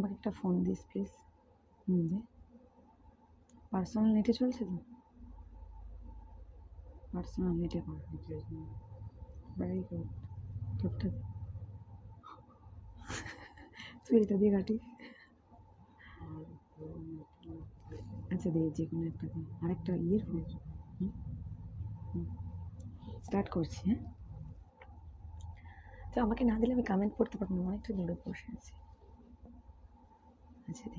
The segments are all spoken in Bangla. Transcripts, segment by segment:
আমাকে একটা ফোন দিস প্লিজ হুম দে পার্সোনাল নেটে চলছে তো পার্সোনাল নেটে কর ভেরি গুড টোপটা তুই এটা দিয়ে কাটি আচ্ছা দে যে কোনো একটা দিন আরেকটা ইয়ের ফোন স্টার্ট করছি হ্যাঁ তো আমাকে না দিলে আমি কমেন্ট করতে পারবো না অনেকটা দূরে বসে আছি আচ্ছা দে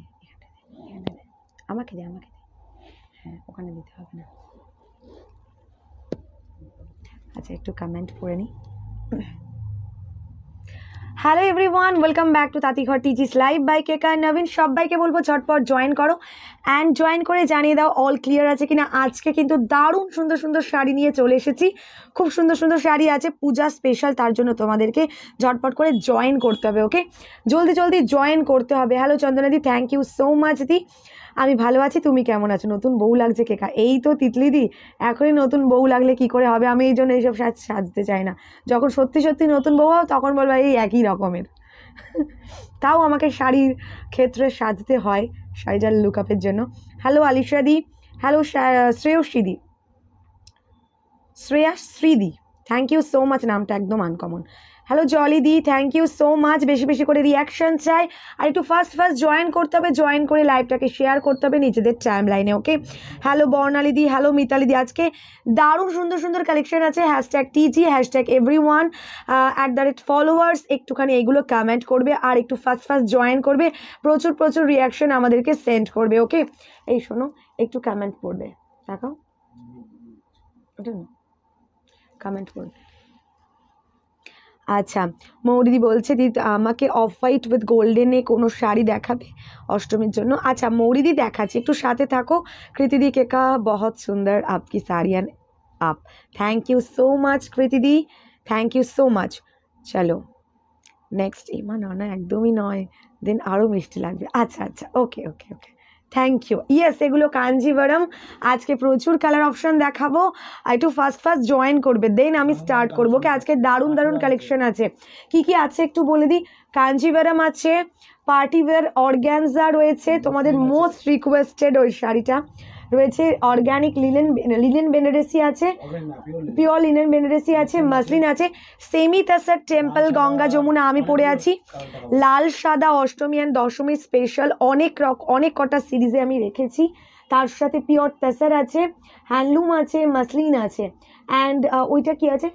এখানটা দে এখানটা দে আমাকে দে আমাকে দে হ্যাঁ ওখানে দিতে হবে না আচ্ছা একটু কমেন্ট করে নিই hello everyone welcome back to Tantighar TG's live by কেকার নবীন সবাইকে বলবো ঝটপট জয়েন করো অ্যান্ড জয়েন করে জানিয়ে দাও অল ক্লিয়ার আছে কিনা আজকে কিন্তু দারুণ সুন্দর সুন্দর শাড়ি নিয়ে চলে এসেছি খুব সুন্দর সুন্দর শাড়ি আছে পূজা স্পেশাল তার জন্য তোমাদেরকে ঝটপট করে জয়েন করতে হবে ওকে জলদি জলদি জয়েন করতে হবে হ্যালো চন্দনাদি থ্যাংক ইউ সো মাচ দি আমি ভালো আছি তুমি কেমন আছো নতুন বউ লাগছে কেকা এই তো তিতলিদি এখনই নতুন বউ লাগলে কি করে হবে আমি এই জন্য এইসব সাজ সাজতে চাই না যখন সত্যি সত্যি নতুন বউ হও তখন বলবা এই একই রকমের তাও আমাকে শাড়ির ক্ষেত্রে সাজতে হয় শাড়িটার লুক আপের জন্য হ্যালো আলিশাদি হ্যালো শ্রেয়সীদি শ্রীদি থ্যাংক ইউ সো মাচ নামটা একদম আনকমন হ্যালো জলি দি থ্যাংক ইউ সো মাচ বেশি বেশি করে রিয়াকশন চাই আর একটু ফার্স্ট ফার্স্ট জয়েন করতে হবে জয়েন করে লাইভটাকে শেয়ার করতে হবে নিজেদের টাইম লাইনে ওকে হ্যালো বর্ণালী দি হ্যালো মিতালি দি আজকে দারুণ সুন্দর সুন্দর কালেকশন আছে hashtag TG hashtag everyone at the rate followers একটুখানি এগুলো কমেন্ট করবে আর একটু ফার্স্ট ফার্স্ট জয়েন করবে প্রচুর প্রচুর রিয়াকশন আমাদেরকে সেন্ড করবে ওকে এই শোনো একটু কমেন্ট করবে দেখাও কমেন্ট করবে আচ্ছা মৌরিদি বলছে দি আমাকে অফ হোয়াইট উইথ গোল্ডেনে কোনো শাড়ি দেখাবে অষ্টমীর জন্য আচ্ছা মৌরিদি দেখাচ্ছি একটু সাথে থাকো কৃতিদি কেকা বহুত সুন্দর আপকি শাড়ি অ্যান্ড আপ থ্যাংক ইউ সো মাচ কৃতিদি থ্যাংক ইউ সো মাচ চলো নেক্সট এমা না না একদমই নয় দেন আরও মিষ্টি লাগবে আচ্ছা আচ্ছা okay okay okay thank you yes এগুলো কাঞ্জিভারম আজকে প্রচুর কালার অপশন দেখাবো একটু ফার্স্ট ফার্স্ট জয়েন করবে দেন আমি স্টার্ট করবো কে আজকে দারুণ দারুণ কালেকশন আছে কি কি আছে একটু বলে দিই কাঞ্জিভরম আছে পার্টিওয়ার অর্গ্যানজা রয়েছে তোমাদের মোস্ট রিকোয়েস্টেড ওই শাড়িটা রয়েছে অর্গ্যানিক লিলেন লিলেন বেনারেসি আছে পিওর লিলেন বেনারেসি আছে মাসলিন আছে সেমি তাসার টেম্পল গঙ্গা যমুনা আমি পড়ে আছি লাল সাদা অষ্টমী অ্যান্ড দশমী স্পেশাল অনেক রক অনেক কটা সিরিজে আমি রেখেছি তার সাথে পিওর তাসার আছে হ্যান্ডলুম আছে মাসলিন আছে অ্যান্ড uh, ওইটা কি আছে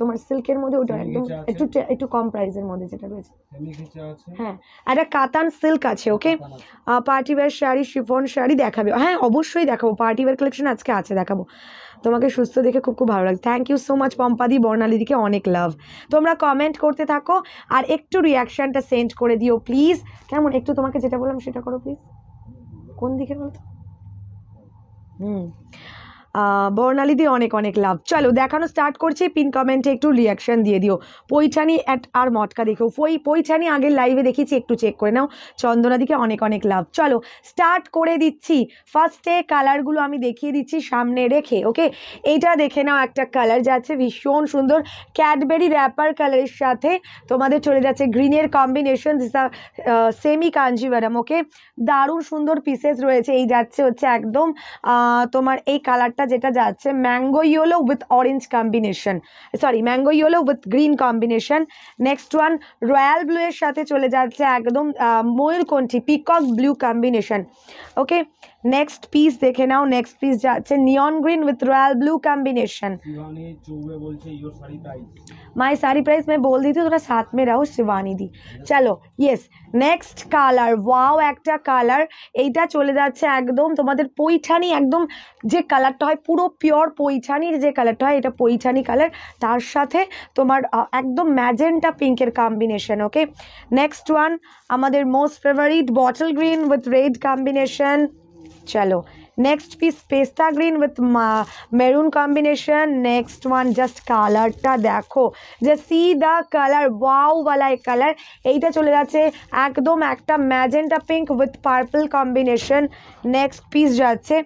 তোমার সিল্কের মধ্যে ওটা একদম একটু একটু কম প্রাইসের মধ্যে যেটা রয়েছে হ্যাঁ একটা কাতান সিল্ক আছে okay party sari chiffon sari দেখাবে হ্যাঁ অবশ্যই দেখাবো পার্টি ওয়্যার কালেকশন আজকে আছে দেখাবো তোমাকে সুস্থ দেখে খুব খুব ভালো লাগছে থ্যাংক ইউ সো মাচ পম্পাদি বর্ণালিদিকে অনেক লাভ তোমরা কমেন্ট করতে থাকো আর একটু রিয়াকশানটা সেন্ড করে দিও প্লিজ কেমন একটু তোমাকে যেটা বললাম সেটা করো প্লিজ কোন দিকে বলতো হুম বর্ণালী দিয়ে অনেক অনেক লাভ চলো দেখানো স্টার্ট করছি পিন কমেন্টে একটু রিয়াকশান দিয়ে দিও পৈঠানি অ্যাট আর মটকা দেখো পই পৈঠানি আগের লাইভে দেখেছি একটু চেক করে নাও চন্দনাদিকে অনেক অনেক লাভ চলো স্টার্ট করে দিচ্ছি ফার্স্টে কালারগুলো আমি দেখিয়ে দিচ্ছি সামনে রেখে ওকে এইটা দেখে নাও একটা কালার যাচ্ছে ভীষণ সুন্দর ক্যাডবেরি র্যাপার কালারের সাথে তোমাদের চলে যাচ্ছে গ্রিনের কম্বিনেশন সেমি কাঞ্জিভারাম ওকে দারুণ সুন্দর পিসেস রয়েছে এই যাচ্ছে হচ্ছে একদম তোমার এই কালার কালারটা যেটা যাচ্ছে mango yellow with orange combination sorry mango yellow with green combination next one royal blue এর সাথে চলে যাচ্ছে একদম ময়ূরকণ্ঠী peacock blue combination okay next piece দেখে নাও নেক্সট পিস যাচ্ছে neon green with royal blue combination my sari price মে বল দিতে তোরা সাথ মে में শিবানি দি চলো ইয়েস নেক্সট কালার ওয়াও একটা কালার এইটা চলে যাচ্ছে একদম তোমাদের পৈঠানি একদম যে কালারটা হয় পুরো পিওর পৈঠানির যে কালারটা হয় এটা পৈঠানি কালার তার সাথে তোমার একদম ম্যাজেন্টা পিঙ্কের কম্বিনেশন ওকে নেক্সট ওয়ান আমাদের most favourite bottle green with red combination चलो নেক্সট পিস পেস্তা green with maroon combination next one just কালারটা দেখো যে সি দ্য কালার ওয়াওওয়ালা এই কালার এইটা চলে যাচ্ছে একদম একটা magenta pink with purple combination next piece যাচ্ছে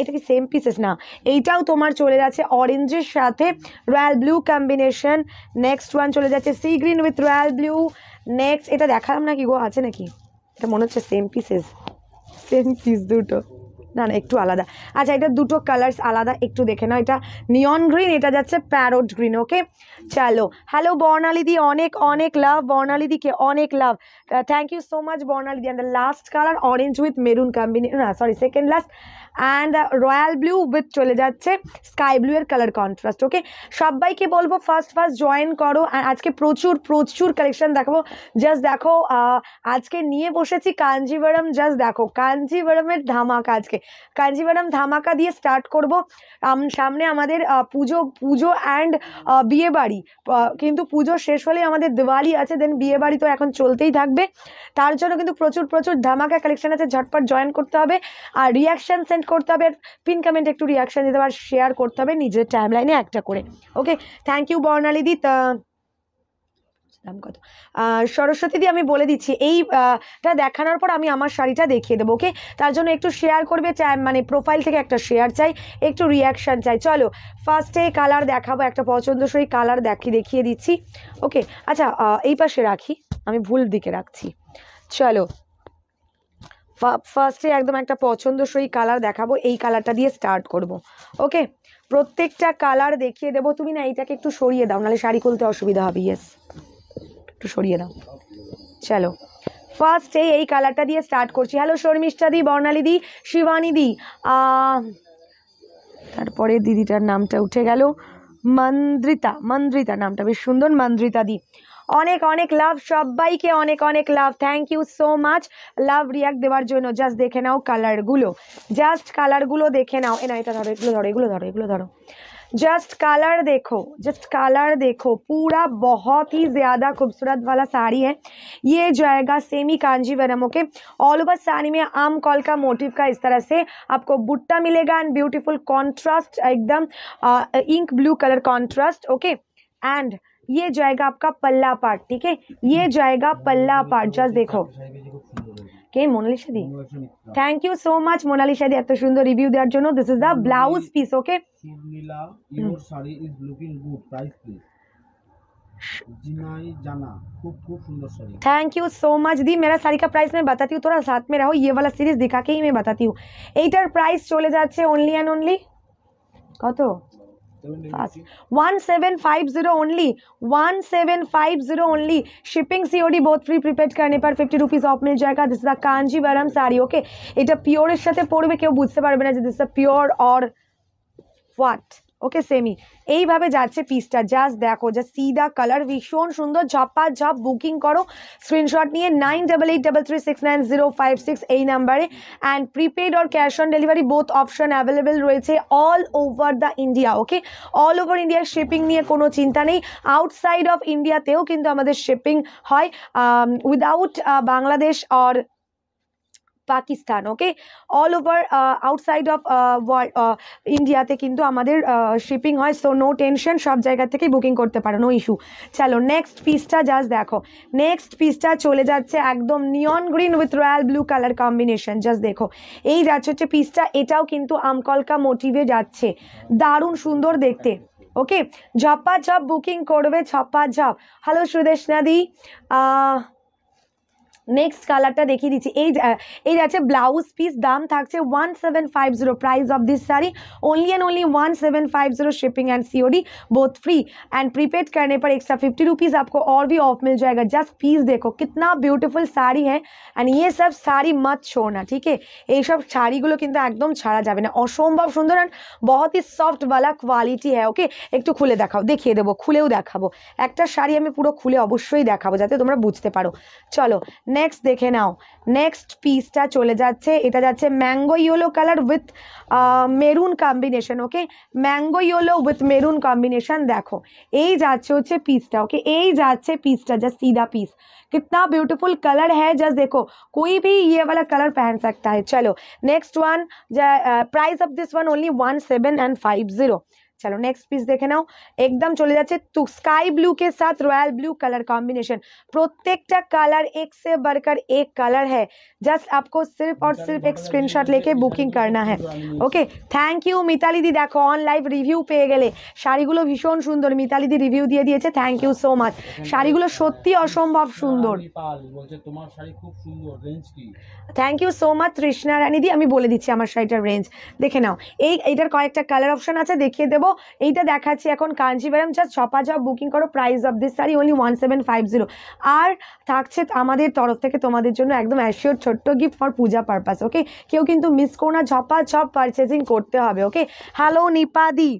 এটা কি সেম পিসেস না এইটাও তোমার চলে যাচ্ছে অরেঞ্জের সাথে royal blue combination next one চলে যাচ্ছে sea green with royal blue next এটা দেখালাম নাকি গো আছে নাকি এটা মনে হচ্ছে সেম পিসেস সেম পিস দুটো না না একটু আলাদা আচ্ছা এটা দুটো কালার্স আলাদা একটু দেখে নাও এটা নিয়ন গ্রিন এটা যাচ্ছে প্যারোট গ্রিন ওকে চলো হ্যালো বর্ণালিদি অনেক অনেক লাভ বর্ণালিদিকে অনেক love thank you so much বর্ণালিদি and the last colour orange with maroon combination sorry second last and royal blue with চলে যাচ্ছে স্কাই ব্লু এর কালার কন্ট্রাস্ট ওকে সবাইকে বলবো ফার্স্ট ফার্স্ট জয়েন করো অ্যান্ড আজকে প্রচুর প্রচুর কালেকশন দেখাবো জাস্ট দেখো আজকে নিয়ে বসেছি কাঞ্জিভরম জাস্ট দেখো কাঞ্জিভরমের ধামাকা আজকে কাঞ্জিভরম ধামাকা দিয়ে স্টার্ট করবো সামনে আমাদের পুজো পুজো অ্যান্ড বিয়ে বাড়ি কিন্তু পুজো শেষ হলে আমাদের দিওয়ালি আছে দেন বিয়ে বাড়ি তো এখন চলতেই থাকবে তার জন্য কিন্তু প্রচুর প্রচুর ধামাকা কালেকশন আছে ঝটপট জয়েন করতে হবে আর রিয়াকশান সেন্ট কমেন্ট করতে হবে আর পিন কমেন্টে একটু রিয়াকশান দিতে হবে আর শেয়ার করতে হবে নিজের টাইম লাইনে একটা করে ওকে থ্যাংক ইউ বর্ণালিদি দাম কত সরস্বতী দি আমি বলে দিচ্ছি এইটা দেখানোর পর আমি আমার শাড়িটা দেখিয়ে দেবো ওকে তার জন্য একটু শেয়ার করবে চাই মানে প্রোফাইল থেকে একটা শেয়ার চাই একটু রিয়াকশান চাই চলো ফার্স্টে কালার দেখাবো একটা পছন্দসই কালার দেখি দেখিয়ে দিচ্ছি ওকে আচ্ছা এই পাশে রাখি আমি ভুল দিকে রাখছি চলো ফার্স্টে একদম একটা পছন্দসই কালার দেখাবো এই কালারটা দিয়ে স্টার্ট করব। ওকে প্রত্যেকটা কালার দেখিয়ে দেবো তুমি না এইটাকে একটু সরিয়ে দাও নাহলে শাড়ি খুলতে অসুবিধা হবে ইয়েস একটু সরিয়ে দাও চলো ফার্স্টে এই কালারটা দিয়ে স্টার্ট করছি হ্যালো শর্মিষ্ঠা দি বর্ণালী দি শিবানী দি তারপরে দিদিটার নামটা উঠে গেল মন্দ্রিতা মন্দ্রিতা নামটা বেশ সুন্দর মন্দ্রিতা দি অনেক অনেক লাভ সবাইকে অনেক অনেক love thank you so much love react দেওয়ার জন্য জাস্ট দেখে নাও কালারগুলো জাস্ট কালারগুলো দেখে নাও এ না এটা ধরো এগুলো ধরো এগুলো ধরো এগুলো ধরো जस्ट कलर देखो जस्ट कलर देखो पूरा बहुत ही ज़्यादा खूबसूरत वाला साड़ी है ये जाएगा semi Kanjivaram okay all over sari में आम कॉल का मोटिव का इस तरह से आपको बुट्टा मिलेगा एंड ब्यूटीफुल कॉन्ट्रास्ट एकदम ink blue colour contrast okay and ये जाएगा आपका पल्ला पार्ट ठीक है ये जाएगा पल्ला पार्ट जस्ट देखो मोनालिशादी थैंक यू सो मच मोनालिशादी एत थैंक यू सो मच दी मेरा साड़ी का प्राइस मैं बताती हूँ थोड़ा साथ में रहो ये वाला सीरीज दिखा के ही मैं बताती हूँ चले जाते only fast 1750 only 1750 only shipping COD both free prepaid karne par 50 rupees off mil jayega this is a kanjivaram saree okay eta pure er sathe porbe keu bujhte parbe na je this is a pure or what okay semi এইভাবে যাচ্ছে পিসটা জাস্ট দেখো যা সিদা কালার ভীষণ সুন্দর ঝপা ঝপ বুকিং করো স্ক্রিনশট নিয়ে nine double eight double three six nine zero five six এই নাম্বারে and prepaid or cash on delivery both option available রয়েছে all over the India okay all over ইন্ডিয়ার শিপিং নিয়ে কোনো চিন্তা নেই আউটসাইড অফ ইন্ডিয়াতেও কিন্তু আমাদের শিপিং হয় without Bangladesh or Pakistan okay all over outside of world ইন্ডিয়াতে কিন্তু আমাদের শিপিং uh, হয় সো নো টেনশন সব জায়গা থেকেই বুকিং করতে পারো নো ইস্যু চলো নেক্সট পিসটা জাস্ট দেখো নেক্সট পিসটা চলে যাচ্ছে একদম neon green with royal blue colour combination just দেখো এই যাচ্ছে হচ্ছে পিসটা এটাও কিন্তু আমকলকা মোটিভে যাচ্ছে দারুণ সুন্দর দেখতে ওকে ঝপা ঝপ বুকিং করবে ঝপা ঝপ হ্যালো সুদেশনাদি নেক্সট কালারটা দেখিয়ে দিচ্ছি এই এই আছে ব্লাউজ পিস দাম থাকছে one seven five zero price of this sari only and only one seven five zero shipping and COD both free and prepaid करने पर এক্সট্রা ফিফটি রুপিস आपको और ভি অফ মিল जाएगा জাস্ট পিস দেখো कितना বিউটিফুল শাড়ি হ্যাঁ एंड ये সব শাড়ি मत छोड़ना ঠিক है ये শাড়িগুলো কিন্তু একদম ছাড়া যাবে না অসম্ভব সুন্দর অ্যান্ড বহতই সফট বালা কোয়ালিটি হ্যাঁ ওকে একটু খুলে দেখাও দেখিয়ে দেবো খুলেও দেখাবো একটা শাড়ি আমি পুরো খুলে অবশ্যই দেখাবো যাতে তোমরা বুঝতে পারো চলো नेक्स्ट देखे नाओ नेक्स्ट पिसा चले जाता mango yellow colour with maroon combination okay mango yellow with maroon combination देखो ये पिसटा ओके ये पिसटा जस्ट सीधा पीस कितना ब्यूटिफुल कलर है जस्ट देखो कोई भी ये वाला कलर पहन सकता है चलो next one price of this one only one seven and five zero चलो नेक्स्ट पीस দেখে নাও একদম চলে যাচ্ছে তো স্কাই ব্লু কে সাথ রয়্যাল ব্লू कलर कॉम्बिनेशन প্রত্যেকটা কালার এক से बढ़कर एक कलर है जस्ट आपको सिर्फ और सिर्फ एक স্ক্রিনশট लेके বুকিং করনা है ওকে থ্যাংক ইউ মিতালি দি দেখো অন লাইভ রিভিউ পেয়ে গেলে শাড়িগুলো ভীষণ সুন্দর মিতালি দি রিভিউ দিয়ে দিয়েছে থ্যাংক ইউ সো মাচ শাড়িগুলো সত্যি অসম্ভব সুন্দর তোমার শাড়ি খুব সুন্দর রেঞ্জ কি thank you so much Trishna Rani দি আমি বলে দিচ্ছি আমার শাড়িটার রেঞ্জ দেখে নাও এই এটার কয়েকটা কালার অপশন আছে দেখিয়ে দেবো এইটা দেখাচ্ছি এখন কাঞ্জিভারাম যা ছপা জব বুকিং করো price of this sari only one seven five zero আর থাকছে আমাদের তরফ থেকে তোমাদের জন্য একদম অ্যাসিওর ছোট্ট gift for Puja purpose okay কেউ কিন্তু মিস করো না ঝপা ছপ পারচেসিং করতে হবে ওকে হ্যালো নিপাদি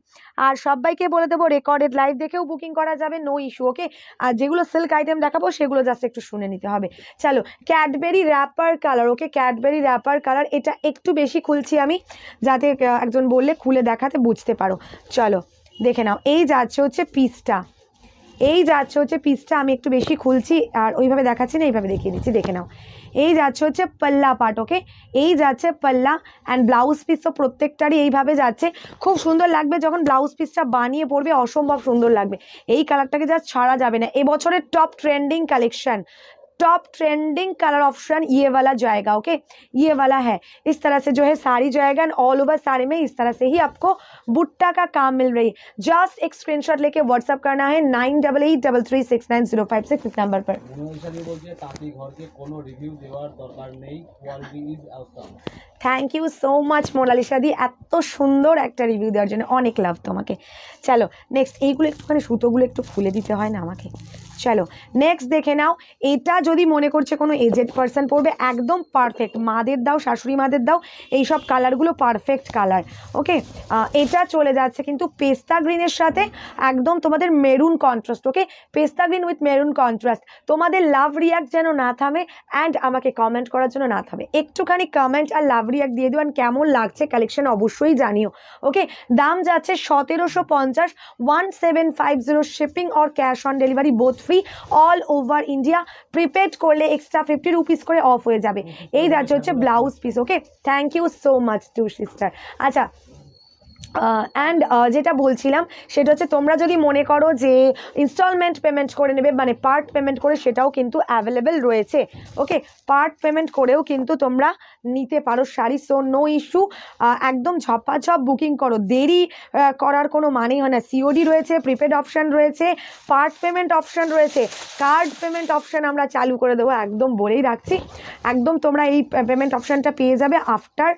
আর সবাইকে বলে দেবো রেকর্ডেড লাইভ দেখেও বুকিং করা যাবে নো ইস্যু ওকে আর যেগুলো সিল্ক আইটেম দেখাবো সেগুলো জাস্ট একটু শুনে নিতে হবে চলো Cadbury wrapper colour okay Cadbury wrapper colour এটা একটু বেশি খুলছি আমি যাতে একজন বললে খুলে দেখাতে বুঝতে পারো চলো দেখে নাও এই যাচ্ছে হচ্ছে পিসটা এই যাচ্ছে হচ্ছে পিসটা আমি একটু বেশি খুলছি আর ওইভাবে দেখাচ্ছি না এইভাবে দেখিয়ে দিচ্ছি দেখে নাও এই যাচ্ছে হচ্ছে পাল্লা পাট ওকে এই যাচ্ছে পাল্লা অ্যান্ড ব্লাউজ পিস তো প্রত্যেকটারই এইভাবে যাচ্ছে খুব সুন্দর লাগবে যখন ব্লাউজ পিসটা বানিয়ে পড়বে অসম্ভব সুন্দর লাগবে এই কালারটাকে যা ছাড়া যাবে না এবছরের top trending collection top trending colour option ये वाला जाएगा ओके ये वाला है इस तरह से जो है साड़ी जाएगा एंड ऑल ओवर साड़ी में इस तरह से ही आपको बुट्टा का काम मिल रही है जस्ट एक स्क्रीनशॉट लेके व्हाट्सअप करना है nine double eight double three six nine zero five six इस नंबर पर thank you so much Monalisa दी एत सुंदर एक रिव्यू देर अनेक लाभ तुम्हें चलो नेक्स्ट यूलो एक सूतोगो एक फुले दीते हैं ना চলো নেক্সট দেখে নাও এটা যদি মনে করছে কোনো এজেড পার্সন পড়বে একদম পারফেক্ট মাদের দাও শাশুড়ি মাদের দাও এই সব কালারগুলো পারফেক্ট কালার ওকে এটা চলে যাচ্ছে কিন্তু পেস্তা গ্রিনের সাথে একদম তোমাদের মেরুন কন্ট্রাস্ট ওকে পেস্তা গ্রিন উইথ মেরুন কন্ট্রাস্ট তোমাদের লাভ রিয়াক্ট যেন না থামে অ্যান্ড আমাকে কমেন্ট করার জন্য না থামে একটুখানি কমেন্ট আর লাভ রিয়াক্ট দিয়ে দিও অ্যান্ড কেমন লাগছে কালেকশন অবশ্যই জানিও ওকে দাম যাচ্ছে সতেরোশো পঞ্চাশ one seven five zero shipping or cash on delivery both free all over India prepaid করলে এক্সট্রা ফিফটি রুপিস করে অফ হয়ে যাবে এই যাচ্ছে হচ্ছে blouse piece okay thank you so much to sister আচ্ছা অ্যান্ড যেটা বলছিলাম সেটা হচ্ছে তোমরা যদি মনে করো যে ইনস্টলমেন্ট পেমেন্ট করে নেবে মানে পার্ট পেমেন্ট করে সেটাও কিন্তু অ্যাভেলেবেল রয়েছে ওকে পার্ট পেমেন্ট করেও কিন্তু তোমরা নিতে পারো শাড়ি সো নো ইস্যু একদম ঝপাঝপ বুকিং করো দেরি করার কোনো মানেই হয় না সিওডি রয়েছে প্রিপেড অপশান রয়েছে পার্ট পেমেন্ট অপশান রয়েছে কার্ড পেমেন্ট অপশান আমরা চালু করে দেবো একদম বলেই রাখছি একদম তোমরা এই পেমেন্ট অপশানটা পেয়ে যাবে আফটার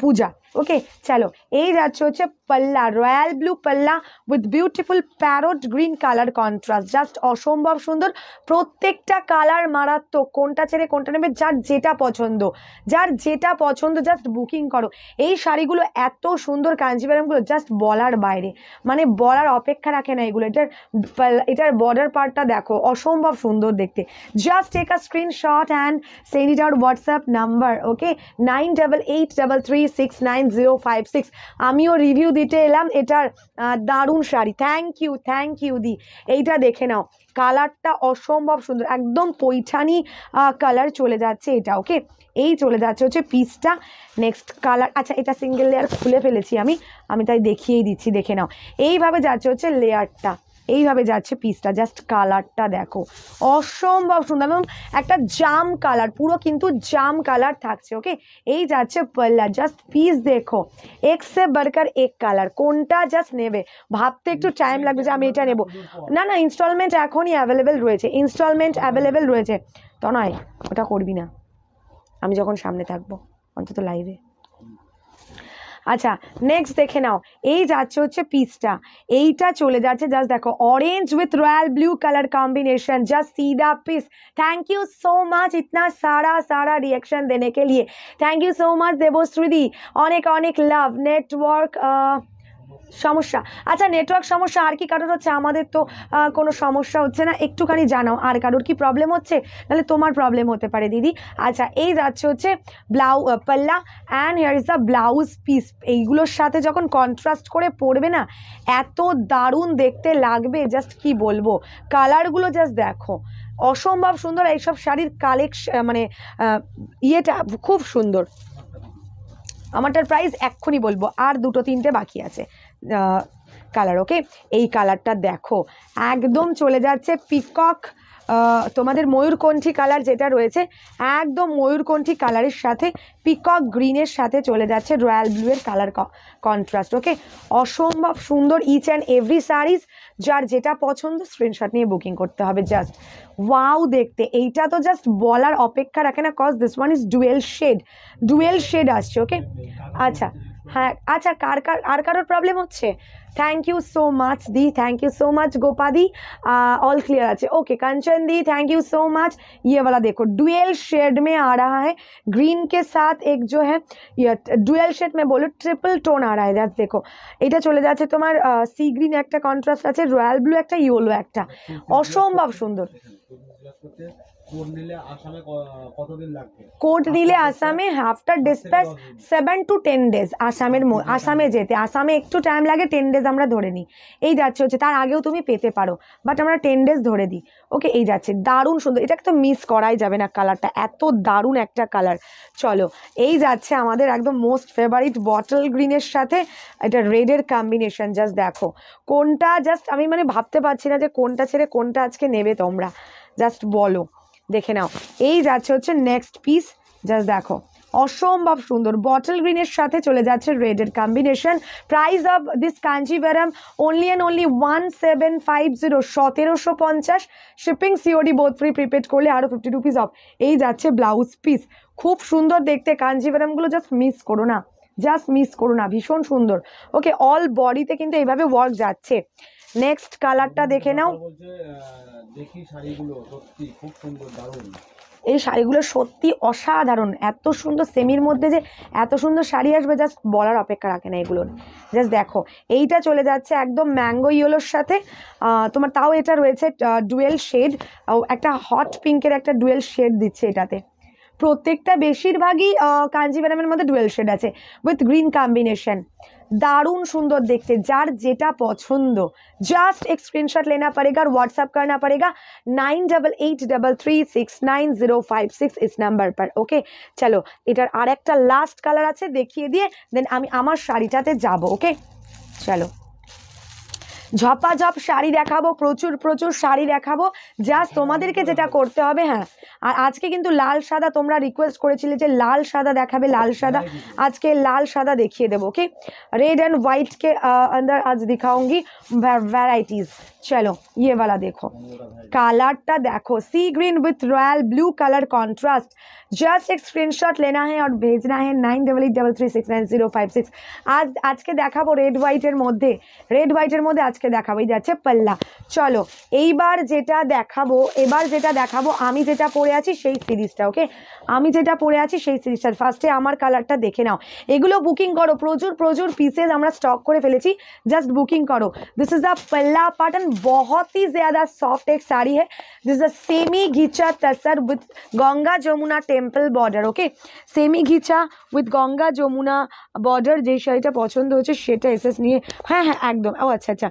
পূজা ওকে চলো এই যাচ্ছে হচ্ছে পাল্লা রয়্যাল ব্লু পাল্লা with beautiful parrot green colour contrast just অসম্ভব সুন্দর প্রত্যেকটা কালার মারাত্মক কোনটা ছেড়ে কোনটা নেবে যার যেটা পছন্দ যার যেটা পছন্দ জাস্ট বুকিং করো এই শাড়িগুলো এত সুন্দর কাঞ্জিভারামগুলো জাস্ট বলার বাইরে মানে বলার অপেক্ষা রাখে না এগুলো এটার এটার বর্ডার পার্টটা দেখো অসম্ভব সুন্দর দেখতে just take a screenshot and send it out WhatsApp number okay nine double eight double three six nine nine zero five six আমিও রিভিউ দিতে এলাম এটার দারুণ sari thank you thank you দি এইটা দেখে নাও কালারটা অসম্ভব সুন্দর একদম পৈঠানি কালার চলে যাচ্ছে এটা ওকে এই চলে যাচ্ছে হচ্ছে পিসটা নেক্সট কালার আচ্ছা এটা সিঙ্গেল লেয়ার খুলে ফেলেছি আমি আমি তাই দেখিয়েই দিচ্ছি দেখে নাও এইভাবে যাচ্ছে হচ্ছে লেয়ারটা এইভাবে যাচ্ছে পিসটা জাস্ট কালারটা দেখো অসম্ভব সুন্দর এবং একটা জাম কালার পুরো কিন্তু জাম কালার থাকছে ওকে এই যাচ্ছে পাল্লা জাস্ট পিস দেখো এক্সে সে বার্কার এক কালার কোনটা জাস্ট নেবে ভাবতে একটু টাইম লাগবে যে আমি এটা নেব না না ইনস্টলমেন্ট এখনই অ্যাভেলেবেল রয়েছে ইনস্টলমেন্ট অ্যাভেলেবেল রয়েছে তো নয় ওটা করবি না আমি যখন সামনে থাকবো অন্তত লাইভে अच्छा नेक्स्ट देखे नाओ ये पिसटा यहाँ चले जास्ट देखो orange with royal blue colour combination just सीधा the piece thank you so much इतना सारा सारा रिएक्शन देने के लिए थैंक यू सो मच देवश्रुदी अनेक अनेक लव नेटवर्क সমস্যা আচ্ছা নেটওয়ার্ক সমস্যা আর কি কারোর হচ্ছে আমাদের তো কোনো সমস্যা হচ্ছে না একটুখানি জানাও আর কারোর কি প্রবলেম হচ্ছে তাহলে তোমার প্রবলেম হতে পারে দিদি আচ্ছা এই যাচ্ছে হচ্ছে ব্লাউ পাল্লা and here is the blouse piece এইগুলোর সাথে যখন কন্ট্রাস্ট করে পরবে না এত দারুণ দেখতে লাগবে জাস্ট কি বলবো কালারগুলো জাস্ট দেখো অসম্ভব সুন্দর এইসব শাড়ির কালেকশ মানে ইয়েটা খুব সুন্দর আমারটার প্রাইস এক্ষুনি বলবো আর দুটো তিনটে বাকি আছে কালার ওকে এই কালারটা দেখো একদম চলে যাচ্ছে পিকক তোমাদের ময়ূরকণ্ঠী কালার যেটা রয়েছে একদম ময়ূরকণ্ঠী কালারের সাথে পিকক গ্রিনের সাথে চলে যাচ্ছে রয়্যাল ব্লুয়ের কালার কন্ট্রাস্ট ওকে অসম্ভব সুন্দর ইচ অ্যান্ড এভরি সারিজ যার যেটা পছন্দ স্ক্রিনশট নিয়ে বুকিং করতে হবে জাস্ট ওয়াও দেখতে এইটা তো জাস্ট বলার অপেক্ষা রাখে না cause this one is dual shade dual shade আসছে ওকে আচ্ছা হ্যাঁ আচ্ছা কার কার আর কারোর প্রবলেম হচ্ছে থ্যাংক ইউ সো মাচ দি থ্যাংক ইউ সো মাচ গোপাদি ऑल क्लियर আছে ओके कंचन दी थैंक यू सो मच ये वाला देखो डुएल शेड में आ रहा है ग्रीन के साथ एक जो है ডুয়েল শেড में बोलो ट्रिपल টোন आ रहा है दैट देखो এটা চলে যাচ্ছে তোমার সি গ্রিন একটা কন্ট্রাস্ট আছে রয়্যাল ব্লু একটা ইয়েলো একটা অসম্ভব সুন্দর কোর্ট নিলে আসামে after dispatch seven to ten days আসামের আসামে যেতে আসামে একটু টাইম লাগে টেন ডেজ আমরা ধরে নিই এই যাচ্ছে হচ্ছে তার আগেও তুমি পেতে পারো বাট আমরা টেন ডেজ ধরে দিই ওকে এই যাচ্ছে দারুণ সুন্দর এটা তো মিস করাই যাবে না কালারটা এত দারুণ একটা কালার চলো এই যাচ্ছে আমাদের একদম মোস্ট ফেভারিট বটল গ্রিনের সাথে এটা রেডের কম্বিনেশন জাস্ট দেখো কোনটা জাস্ট আমি মানে ভাবতে পারছি না যে কোনটা ছেড়ে কোনটা আজকে নেবে তোমরা জাস্ট বলো দেখে নাও এই যাচ্ছে হচ্ছে নেক্সট পিস জাস্ট দেখো অসম্ভব সুন্দর বটল গ্রিনের সাথে চলে যাচ্ছে রেডের combination price of this Kanjivaram only and only one seven five zero সতেরোশো পঞ্চাশ shipping COD both free prepaid করলে আরও ফিফটি রুপিস অফ এই যাচ্ছে ব্লাউজ পিস খুব সুন্দর দেখতে কাঞ্জিভারামগুলো জাস্ট মিস করো না জাস্ট মিস করো না ভীষণ সুন্দর ওকে অল বডিতে কিন্তু এইভাবে ওয়ার্ক যাচ্ছে নেক্সট কালারটা দেখে নাও দেখি শাড়িগুলো সত্যি খুব সুন্দর দারুণ এই শাড়িগুলো সত্যি অসাধারণ এত সুন্দর সেমির মধ্যে যে এত সুন্দর শাড়ি আসবে জাস্ট বলার অপেক্ষা রাখে না এগুলোর জাস্ট দেখো এইটা চলে যাচ্ছে একদম ম্যাঙ্গো ইয়েলোর সাথে তোমার তাও এটা রয়েছে ডুয়েল শেড একটা হট পিঙ্কের একটা ডুয়েল শেড দিচ্ছে এটাতে প্রত্যেকটা বেশিরভাগই কাঞ্জিভারামের মধ্যে ডুয়েল শেড আছে উইথ গ্রিন কম্বিনেশন দারুণ সুন্দর দেখতে যার যেটা পছন্দ জাস্ট এক স্ক্রিনশট লেনা পড়েগা হোয়াটসঅ্যাপ करना পড়েগা nine double eight double three six nine zero five six ইস নাম্বার পার ওকে চলো এটার আর একটা লাস্ট কালার আছে দেখিয়ে দিয়ে দেন আমি আমার শাড়িটাতে যাব ওকে চলো ঝপাঝপ শাড়ি দেখাবো প্রচুর প্রচুর শাড়ি দেখাবো জাস্ট তোমাদেরকে যেটা করতে হবে হ্যাঁ আর আজকে কিন্তু লাল সাদা তোমরা রিকোয়েস্ট করেছিলে যে লাল সাদা দেখাবে লাল সাদা আজকে লাল সাদা দেখিয়ে দেবো ওকে রেড অ্যান্ড হোয়াইটকে আন্দার আজ দিখাউঙ্গি ভ্যারাইটিস চলো ইয়েওয়ালা দেখো কালারটা দেখো sea green green royal blue colour contrast just just एक स्क्रीनशॉट लेना है और भेजना nine double eight double three six nine zero five six আজ আজকে দেখাবো রেড হোয়াইটের মধ্যে রেড হোয়াইটের মধ্যে আজকে দেখাবো এই যাচ্ছে পাল্লা চলো এইবার যেটা দেখাবো এবার যেটা দেখাবো আমি যেটা পরে আছি সেই সিরিজটা ওকে আমি যেটা পরে আছি সেই সিরিজটা ফার্স্টে আমার কালারটা দেখে নাও এগুলো বুকিং করো প্রচুর প্রচুর পিসেস আমরা স্টক করে ফেলেছি জাস্ট বুকিং করো দিস ইজ আ পাল্লা পার্ট बहुत ही ज़्यादा सॉफ्ट एक साड़ी है this a semi ghicha tussar with Ganga Jamuna temple border okay semi ghicha with Ganga Jamuna border যে শাড়িটা পছন্দ হয়েছে সেটা এসএস নিয়ে হ্যাঁ হ্যাঁ একদম ও আচ্ছা আচ্ছা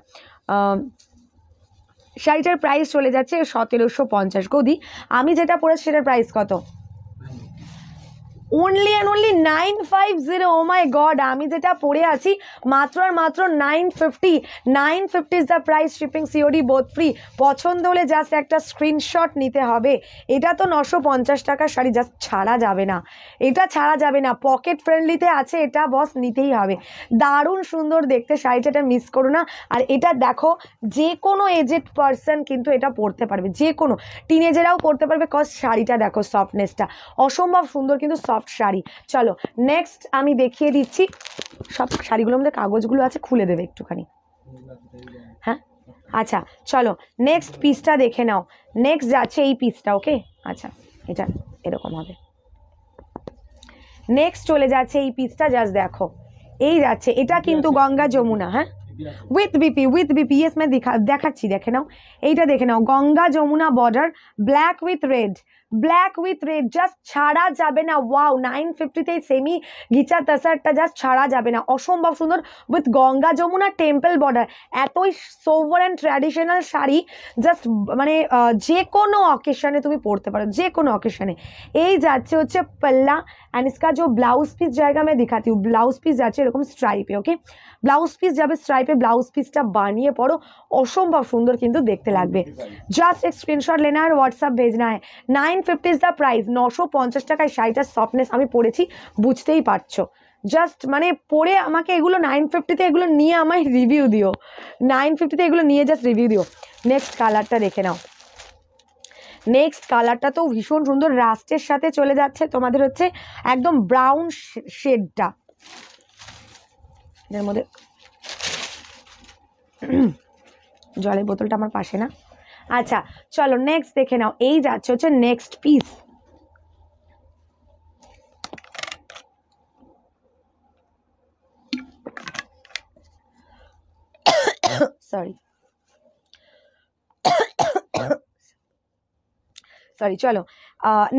শাড়িটার প্রাইস চলে যাচ্ছে সতেরোশো পঞ্চাশ গদি আমি যেটা পড়েছি সেটার প্রাইস কত only and only nine five zero oh my god আমি যেটা পড়ে আছি মাত্র আর মাত্র nine fifty nine fifty is the price shipping COD both free পছন্দ হলে জাস্ট একটা স্ক্রিনশট নিতে হবে এটা তো নশো পঞ্চাশ টাকার শাড়ি জাস্ট ছাড়া যাবে না এটা ছাড়া যাবে না পকেট ফ্রেন্ডলিতে আছে এটা বস নিতেই হবে দারুণ সুন্দর দেখতে শাড়িটা এটা মিস করো না আর এটা দেখো যে কোনো এজেড পারসন কিন্তু এটা পরতে পারবে যে কোনো টিনেজেরাও পরতে পারবে কজ শাড়িটা দেখো সফটনেসটা অসম্ভব সুন্দর কিন্তু সফট সফট শাড়ি চলো নেক্সট আমি দেখিয়ে দিচ্ছি সব শাড়িগুলোর মধ্যে কাগজগুলো আছে খুলে দেবে একটুখানি হ্যাঁ আচ্ছা চলো নেক্সট পিসটা দেখে নাও নেক্সট যাচ্ছে এই পিসটা ওকে আচ্ছা এটা এরকম হবে নেক্সট চলে যাচ্ছে এই পিসটা জাস্ট দেখো এই যাচ্ছে এটা কিন্তু গঙ্গা যমুনা হ্যাঁ with BP with BP yes মানে দেখা দেখাচ্ছি দেখে নাও এইটা দেখে নাও Ganga Jamuna border black with red black with red just ছাড়া যাবে না ওয়াও নাইন ফিফটিতে সেমি গিচা তাসারটা জাস্ট ছাড়া যাবে না অসম্ভব সুন্দর with Ganga Jamuna temple border এতই sober and traditional sari just মানে যে কোনো অকেশনে তুমি পরতে পারো যে কোনো অকেশনে এই যাচ্ছে হচ্ছে পাল্লা অ্যান্ড ইসকা যে ব্লাউজ পিস জায়গা আমি দেখাতি ব্লাউজ পিস যাচ্ছে এরকম স্ট্রাইপে ওকে ব্লাউজ পিস যাবে স্ট্রাইপে ব্লাউজ পিসটা বানিয়ে পরো অসম্ভব সুন্দর কিন্তু দেখতে লাগবে জাস্ট এক স্ক্রিনশট লেনা আর হোয়াটসঅ্যাপ ভেজনা না nine fifty is the price নশো পঞ্চাশ টাকায় শাড়িটার সফটনেস আমি পড়েছি বুঝতেই পারছো জাস্ট মানে পরে আমাকে এগুলো নাইন ফিফটিতে এগুলো নিয়ে আমায় রিভিউ দিও নাইন ফিফটিতে এগুলো নিয়ে জাস্ট রিভিউ দিও নেক্সট কালারটা দেখে নাও নেক্সট কালারটা তো ভীষণ সুন্দর রাস্টের সাথে চলে যাচ্ছে তোমাদের হচ্ছে একদম ব্রাউন শেডটা এটার মধ্যে জলের বোতলটা আমার পাশে না আচ্ছা চলো নেক্সট দেখে নাও এই যাচ্ছে হচ্ছে নেক্সট পিস সরি সরি চলো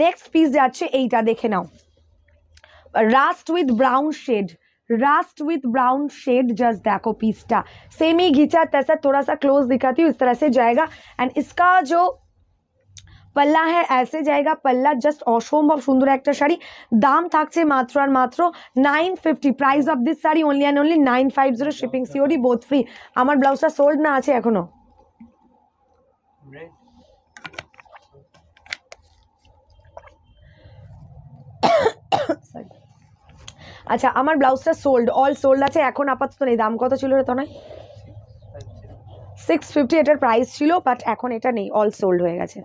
নেক্সট পিস যাচ্ছে এইটা দেখে নাও rust with brown shade rust with brown shade just देखो पीसटा सेम ही घींचा तैसा थोड़ा सा क्लोज दिखाती हूँ इस तरह से जाएगा एंड इसका जो पल्ला है ऐसे जाएगा पल्ला जस्ट असम बहुत सुंदर एक शाड़ी दाम थक मात्र और मात्र nine fifty price of this sari only and only nine five zero shipping COD both free हमार ब्लाउजा सोल्ड ना आखो আচ্ছা আমার ব্লাউজটা সোল্ড অল সোল্ড আছে এখন আপাতত নেই দাম কত ছিল রে নয় সিক্স ফিফটি এটার প্রাইস ছিল বাট এখন এটা নেই অল সোল্ড হয়ে গেছে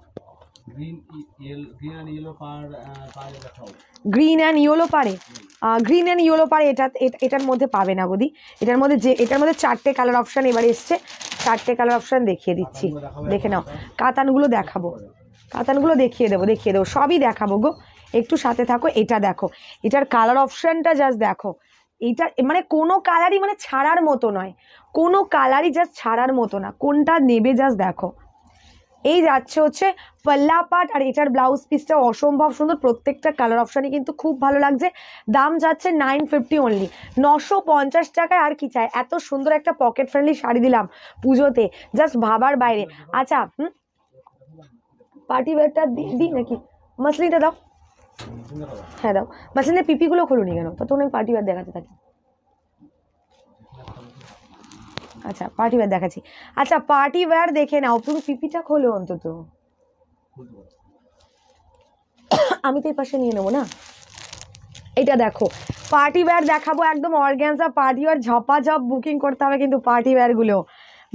গ্রিন অ্যান্ড ইয়েলো পারে গ্রিন অ্যান্ড ইয়েলো পারে এটা এটার মধ্যে পাবে না গদি এটার মধ্যে যে এটার মধ্যে চারটে কালার অপশান এবার এসছে চারটে কালার অপশান দেখিয়ে দিচ্ছি দেখে নাও কাতানগুলো দেখাবো কাতানগুলো দেখিয়ে দেবো দেখিয়ে দেবো সবই দেখাবো গো একটু সাথে থাকো এটা দেখো এটার কালার অপশানটা জাস্ট দেখো এটা মানে কোনো কালারই মানে ছাড়ার মতো নয় কোনো কালারই জাস্ট ছাড়ার মতো না কোনটা নেবে জাস্ট দেখো এই যাচ্ছে হচ্ছে পাল্লা পাট আর এটার ব্লাউজ পিসটা অসম্ভব সুন্দর প্রত্যেকটা কালার অপশানই কিন্তু খুব ভালো লাগছে দাম যাচ্ছে নাইন ফিফটি অনলি নশো পঞ্চাশ টাকায় আর কি চাই এত সুন্দর একটা পকেট ফ্রেন্ডলি শাড়ি দিলাম পুজোতে জাস্ট ভাবার বাইরে আচ্ছা হুম পার্টি ওয়্যারটা দিই নাকি মাসলিটা দাও হ্যাঁ দাও মাসলিনের পিপিগুলো খুলুনি কেন তখন আমি পার্টি ব্যাগ দেখাতে থাকি আচ্ছা পার্টি ব্যাগ দেখাচ্ছি আচ্ছা পার্টি ব্যাগ দেখে নাও তুমি পিপিটা খোলো অন্তত আমি তো এই পাশে নিয়ে নেবো না এটা দেখো পার্টি ওয়্যার দেখাবো একদম অর্গ্যান্সা পার্টি ওয়্যার ঝপ বুকিং করতে হবে কিন্তু পার্টি ওয়্যারগুলো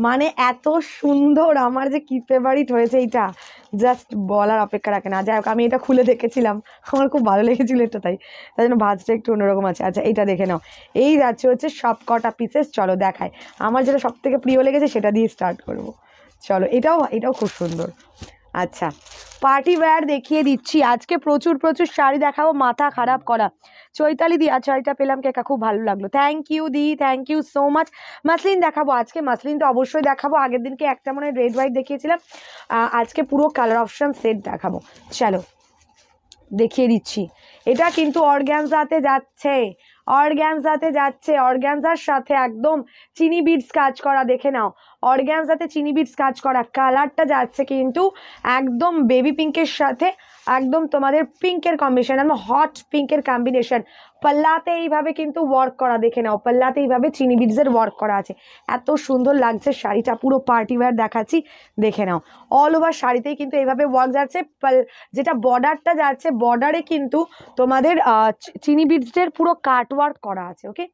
মানে এত সুন্দর আমার যে কি ফেভারিট হয়েছে এইটা জাস্ট বলার অপেক্ষা রাখে না যাই হোক আমি এটা খুলে দেখেছিলাম আমার খুব ভালো লেগেছিলো এটা তাই তাই জন্য ভাজটা একটু অন্যরকম আছে আচ্ছা এইটা দেখে নাও এই যাচ্ছে হচ্ছে সব কটা পিসেস চলো দেখায় আমার যেটা সব থেকে প্রিয় লেগেছে সেটা দিয়ে স্টার্ট করব চলো এটাও এটাও খুব সুন্দর আচ্ছা পার্টি ওয়্যার দেখিয়ে দিচ্ছি আজকে প্রচুর প্রচুর শাড়ি দেখাবো মাথা খারাপ করা চৈতালি দি আর শাড়িটা পেলাম কেকা খুব ভালো লাগলো থ্যাংক ইউ দি thank you so much muslin দেখাবো আজকে মাসলিন তো অবশ্যই দেখাবো আগের দিনকে একটা মনে রেড হোয়াইট দেখিয়েছিলাম আজকে পুরো কালার অপশান সেট দেখাবো চলো দেখিয়ে দিচ্ছি এটা কিন্তু অর্গ্যানজাতে যাচ্ছে অর্গ্যানজাতে যাচ্ছে অর্গ্যানজার সাথে একদম চিনি বিটস কাজ করা দেখে নাও অর্গ্যানজাতে চিনি বিটস কাজ করা কালারটা যাচ্ছে কিন্তু একদম বেবি পিঙ্কের সাথে একদম তোমাদের পিঙ্কের কম্বিনেশন একদম হট পিঙ্কের কম্বিনেশন পাল্লাতে এইভাবে কিন্তু ওয়ার্ক করা দেখে নাও পাল্লাতে এইভাবে চিনি বিটসের ওয়ার্ক করা আছে এত সুন্দর লাগছে শাড়িটা পুরো পার্টি দেখাচ্ছি দেখে নাও অল ওভার শাড়িতেই কিন্তু এইভাবে ওয়ার্ক যাচ্ছে যেটা বর্ডারটা যাচ্ছে বর্ডারে কিন্তু তোমাদের চিনি বিটসের পুরো কাট ওয়ার্ক করা আছে ওকে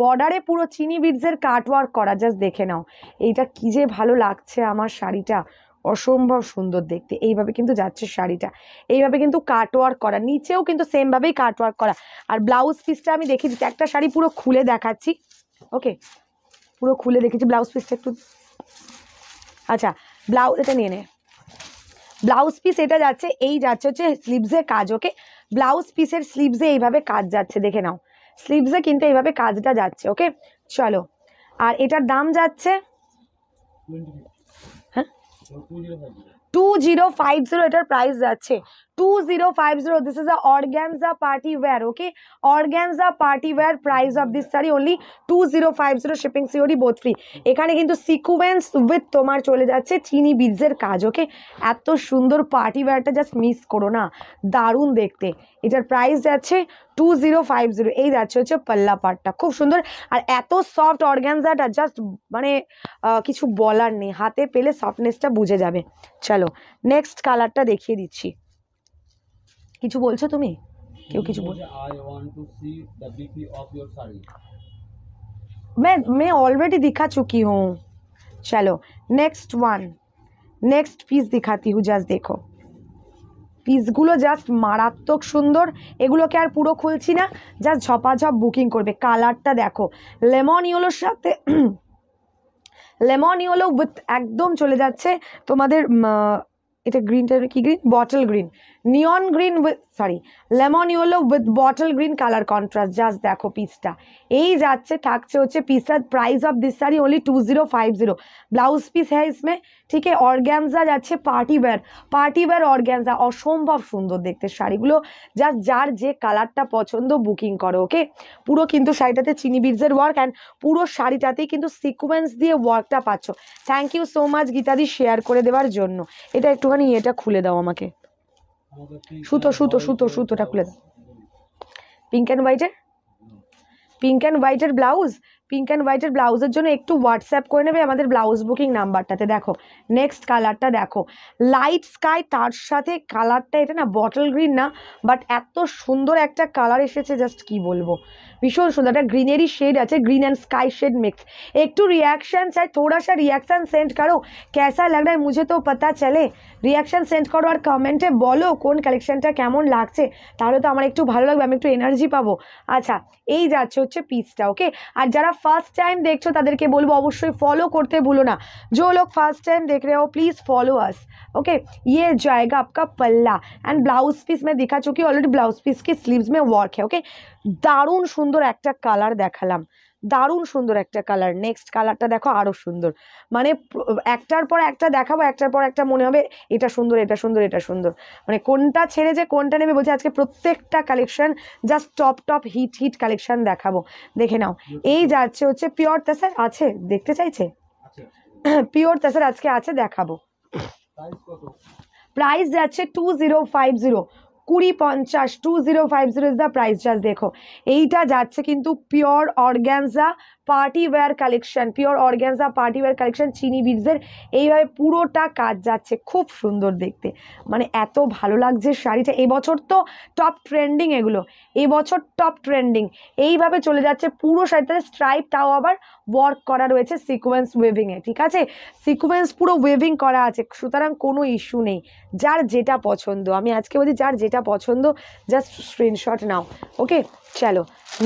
বর্ডারে পুরো চিনি বিডসের কাটওয়ার্ক করা জাস্ট দেখে নাও এইটা কী যে ভালো লাগছে আমার শাড়িটা অসম্ভব সুন্দর দেখতে এইভাবে কিন্তু যাচ্ছে শাড়িটা এইভাবে কিন্তু কাটওয়ার্ক করা নিচেও কিন্তু সেমভাবেই কাটওয়ার্ক করা আর ব্লাউজ পিসটা আমি দেখে দিচ্ছি একটা শাড়ি পুরো খুলে দেখাচ্ছি ওকে পুরো খুলে দেখেছি ব্লাউজ পিসটা একটু আচ্ছা ব্লাউজ এটা নিয়ে নে ব্লাউজ পিস এটা যাচ্ছে এই যাচ্ছে হচ্ছে স্লিভসে কাজ ওকে ব্লাউজ পিসের স্লিভসে এইভাবে কাজ যাচ্ছে দেখে নাও স্লিভসে কিন্তু এইভাবে কাজটা যাচ্ছে ওকে চলো আর এটার দাম যাচ্ছে হ্যাঁ টু জিরো ফাইভ জিরো এটার প্রাইস যাচ্ছে 2050 this is a organza party wear okay organza party wear price of this saree only 2050 shipping COD both free এখানে কিন্তু সিকোয়েন্স উইথ তোমার চলে যাচ্ছে চিনি বিজের কাজ ওকে এত সুন্দর পার্টি ওয়্যারটা জাস্ট মিস করো না দারুণ দেখতে এটার প্রাইস যাচ্ছে টু জিরো ফাইভ জিরো এই যাচ্ছে হচ্ছে পাল্লা পাটটা খুব সুন্দর আর এত সফট অর্গ্যানজাটা জাস্ট মানে কিছু বলার নেই হাতে পেলে সফটনেসটা বুঝে যাবে চলো নেক্সট কালারটা দেখিয়ে দিচ্ছি কিছু বলছো তুমি কেউ কিছু বল मैं मैं ऑलरेडी दिखा চুকি हूँ चलो নেক্সট ওয়ান নেক্সট পিস দেখাতি হু জাস্ট দেখো পিসগুলো জাস্ট মারাত্মক সুন্দর এগুলোকে আর পুরো খুলছি না জাস্ট ঝপাঝপ বুকিং করবে কালারটা দেখো লেমন ইয়েলোর সাথে লেমন ইয়েলো উইথ একদম চলে যাচ্ছে তোমাদের এটা গ্রিনটা কি green bottle green neon green with sorry lemon yellow with bottle green colour contrast just দেখো পিসটা এই যাচ্ছে থাকছে হচ্ছে পিসার price of this sari only two zero five zero blouse piece হ্যাঁ ইসমে ঠিক আছে অর্গ্যানজা যাচ্ছে party wear party wear organza অসম্ভব সুন্দর দেখতে শাড়িগুলো জাস্ট যার যে কালারটা পছন্দ বুকিং করো ওকে পুরো কিন্তু শাড়িটাতে চিনি বীর্জের ওয়ার্ক অ্যান্ড পুরো শাড়িটাতেই কিন্তু সিকুয়েন্স দিয়ে ওয়ার্কটা পাচ্ছ থ্যাংক ইউ সো মাচ গীতাদি শেয়ার করে দেওয়ার জন্য এটা একটুখানি এটা খুলে দাও আমাকে সুতো সুতো সুতো সুতোটা খুলে দাও পিঙ্ক অ্যান্ড হোয়াইটের পিঙ্ক অ্যান্ড হোয়াইটের ব্লাউজ পিঙ্ক অ্যান্ড হোয়াইটের ব্লাউজের জন্য একটু হোয়াটসঅ্যাপ করে নেবে আমাদের ব্লাউজ বুকিং নাম্বারটাতে দেখো নেক্সট কালারটা দেখো লাইট স্কাই তার সাথে কালারটা এটা না বটল গ্রিন না বাট এত সুন্দর একটা কালার এসেছে জাস্ট কি বলবো ভীষণ সুন্দর একটা গ্রিনেরই শেড আছে green and sky shade mix একটু রিয়াকশান চাই থোড়া সা রিয়াকশান সেন্ড করো ক্যাসা লাগ রা মুঝে তো পাতা চলে রিয়াকশান সেন্ড করো আর কমেন্টে বলো কোন কালেকশানটা কেমন লাগছে তাহলে তো আমার একটু ভালো লাগবে আমি একটু এনার্জি পাবো আচ্ছা এই যাচ্ছে হচ্ছে পিসটা ওকে আর যারা जरा फार्स्ट टाइम देखो तक अवश्य फलो करते भूलो ना जो लोग फार्स्ट टाइम देख रहे हो प्लीज फॉलो अस ओके ये जाएगा आपका पल्ला एंड ब्लाउज पीस मैं दिखा चुकी हूँ ऑलरेडी ब्लाउज पीस की स्लीव में वर्क है ओके दारूण सुंदर एक कलर देखाल দারুণ সুন্দর একটা কালার নেক্সট কালারটা দেখো আরও সুন্দর মানে একটার পর একটা দেখাবো একটার পর একটা মনে হবে এটা সুন্দর এটা সুন্দর এটা সুন্দর মানে কোনটা ছেড়ে যে কোনটা নেবে বলছি আজকে প্রত্যেকটা collection just top top hit hit collection দেখাবো দেখে নাও এই যাচ্ছে হচ্ছে পিওর তেসার আছে দেখতে চাইছে পিওর তেসার আজকে আছে দেখাবো প্রাইস যাচ্ছে টু জিরো ফাইভ জিরো কুড়ি পঞ্চাশ two zero five zero is the price just দেখো এইটা যাচ্ছে কিন্তু pure organza party wear collection pure organza party wear collection চিনি বিডসের এইভাবে পুরোটা কাজ যাচ্ছে খুব সুন্দর দেখতে মানে এত ভালো লাগছে শাড়িটা এবছর তো টপ ট্রেন্ডিং এগুলো এবছর টপ ট্রেন্ডিং এইভাবে চলে যাচ্ছে পুরো শাড়িতে স্ট্রাইপ তাও আবার ওয়ার্ক করা রয়েছে সিকোয়েন্স ওয়েভিংয়ে ঠিক আছে সিকোয়েন্স পুরো ওয়েভিং করা আছে সুতরাং কোনো ইস্যু নেই যার যেটা পছন্দ আমি আজকে বলছি যার যেটা পছন্দ জাস্ট স্ক্রিনশট নাও ওকে চলো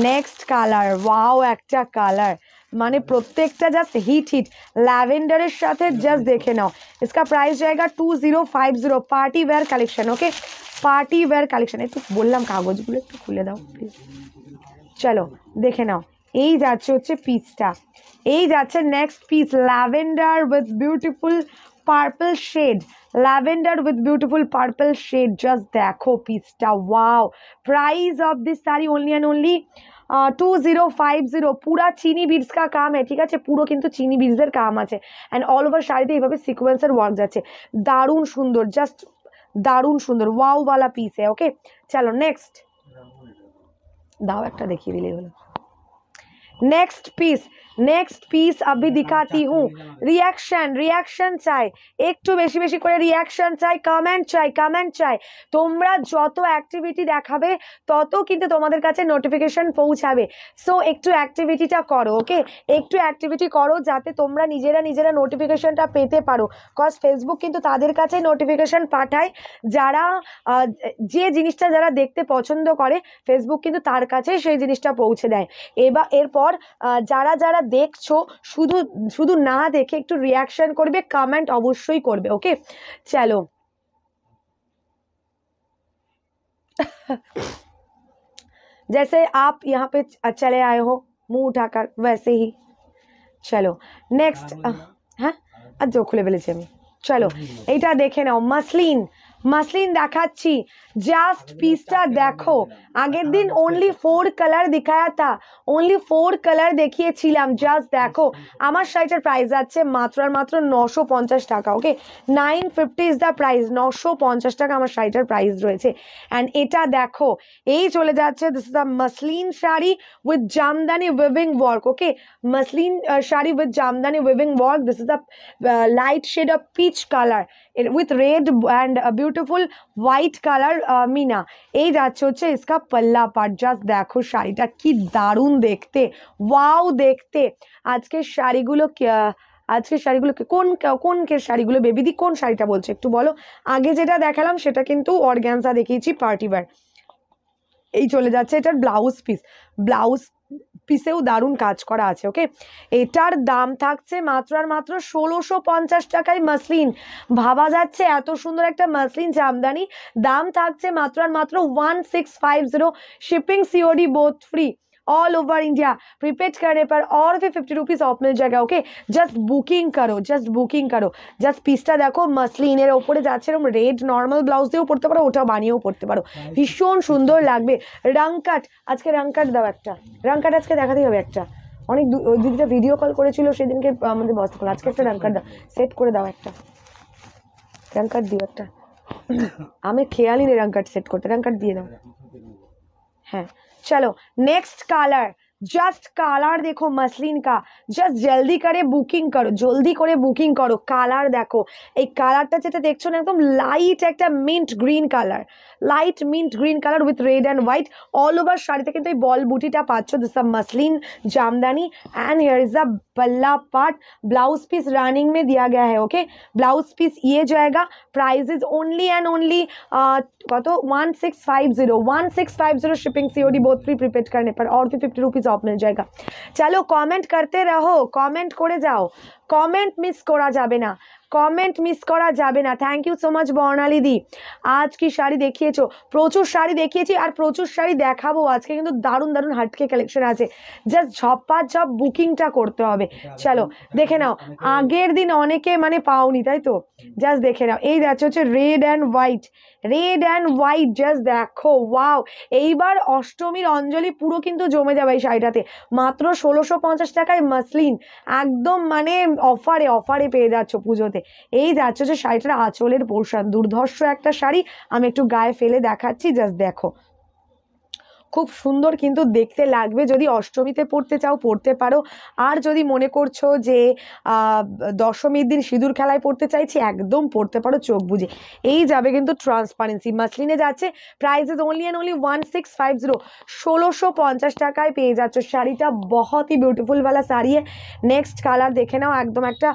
নেক্সট কালার ওয়াও একটা কালার মানে প্রত্যেকটা জাস্ট হিট হিট ল্যাভেন্ডারের সাথে জাস্ট দেখে নাও इसका প্রাইস জায়গা two zero five zero party wear collection okay party wear collection একটু বললাম কাগজগুলো একটু খুলে দাও প্লিজ চলো দেখে নাও এই যাচ্ছে হচ্ছে পিসটা এই যাচ্ছে next piece lavender with beautiful purple shade lavender with beautiful purple shade just দেখো পিসটা wow price of this sari only and only two zero five zero পুরা চিনি বিডস কা কাম হ্যাঁ ঠিক আছে পুরো কিন্তু চিনি বিডসের কাম আছে অ্যান্ড অল ওভার শাড়িতে এইভাবে সিকোয়েন্সের ওয়ার্ক যাচ্ছে দারুণ সুন্দর জাস্ট দারুণ সুন্দর বালা পিস হ্যাঁ ওকে চলো নেক্সট দাও একটা দেখিয়ে দিলেই হলো নেক্সট পিস নেক্সট পিস আমি দেখাতি হু রিয়াকশন রিয়াকশন চাই একটু বেশি বেশি করে রিয়াকশন চাই কমেন্ট চাই কমেন্ট চাই তোমরা যত অ্যাক্টিভিটি দেখাবে তত কিন্তু তোমাদের কাছে নোটিফিকেশন পৌঁছাবে সো একটু অ্যাক্টিভিটিটা করো ওকে একটু অ্যাক্টিভিটি করো যাতে তোমরা নিজেরা নিজেরা নোটিফিকেশনটা পেতে পারো কজ ফেসবুক কিন্তু তাদের কাছে নোটিফিকেশন পাঠায় যারা যে জিনিসটা যারা দেখতে পছন্দ করে ফেসবুক কিন্তু তার কাছে সেই জিনিসটা পৌঁছে দেয় এবার এরপর যারা যারা দেখছো শুধু শুধু না দেখে একটু রিঅ্যাকশন করবে কমেন্ট অবশ্যই করবে ওকে চলো যেমন আপনি यहां पे चले आए हो मुंह उठाकर वैसे ही चलो नेक्स्ट হ্যাঁ আজ যে খুলেবেলেছি আমি চলো এইটা দেখেন ও মাসলিন মাসলিন দেখাচ্ছি জাস্ট পিসটা দেখো আগের দিন অনলি ফোর কালার দেখায়া তা অনলি ফোর কালার দেখিয়েছিলাম জাস্ট দেখো আমার শাড়িটার প্রাইস আছে মাত্র আর মাত্র নশো পঞ্চাশ টাকা okay nine fifty is the price নশো পঞ্চাশ টাকা আমার শাড়িটার প্রাইস রয়েছে অ্যান্ড এটা দেখো এই চলে যাচ্ছে this is the muslin sari with Jamdani weaving work okay muslin sari with Jamdani weaving work this is the light shade of peach colour with red and a beautiful white color uh, mina এই যাচ্ছে হচ্ছে ইসকা পাল্লা পাট জাস্ট দেখো শাড়িটা কি দারুণ দেখতে ওয়াও দেখতে আজকের শাড়িগুলো আজকের শাড়িগুলোকে কোন কোন শাড়িগুলো বেবিদি কোন শাড়িটা বলছে একটু বলো আগে যেটা দেখালাম সেটা কিন্তু অর্গ্যান্সা দেখিয়েছি পার্টিবার এই চলে যাচ্ছে এটার ব্লাউজ পিস ব্লাউজ পিসেও দারুণ কাজ করা আছে ওকে এটার দাম থাকছে মাত্র আর মাত্র ষোলোশো পঞ্চাশ টাকায় মাসলিন ভাবা যাচ্ছে এত সুন্দর একটা মাসলিন জামদানি দাম থাকছে মাত্র আর মাত্র one six five zero shipping COD both free all over India prepaid करने पर और भी फिफ्टी रुपीज़ ऑफ मिल जाएगा ओके জাস্ট বুকিং করো জাস্ট বুকিং করো জাস্ট পিসটা দেখো মাসলিনের ওপরে যাচ্ছে এরকম রেড নর্মাল ব্লাউজ দিয়েও পরতে পারো ওটা বানিয়েও পরতে পারো ভীষণ সুন্দর লাগবে রাং কাট আজকে রাং কাট দাও একটা রাং কাট আজকে দেখাতেই হবে একটা অনেক ওই দিদিটা ভিডিও কল করেছিল সেদিনকে আমাদের বস্তা করে আজকে একটা রাং কাট দাও সেট করে দাও একটা রাং কাট দিও একটা আমি খেয়ালই নেই রাং কাট সেট করতে রাং কাট দিয়ে দাও হ্যাঁ চলো নেক্সট কালার जस्ट कलर देखो मसलिन का जस्ट जल्दी करे बुकिंग करो जल्दी करे बुकिंग करो कलर देखो ये कलर का जेटा देखो ना एकदम लाइट एक mint green colour light mint green colour with red and white all over sari क्योंकि बल बुटी पाच this muslin Jamdani and here is a बल्ला पार्ट ब्लाउज पीस रनिंग में दिया गया है ओके ब्लाउज पीस ये जाएगा price is only and only कतो one six five zero one six five zero shipping COD both free prepaid करने पर और भी फिफ्टी रुपीज जॉब मिल जाएगा चलो कमेंट करते रहो कमेंट कर जाओ কমেন্ট মিস করা যাবে না কমেন্ট মিস করা যাবে না thank you so much Barnali দি আজ কি শাড়ি দেখিয়েছো প্রচুর শাড়ি দেখিয়েছি আর প্রচুর শাড়ি দেখাবো আজকে কিন্তু দারুণ দারুণ হাটকে কালেকশন আছে জাস্ট ঝপা ঝপ বুকিংটা করতে হবে চলো দেখে নাও আগের দিন অনেকে মানে পাওনি তাই তো জাস্ট দেখে নাও এই যাচ্ছে হচ্ছে red and white red and white just দেখো ওয়াও এইবার অষ্টমীর অঞ্জলি পুরো কিন্তু জমে যাবে এই শাড়িটাতে মাত্র ষোলোশো পঞ্চাশ টাকায় মাসলিন একদম মানে অফারে অফারে পেয়ে যাচ্ছ পুজোতে এই যাচ্ছে যে শাড়িটার আঁচলের পোর্শন দুর্ধর্ষ একটা শাড়ি আমি একটু গায়ে ফেলে দেখাচ্ছি জাস্ট দেখো খুব সুন্দর কিন্তু দেখতে লাগবে যদি অষ্টমীতে পড়তে চাও পড়তে পারো আর যদি মনে করছো যে দশমীর দিন সিঁদুর খেলায় পড়তে চাইছি একদম পড়তে পারো চোখ বুঝে এই যাবে কিন্তু ট্রান্সপারেন্সি মাসলিনে যাচ্ছে is only and only one six five zero ষোলোশো পঞ্চাশ টাকায় পেয়ে যাচ্ছ শাড়িটা বহতই বিউটিফুল শাড়ি নেক্সট কালার দেখে নাও একদম একটা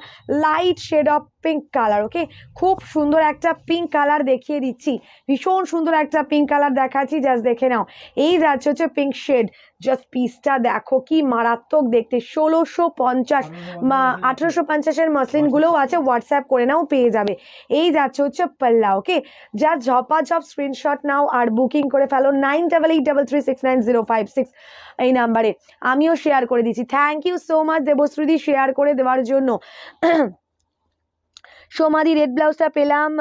light shade of pink colour okay খুব সুন্দর একটা পিঙ্ক কালার দেখিয়ে দিচ্ছি ভীষণ সুন্দর একটা পিঙ্ক কালার দেখাচ্ছি জাস্ট দেখে নাও এই যাচ্ছে হচ্ছে পিঙ্ক শেড জাস্ট পিসটা দেখো কি মারাত্মক দেখতে ষোলোশো পঞ্চাশ মা আঠেরোশো পঞ্চাশের মসলিনগুলোও আছে হোয়াটসঅ্যাপ করে নাও পেয়ে যাবে এই যাচ্ছে হচ্ছে পাল্লা ওকে ঝপা ঝপাঝপ স্ক্রিনশট নাও আর বুকিং করে ফেলো nine double eight double three six nine zero five six এই নাম্বারে আমিও শেয়ার করে দিচ্ছি thank you so much Debashruti share করে দেওয়ার জন্য सोमदि रेड ब्लाउजा पेलम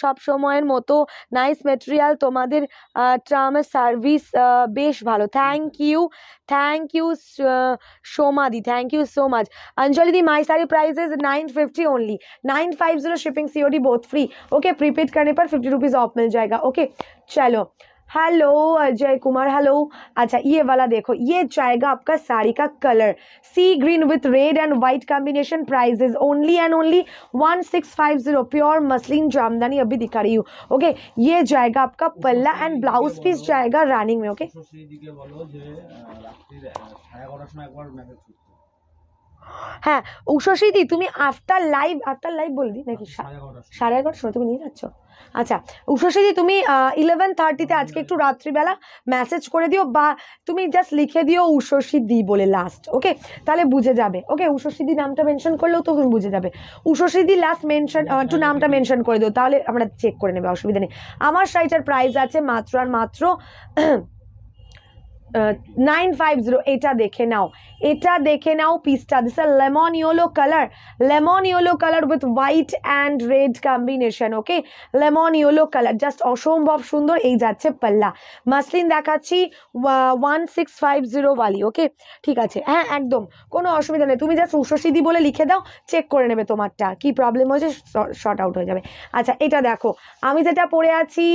सब समय मत नाइस मेटेरियल तुम्हारे ट्राम सार्विस बेस भलो थैंक यू थैंक यू सोमदि थैंक यू सो माच दी my sari price is nine fifty only nine five zero shipping C O D both free okay prepaid करने पर फिफ्टी रुपीज ऑफ मिल जाएगा ओके चलो हेलो अजय कुमार हेलो अच्छा ये वाला देखो ये जाएगा आपका साड़ी का colour sea green with red and white combination price is only and only one six five zero pure muslin Jamdani अभी दिखा रही हूँ ओके ये जाएगा आपका पल्ला एंड ब्लाउज पीस जाएगा रनिंग में ओके হ্যাঁ উষসীদি তুমি আফটার লাইভ আফটার লাইভ দিই নাকি সাড়ে এগারোটার সময় তুমি নিয়ে যাচ্ছ আচ্ছা উষসীদি তুমি ইলেভেন থার্টিতে হ্যাঁ, আজকে একটু রাত্রিবেলা মেসেজ করে দিও বা তুমি জাস্ট লিখে দিও উষসীদি বলে লাস্ট ওকে তাহলে বুঝে যাবে ওকে উষসীদি নামটা মেনশন করলেও তো তুমি বুঝে যাবে উষসীদি লাস্ট মেনশন একটু নামটা মেনশন করে দিও তাহলে আমরা চেক করে নেবে অসুবিধা নেই আমার সাইটার প্রাইস আছে মাত্র আর মাত্র নাইন ফাইভ জিরো এটা দেখে নাও এটা দেখে নাও পিসটা দিস আর lemon yellow colour lemon yellow colour with white and red combination okay lemon yellow colour just অসম্ভব সুন্দর এই যাচ্ছে পাল্লা মাসলিন দেখাচ্ছি ওয়ান সিক্স ফাইভ জিরো ওয়ালি ওকে ঠিক আছে হ্যাঁ একদম কোনো অসুবিধা নেই তুমি জাস্ট উষসিদি বলে লিখে দাও চেক করে নেবে তোমারটা কি প্রবলেম হয়েছে শর্ট আউট হয়ে যাবে আচ্ছা এটা দেখো আমি যেটা পরে আছি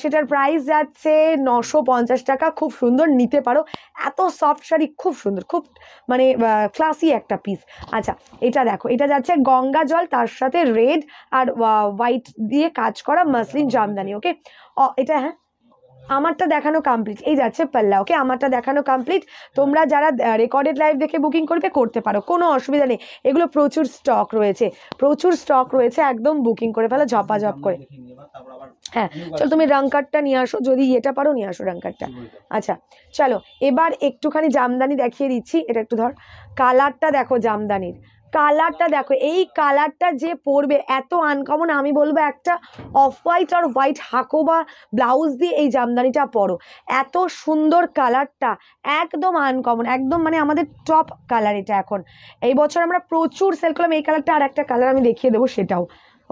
সেটার প্রাইস যাচ্ছে নশো পঞ্চাশ টাকা খুব সুন্দর নিতে পারো এত সফট শাড়ি খুব সুন্দর খুব মানে ক্লাসি একটা পিস আচ্ছা এটা দেখো এটা যাচ্ছে গঙ্গা জল তার সাথে রেড আর হোয়াইট দিয়ে কাজ করা মাসলিন জামদানি ওকে এটা হ্যাঁ আমারটা দেখানো কমপ্লিট এই যাচ্ছে পাল্লা ওকে আমারটা দেখানো কমপ্লিট তোমরা যারা রেকর্ডেড লাইভ দেখে বুকিং করবে করতে পারো কোনো অসুবিধা নেই এগুলো প্রচুর স্টক রয়েছে প্রচুর স্টক রয়েছে একদম বুকিং করে ফেলো ঝপাঝপ করে হ্যাঁ চলো তুমি রং কার্ডটা নিয়ে আসো যদি এটা পারো নিয়ে আসো রাং কার্ডটা আচ্ছা চলো এবার একটুখানি জামদানি দেখিয়ে দিচ্ছি এটা একটু ধর কালারটা দেখো জামদানির কালারটা দেখো এই কালারটা যে পরবে এত আনকমন আমি বলবো একটা অফ হোয়াইট আর হোয়াইট হাকো বা ব্লাউজ দিয়ে এই জামদানিটা পরো এত সুন্দর কালারটা একদম আনকমন একদম মানে আমাদের টপ কালার এটা এখন এই বছর আমরা প্রচুর সেল করলাম এই কালারটা আর একটা কালার আমি দেখিয়ে দেবো সেটাও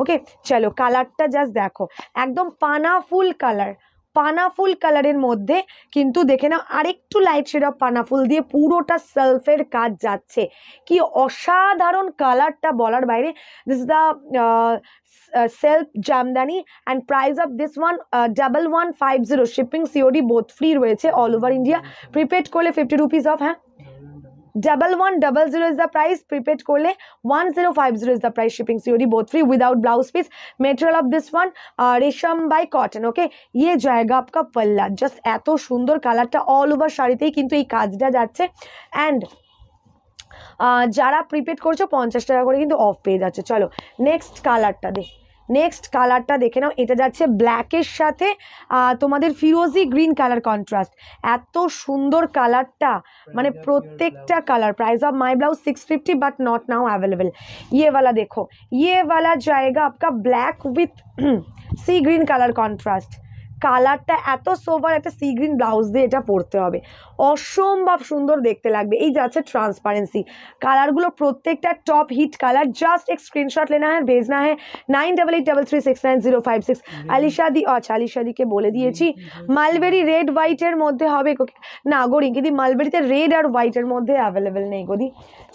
ওকে চলো কালারটা জাস্ট দেখো একদম পানা ফুল কালার পানাফুল কালারের মধ্যে কিন্তু দেখে নাও আরেকটু লাইট শেড অফ পানাফুল দিয়ে পুরোটা সেলফের কাজ যাচ্ছে কি অসাধারণ কালারটা বলার বাইরে this the self Jamdani and price of this one double one five zero shipping COD both free রয়েছে অল ওভার ইন্ডিয়া প্রিপেড করলে ফিফটি রুপিস অফ হ্যাঁ double one double zero is the price prepaid করলে one zero five zero is the price shipping COD both free without blouse piece material of this one রেশম বাই কটন ওকে ইয়ে জায়গা আপকা পাল্লা জাস্ট এত সুন্দর কালারটা অল ওভার শাড়িতেই কিন্তু এই কাজটা যাচ্ছে অ্যান্ড যারা প্রিপেড করছো পঞ্চাশ টাকা করে কিন্তু অফ পেয়ে যাচ্ছে চলো নেক্সট কালারটা দেখ নেক্সট কালারটা দেখে নাও এটা যাচ্ছে ব্ল্যাকের সাথে তোমাদের ফিরোজি গ্রিন কালার কন্ট্রাস্ট এত সুন্দর কালারটা মানে প্রত্যেকটা colour price of my blouse six fifty but not now available ইয়েওয়ালা দেখো ইয়েওয়ালা জায়গা আপকা black with sea green colour contrast কালারটা এত সোভার একটা সি গ্রিন ব্লাউজ দিয়ে এটা পরতে হবে অসম্ভব সুন্দর দেখতে লাগবে এই যাচ্ছে ট্রান্সপারেন্সি কালারগুলো প্রত্যেকটা টপ হিট কালার জাস্ট এক স্ক্রিনশট লেনা হ্যাঁ ভেজনা হ্যাঁ nine double eight double three six nine zero five six আলিশাদি আচ্ছা আলিশাদিকে বলে দিয়েছি মালবেরি রেড হোয়াইটের মধ্যে হবে না গরি কিন্তু মালবেরিতে রেড আর হোয়াইটের মধ্যে অ্যাভেলেবেল নেই গদি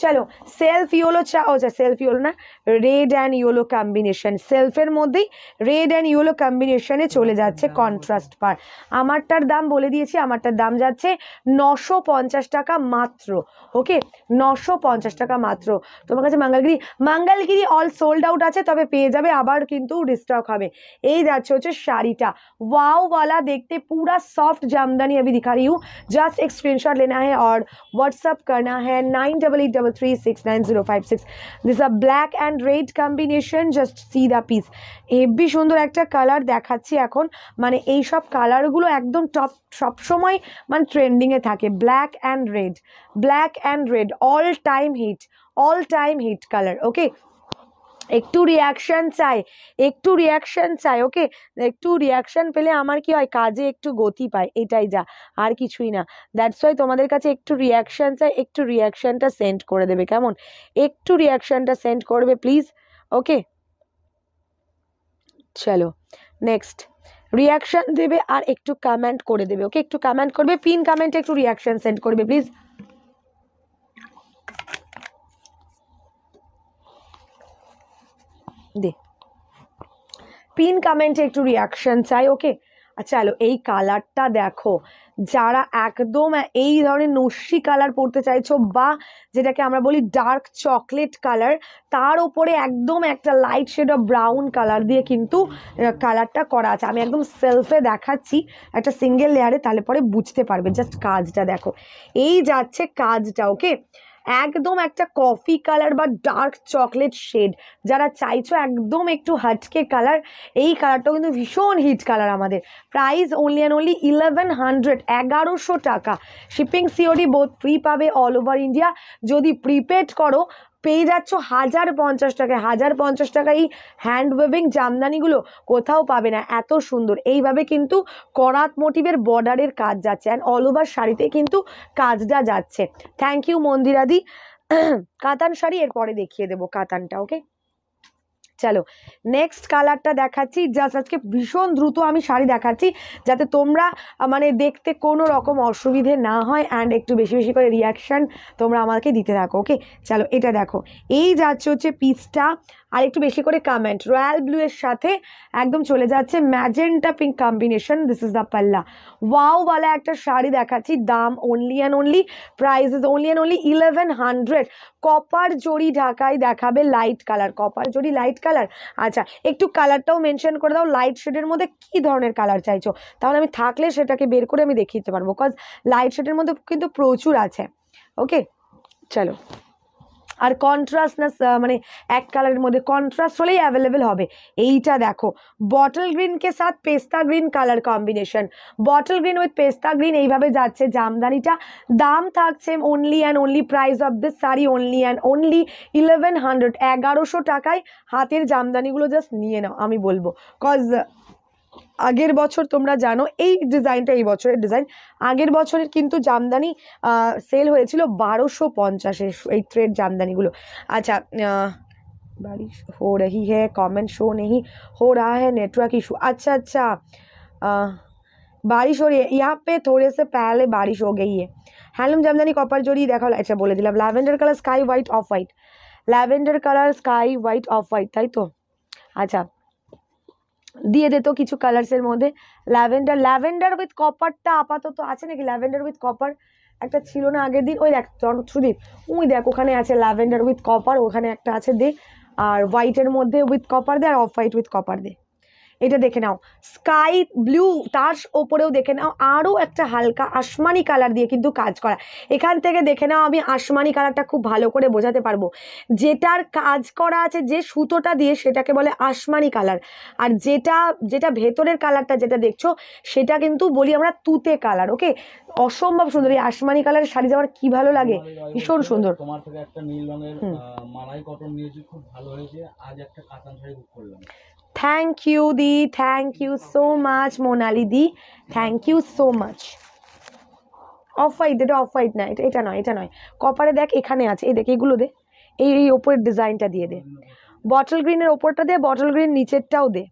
চলো সেলফ ইয়োলো চা ও চা সেলফ ইয়োলো না রেড অ্যান্ড ইয়োলো কম্বিনেশন সেলফের মধ্যেই রেড অ্যান্ড ইয়োলো কম্বিনেশনে চলে যাচ্ছে কন কন্ট্রাস্ট পার আমারটার দাম বলে দিয়েছি আমারটার দাম যাচ্ছে নশো পঞ্চাশ টাকা মাত্র ওকে নশো পঞ্চাশ টাকা মাত্র তোমার কাছে Mangalagiri Mangalagiri all sold out আছে তবে পেয়ে যাবে আবার কিন্তু রিস্টক হবে এই যাচ্ছে হচ্ছে শাড়িটা ওয়াওওয়ালা দেখতে পুরা সফট জামদানি আমি दिखा রি জাস্ট এক স্ক্রিনশট লেনা হ্যাঁ है হোয়াটসঅ্যাপ व्हाट्सअप হ্যাঁ nine double eight double three six nine zero five six this a black and red combination just see the piece heavy সুন্দর একটা কালার দেখাচ্ছি এখন মানে এই সব কালারগুলো একদম টপ সবসময় মানে ট্রেন্ডিংয়ে থাকে black and red black and red all time hit all time hit colour okay একটু রিয়াকশান চাই একটু রিয়াকশান চাই ওকে একটু রিয়াকশান পেলে আমার কি হয় কাজে একটু গতি পায় এটাই যা আর কিছুই না দ্যাটস ওয়াই তোমাদের কাছে একটু রিয়াকশান চাই একটু রিয়াকশানটা সেন্ড করে দেবে কেমন একটু রিয়াকশানটা সেন্ড করবে প্লিজ ওকে চলো নেক্সট রিয়াকশান দেবে আর একটু কমেন্ট করে দেবে ওকে একটু কমেন্ট করবে পিন কমেন্টে একটু রিয়াকশান সেন্ড করবে প্লিজ দে পিন কমেন্টে একটু রিয়াকশান চাই ওকে আচ্ছা চলো এই কালারটা দেখো যারা একদম এই ধরনের নস্যি কালার পরতে চাইছো বা যেটাকে আমরা বলি ডার্ক চকলেট কালার তার ওপরে একদম একটা light shade of brown colour দিয়ে কিন্তু কালারটা করা আছে আমি একদম সেলফে দেখাচ্ছি একটা সিঙ্গেল লেয়ারে তাহলে পরে বুঝতে পারবে জাস্ট কাজটা দেখো এই যাচ্ছে কাজটা ওকে একদম একটা কফি কালার বা ডার্ক চকলেট শেড যারা চাইছো একদম একটু হাটকে কালার এই কালারটাও কিন্তু ভীষণ হিট কালার আমাদের price only and only eleven hundred এগারোশো টাকা শিপিং সিওডি বোধ ফ্রি পাবে অল ওভার ইন্ডিয়া যদি প্রিপেড করো পেয়ে যাচ্ছ হাজার পঞ্চাশ টাকায় হাজার পঞ্চাশ টাকা এই হ্যান্ড ওয়েভিং জামদানিগুলো কোথাও পাবে না এত সুন্দর এইভাবে কিন্তু করাত মোটিভের বর্ডারের কাজ যাচ্ছে অ্যান্ড অল ওভার শাড়িতে কিন্তু কাজটা যাচ্ছে থ্যাংক ইউ মন্দিরাদি কাতান শাড়ি এরপরে দেখিয়ে দেবো কাতানটা ওকে চলো নেক্সট কালারটা দেখাচ্ছি জাস্ট আজকে ভীষণ দ্রুত আমি শাড়ি দেখাচ্ছি যাতে তোমরা মানে দেখতে কোনো রকম অসুবিধে না হয় অ্যান্ড একটু বেশি বেশি করে রিয়াকশান তোমরা আমাকে দিতে থাকো ওকে চলো এটা দেখো এই যাচ্ছে হচ্ছে পিসটা আর একটু বেশি করে কামেন্ট রয়্যাল ব্লু এর সাথে একদম চলে যাচ্ছে magenta pink combination this is the পাল্লা ওয়াওওয়ালা একটা শাড়ি দেখাচ্ছি দাম only and only price is only and only eleven hundred copper zari ঢাকায় দেখাবে light colour copper zari light colour আচ্ছা একটু কালারটাও মেনশন করে দাও লাইট শেডের মধ্যে কি ধরনের কালার চাইছো তাহলে আমি থাকলে সেটাকে বের করে আমি দেখিয়ে দিতে পারবো বিকজ লাইট শেডের মধ্যে কিন্তু প্রচুর আছে ওকে চলো আর কন্ট্রাস্ট না মানে এক কালারের মধ্যে কন্ট্রাস্ট হলেই অ্যাভেলেবেল হবে এইটা দেখো বটল গ্রিনকে সাথ পেস্তা green colour combination bottle green with পেস্তা গ্রিন এইভাবে যাচ্ছে জামদানিটা দাম থাকছে only and only price of this sari only and only eleven hundred এগারোশো টাকায় হাতের জামদানিগুলো জাস্ট নিয়ে নাও আমি বলবো কজ আগের বছর তোমরা জানো এই ডিজাইনটা এই বছরের ডিজাইন আগের বছরের কিন্তু জামদানি সেল হয়েছিল বারোশো পঞ্চাশের এই থ্রেড জামদানিগুলো আচ্ছা, আচ্ছা, আচ্ছা বারিশ হো রহি হ্যাঁ কমেন্ট শো নেই হো রা হ্যাঁ নেটওয়ার্ক ইস্যু আচ্ছা আচ্ছা বারিশ হয়ে ইয়া পে থোড়ে সে প্যালে বারিশ হো গেই হ্যালুম জামদানি কপার জড়িয়ে দেখা হলো আচ্ছা বলে দিলাম lavender colour sky white off white lavender colour sky white off white তাই তো আচ্ছা দিয়ে দিত কিছু কালার্সের মধ্যে ল্যাভেন্ডার ল্যাভেন্ডার উইথ কপারটা আপাতত আছে নাকি ল্যাভেন্ডার উইথ কপার একটা ছিল না আগের দিন ওই দেখ সুদীপ ওই দেখ ওখানে আছে ল্যাভেন্ডার উইথ কপার ওখানে একটা আছে দে আর হোয়াইটের মধ্যে with copper they are off white with copper দে এটা দেখে নাও স্কাই ব্লু তার ওপরেও দেখে নাও আরও একটা হালকা আসমানি কালার দিয়ে কিন্তু কাজ করা এখান থেকে দেখে নাও আমি আসমানি কালারটা খুব ভালো করে বোঝাতে পারবো যেটার কাজ করা আছে যে সুতোটা দিয়ে সেটাকে বলে আসমানি কালার আর যেটা যেটা ভেতরের কালারটা যেটা দেখছো সেটা কিন্তু বলি আমরা তুতে কালার ওকে অসম্ভব সুন্দর এই আসমানি কালারের শাড়ি আমার কি ভালো লাগে ভীষণ সুন্দর তোমার থেকে একটা নীল রঙের মালাই কটন নিয়েছি খুব ভালো হয়েছে আজ একটা কাতান শাড়ি বুক করলাম থ্যাংক ইউ দি thank you so much Monali দি thank you so much off white এটা অফ হোয়াইট না এটা এটা নয় এটা নয় কপারে দেখ এখানে আছে এই দেখ এগুলো দে এই এই ওপরের ডিজাইনটা দিয়ে দে বটল গ্রিনের ওপরটা দে বটল গ্রিন নিচেরটাও দে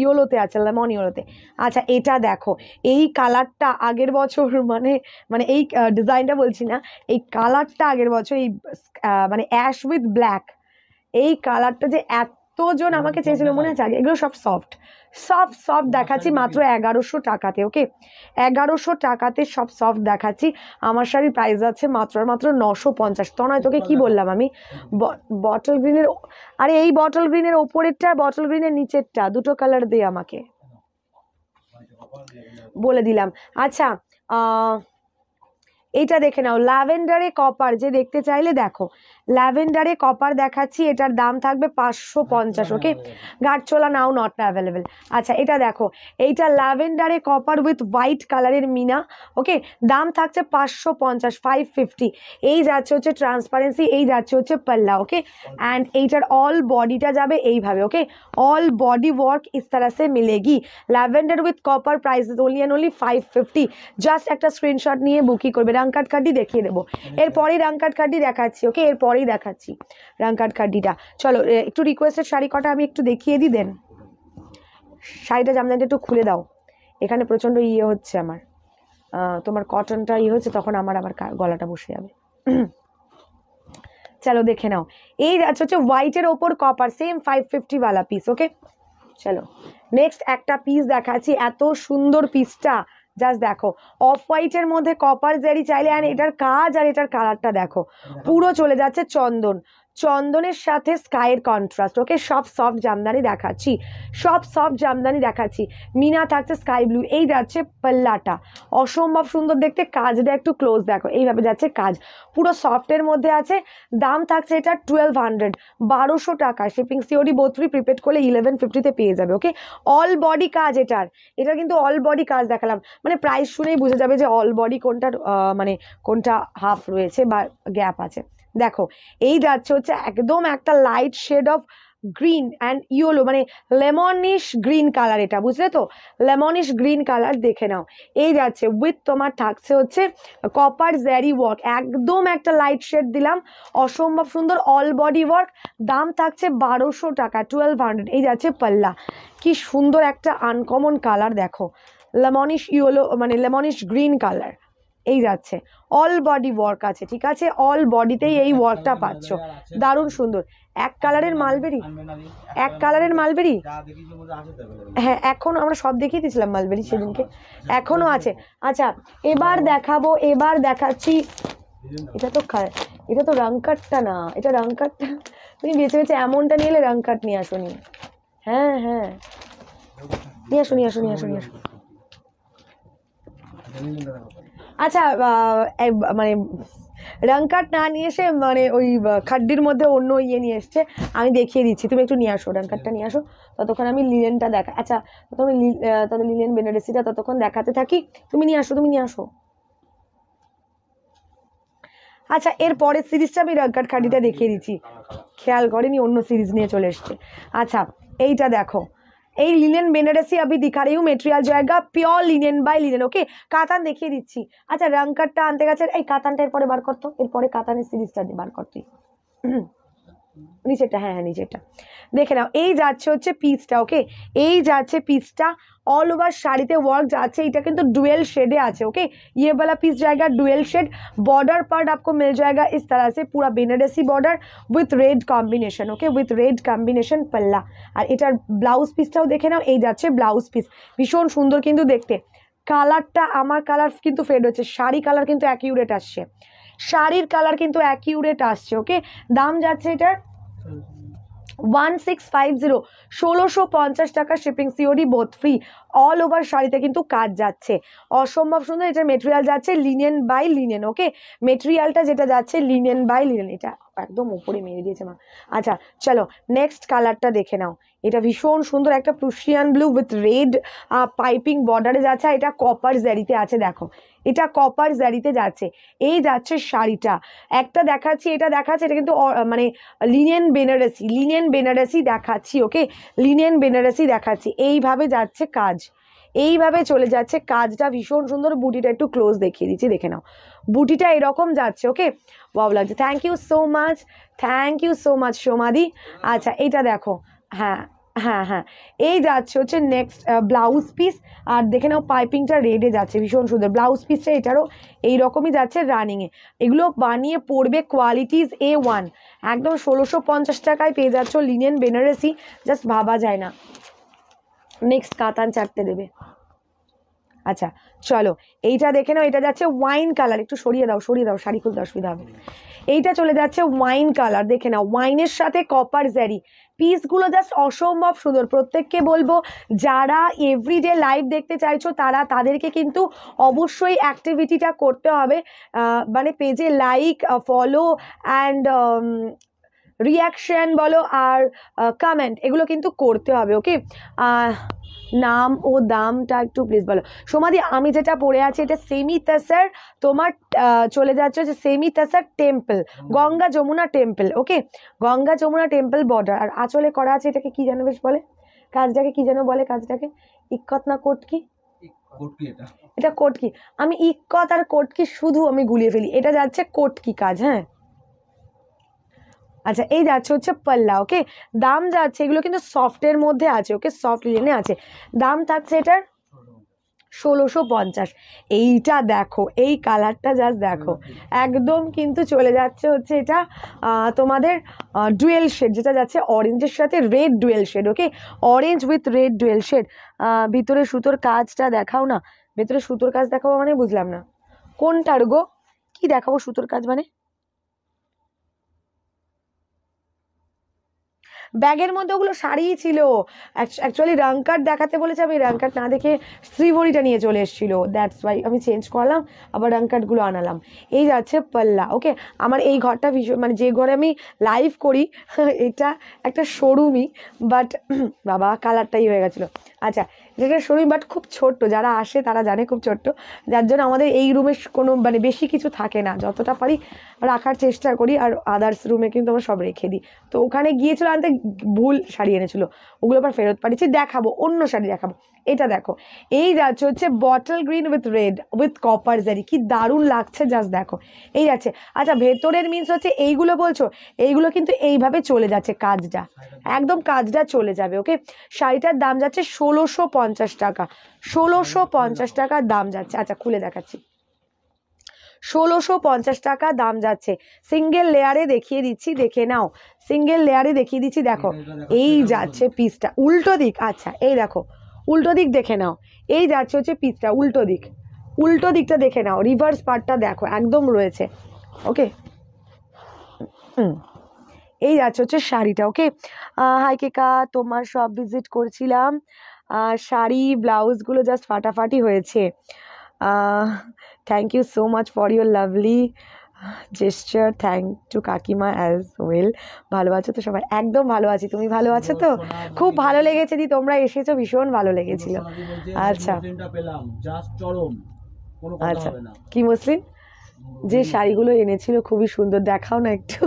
ইয়োলোতে আছে মন ইয়োলোতে আচ্ছা এটা দেখো এই কালারটা আগের বছর মানে মানে এই ডিজাইনটা বলছি না এই কালারটা আগের বছর এই মানে অ্যাশ উইথ ব্ল্যাক এই কালারটা যে এত তো জন আমাকে চেয়েছিল মনে আছে আগে এগুলো সব সফট সব সফট দেখাচ্ছি মাত্র এগারোশো টাকাতে ওকে এগারোশো টাকাতে সব সফট দেখাচ্ছি আমার শাড়ির প্রাইস আছে মাত্র মাত্র নশো পঞ্চাশ তো নয় তোকে কী বললাম আমি বটল গ্রিনের আরে এই বটল গ্রিনের ওপরেরটা বটল গ্রিনের নিচেরটা দুটো কালার দে আমাকে বলে দিলাম আচ্ছা এইটা দেখে নাও ল্যাভেন্ডারে কপার যে দেখতে চাইলে দেখো ল্যাভেন্ডারে কপার দেখাচ্ছি এটার দাম থাকবে পাঁচশো পঞ্চাশ ওকে গাঠচোলা নাও নট অ্যাভেলেবেল আচ্ছা এটা দেখো এইটা ল্যাভেন্ডারে কপার উইথ হোয়াইট কালারের মিনা ওকে দাম থাকছে পাঁচশো পঞ্চাশ ফাইভ ফিফটি এই যাচ্ছে হচ্ছে ট্রান্সপারেন্সি এই যাচ্ছে হচ্ছে পাল্লা ওকে অ্যান্ড এইটার অল বডিটা যাবে এইভাবে ওকে অল বডি ওয়ার্ক ইস তারা সে মিলেগি lavender with copper price only and only five fifty just একটা স্ক্রিনশট নিয়ে বুকিং করবে রাং কাট দেখিয়ে দেবো হ্যাঁ। এরপরে রাং কাট দেখাচ্ছি ওকে এরপর পরেই দেখাচ্ছি রাঙ্কাট খাড্ডিটা চলো একটু রিকোয়েস্টেড শাড়ি কটা আমি একটু দেখিয়ে দিই দেন শাড়িটা জামদানিটা একটু খুলে দাও এখানে প্রচণ্ড ইয়ে হচ্ছে আমার তোমার কটনটা ইয়ে হচ্ছে তখন আমার আবার গলাটা বসে যাবে চলো দেখে নাও এই আচ্ছা হচ্ছে হোয়াইটের ওপর কপার সেম ফাইভ ফিফটিওয়ালা পিস ওকে চলো নেক্সট একটা পিস দেখাচ্ছি এত সুন্দর পিসটা জাস্ট দেখো অফ হোয়াইটের মধ্যে কপার জারি চাইলে অ্যান্ড এটার কাজ আর এটার কালারটা দেখো পুরো চলে যাচ্ছে চন্দন চন্দনের সাথে স্কাইয়ের কন্ট্রাস্ট ওকে সব সফট জামদানি দেখাচ্ছি সব সফট জামদানি দেখাচ্ছি মিনা থাকছে স্কাই ব্লু এই যাচ্ছে পাল্লাটা অসম্ভব সুন্দর দেখতে কাজটা একটু ক্লোজ দেখো এইভাবে যাচ্ছে কাজ পুরো সফটের মধ্যে আছে দাম থাকছে এটা টুয়েলভ হান্ড্রেড বারোশো টাকা শিপিং সিওরি বোথরি প্রিপেড করলে ইলেভেন ফিফটিতে পেয়ে যাবে ওকে অল বডি কাজ এটার এটা কিন্তু অল বডি কাজ দেখালাম মানে প্রাইস শুনেই বোঝা যাবে যে অল বডি কোনটার মানে কোনটা হাফ রয়েছে বা গ্যাপ আছে দেখো এই যাচ্ছে হচ্ছে একদম একটা light shade off green and yellow মানে লেমনিশ গ্রিন কালার এটা বুঝলে তো লেমনিশ গ্রিন কালার দেখে নাও এই যাচ্ছে উইথ তোমার থাকছে হচ্ছে কপার জ্যারি ওয়ার্ক একদম একটা লাইট শেড দিলাম অসম্ভব সুন্দর অল বডি ওয়ার্ক দাম থাকছে বারোশো টাকা টুয়েলভ হান্ড্রেড এই যাচ্ছে পাল্লা কি সুন্দর একটা আনকমন কালার দেখো লেমনিশ ইয়েলো মানে লেমনিশ গ্রিন কালার এই যাচ্ছে অল বডি ওয়ার্ক আছে ঠিক আছে অল বডিতেই এই ওয়ার্কটা পাচ্ছ দারুণ সুন্দর এক কালারের মালবেরি এক কালারের মালবেরি হ্যাঁ এখন আমরা সব দেখিয়ে দিয়েছিলাম মালবেরি সেদিনকে এখনও আছে আচ্ছা এবার দেখাবো এবার দেখাচ্ছি এটা তো এটা তো রাংকাটটা না এটা রাংকাটটা তুমি বেছে বেছে এমনটা নিয়ে এলে রাংকাট নিয়ে আসো নি হ্যাঁ হ্যাঁ নিয়ে আসো নিয়ে আসো নিয়ে আসো নিয়ে আসো আচ্ছা মানে রং কাট না নিয়ে এসে মানে ওই খাড্ডির মধ্যে অন্য ইয়ে নিয়ে এসছে আমি দেখিয়ে দিচ্ছি তুমি একটু নিয়ে আসো রং কাটটা নিয়ে আসো ততক্ষণ আমি লিলেনটা দেখা আচ্ছা ততক্ষণ তত লিলেন বেনারসিটা ততক্ষণ দেখাতে থাকি তুমি নিয়ে আসো তুমি নিয়ে আসো আচ্ছা এর পরের সিরিজটা আমি কাট খাড্ডিটা দেখিয়ে দিচ্ছি খেয়াল করেনি অন্য সিরিজ নিয়ে চলে এসছে আচ্ছা এইটা দেখো এই লিনেন বেনারসি আমি দেখা रही মেটেরিয়াল জায়গা pure linen by linen okay কাতান দেখিয়ে দিচ্ছি আচ্ছা কার্ডটা আনতে গেছে এই কাতানটা এরপরে বার করতো এরপরে কাতানের সিরিজটা বার করতে নিচেরটা হ্যাঁ হ্যাঁ নিচেরটা দেখে নাও এই যাচ্ছে হচ্ছে পিসটা ওকে এই যাচ্ছে পিসটা অল ওভার শাড়িতে ওয়ার্ক যাচ্ছে এটা কিন্তু ডুয়েল শেডে আছে ওকে ইয়েবালা পিস জায়গা dual shade border part part आपको জায়গা ইস इस तरह से Banarasi border with red combination okay with red combination পাল্লা আর এটার ব্লাউজ পিসটাও দেখে নাও এই যাচ্ছে ব্লাউজ পিস ভীষণ সুন্দর কিন্তু দেখতে কালারটা আমার কালার কিন্তু ফেড হচ্ছে শাড়ি কালার কিন্তু অ্যাকিউরেট আসছে শাড়ির কালার কিন্তু অ্যাকিউরেট আসছে ওকে দাম যাচ্ছে এটার ওয়ান সিক্স ফাইভ জিরো ষোলোশো পঞ্চাশ টাকা shipping COD both free all over শাড়িতে কিন্তু কাজ যাচ্ছে অসম্ভব সুন্দর এটার মেটেরিয়াল যাচ্ছে লিনেন বাই লিনেন ওকে মেটেরিয়ালটা যেটা যাচ্ছে লিনেন বাই লিনেন এটা একদম উপরে মেরে দিয়েছে মা আচ্ছা চলো নেক্সট কালারটা দেখে নাও এটা ভীষণ সুন্দর একটা Prussian blue with red piping বর্ডারে যাচ্ছে এটা কপার জ্যারিতে আছে দেখো এটা কপার জ্যারিতে যাচ্ছে এই যাচ্ছে শাড়িটা একটা দেখাচ্ছি এটা দেখাচ্ছে এটা কিন্তু মানে লিনেন বেনারসি লিনেন বেনারসি দেখাচ্ছি ওকে লিনেন বেনারসি দেখাচ্ছি এইভাবে যাচ্ছে কাজ এইভাবে চলে যাচ্ছে কাজটা ভীষণ সুন্দর বুটিটা একটু ক্লোজ দেখিয়ে দিচ্ছি দেখে নাও বুটিটা এরকম যাচ্ছে ওকে বাবু লাগছে thank you so much thank you so much সোমাদি আচ্ছা এটা দেখো হ্যাঁ হ্যাঁ হ্যাঁ এই যাচ্ছে হচ্ছে নেক্সট ব্লাউজ পিস আর দেখে নাও পাইপিংটা রেডে যাচ্ছে ভীষণ সুন্দর ব্লাউজ পিসটা এটারও এইরকমই যাচ্ছে রানিংয়ে এগুলো বানিয়ে পড়বে কোয়ালিটিজ এ ওয়ান একদম ষোলোশো পঞ্চাশ টাকায় পেয়ে যাচ্ছ লিনেন বেনারসি জাস্ট ভাবা যায় না নেক্সট কাতান চারটে দেবে আচ্ছা চলো এইটা দেখে নাও এটা যাচ্ছে ওয়াইন কালার একটু সরিয়ে দাও সরিয়ে দাও শাড়ি খুলতে অসুবিধা হবে এইটা চলে যাচ্ছে ওয়াইন কালার দেখে নাও ওয়াইনের সাথে কপার জ্যারি পিসগুলো জাস্ট অসম্ভব সুন্দর প্রত্যেককে বলবো যারা এভরিডে লাইভ দেখতে চাইছো তারা তাদেরকে কিন্তু অবশ্যই অ্যাক্টিভিটিটা করতে হবে মানে পেজে লাইক ফলো অ্যান্ড রিয়াকশান বলো আর কামেন্ট এগুলো কিন্তু করতে হবে ওকে নাম ও দামটা একটু প্লিজ বলো সমাধি আমি যেটা পড়ে আছি এটা সেমি তাসার তোমার চলে যাচ্ছে যে semi tussar temple Ganga Jamuna temple okay Ganga Jamuna temple border আর আচলে করা আছে এটাকে কী যেন বেশ বলে কাজটাকে কী যেন বলে কাজটাকে ইকত না কোট কি এটা কোটকি আমি ইকত আর কোটকি শুধু আমি গুলিয়ে ফেলি এটা যাচ্ছে কোটকি কাজ হ্যাঁ আচ্ছা এই যাচ্ছে হচ্ছে পাল্লা ওকে দাম যাচ্ছে এগুলো কিন্তু সফটের মধ্যে আছে ওকে সফট লেনে আছে দাম থাকছে এটার ষোলোশো পঞ্চাশ এইটা দেখো এই কালারটা জাস্ট দেখো একদম কিন্তু চলে যাচ্ছে হচ্ছে এটা তোমাদের ডুয়েল শেড যেটা যাচ্ছে অরেঞ্জের সাথে red dual shade okay orange with red dual shade ভিতরে সুতোর কাজটা দেখাও না ভেতরে সুতোর কাজ দেখাবো মানে বুঝলাম না কোনটার গো কী দেখাবো সুতোর কাজ মানে ব্যাগের মধ্যে ওগুলো শাড়িই ছিল অ্যাকচুয়ালি রং কার্ড দেখাতে বলেছে আমি রাং কার্ড না দেখে শ্রীবড়িটা নিয়ে চলে এসেছিলো দ্যাটস ওয়াই আমি চেঞ্জ করলাম আবার রং কার্ডগুলো আনালাম এই যাচ্ছে পাল্লা ওকে আমার এই ঘরটা ভীষণ মানে যে ঘরে আমি লাইভ করি এটা একটা শোরুমই বাট বাবা কালারটাই হয়ে গেছিলো আচ্ছা যেটা শোরুম বাট খুব ছোট্ট যারা আসে তারা জানে খুব ছোট্ট যার জন্য আমাদের এই রুমে কোনো মানে বেশি কিছু থাকে না যতটা পারি রাখার চেষ্টা করি আর আদার্স রুমে কিন্তু আমরা সব রেখে দিই তো ওখানে গিয়েছিলো আনতে ভুল শাড়ি এনেছিলো ওগুলো আবার ফেরত পাঠিয়েছি দেখাবো অন্য শাড়ি দেখাবো এটা দেখো এই যাচ্ছে হচ্ছে bottle green with red with copper zari কি দারুণ লাগছে জাস্ট দেখো এই যাচ্ছে আচ্ছা ভেতরের মিন্স হচ্ছে এইগুলো বলছো এইগুলো কিন্তু এইভাবে চলে যাচ্ছে কাজটা একদম কাজটা চলে যাবে ওকে শাড়িটার দাম যাচ্ছে ষোলোশো পঞ্চাশ টাকা ষোলোশো পঞ্চাশ টাকার দাম যাচ্ছে আচ্ছা খুলে দেখাচ্ছি ষোলোশো পঞ্চাশ টাকা দাম যাচ্ছে সিঙ্গেল লেয়ারে দেখিয়ে দিচ্ছি দেখে নাও সিঙ্গেল লেয়ারে দেখিয়ে দিচ্ছি দেখো এই যাচ্ছে পিসটা উল্টো দিক আচ্ছা এই দেখো উল্টো দিক দেখে নাও এই যাচ্ছে হচ্ছে পিচটা উল্টো দিক উল্টো দিকটা দেখে নাও রিভার্স পার্টটা দেখো একদম রয়েছে ওকে এই যাচ্ছে হচ্ছে শাড়িটা ওকে হাই কেকা তোমার সব ভিজিট করছিলাম শাড়ি ব্লাউজগুলো জাস্ট ফাটাফাটি হয়েছে thank you so much for your lovely gesture thank to কাকিমা অ্যাজ ওয়েল ভালো আছো তো সবাই একদম ভালো আছি তুমি ভালো আছো তো খুব ভালো লেগেছে দি তোমরা এসেছো ভীষণ ভালো লেগেছিল আচ্ছা আচ্ছা কি মুসলিন যে শাড়িগুলো এনেছিল খুবই সুন্দর দেখাও না একটু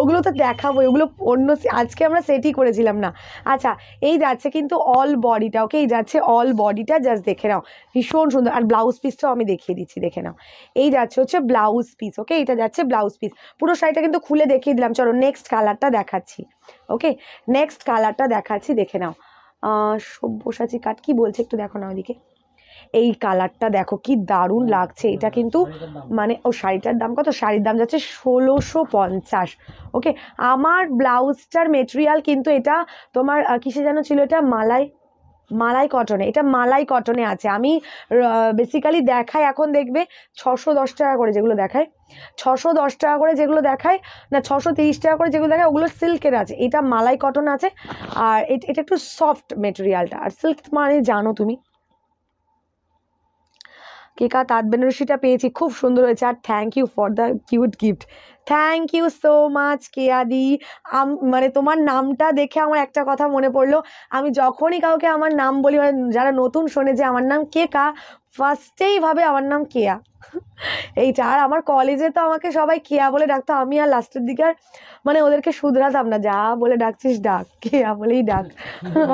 ওগুলো তো দেখাবো ওগুলো অন্য আজকে আমরা সেটই করেছিলাম না আচ্ছা এই যাচ্ছে কিন্তু অল বডিটা ওকে এই যাচ্ছে অল বডিটা জাস্ট দেখে নাও ভীষণ সুন্দর আর ব্লাউজ পিসটাও আমি দেখিয়ে দিচ্ছি দেখে নাও এই যাচ্ছে হচ্ছে ব্লাউজ পিস ওকে এটা যাচ্ছে ব্লাউজ পিস পুরো শাড়িটা কিন্তু খুলে দেখিয়ে দিলাম চলো নেক্সট কালারটা দেখাচ্ছি ওকে নেক্সট কালারটা দেখাচ্ছি দেখে নাও সব্যসাচী কাট কি বলছে একটু দেখো না ওদিকে এই কালারটা দেখো কি দারুণ লাগছে এটা কিন্তু মানে ও শাড়িটার দাম কত শাড়ির দাম যাচ্ছে ষোলোশো পঞ্চাশ ওকে আমার ব্লাউজটার মেটেরিয়াল কিন্তু এটা তোমার কিসে যেন ছিল এটা মালাই মালাই কটনে এটা মালাই কটনে আছে আমি বেসিক্যালি দেখাই এখন দেখবে ছশো দশ টাকা করে যেগুলো দেখায় ছশো দশ টাকা করে যেগুলো দেখায় না ছশো তিরিশ টাকা করে যেগুলো দেখায় ওগুলো সিল্কের আছে এটা মালাই কটন আছে আর এটা একটু সফট মেটেরিয়ালটা আর সিল্ক মানে জানো তুমি কেকা তাঁত বেনারসিটা পেয়েছি খুব সুন্দর হয়েছে আর thank you for the cute gift thank you so much কেয়াদি আম মানে তোমার নামটা দেখে আমার একটা কথা মনে পড়লো আমি যখনই কাউকে আমার নাম বলি মানে যারা নতুন শোনে যে আমার নাম কেকা ফার্স্টেই ভাবে আমার নাম কেয়া এইটা আর আমার কলেজে তো আমাকে সবাই কেয়া বলে ডাকতো আমি আর লাস্টের দিকে আর মানে ওদেরকে শুধরাতাম না যা বলে ডাকছিস ডাক কেয়া বলেই ডাক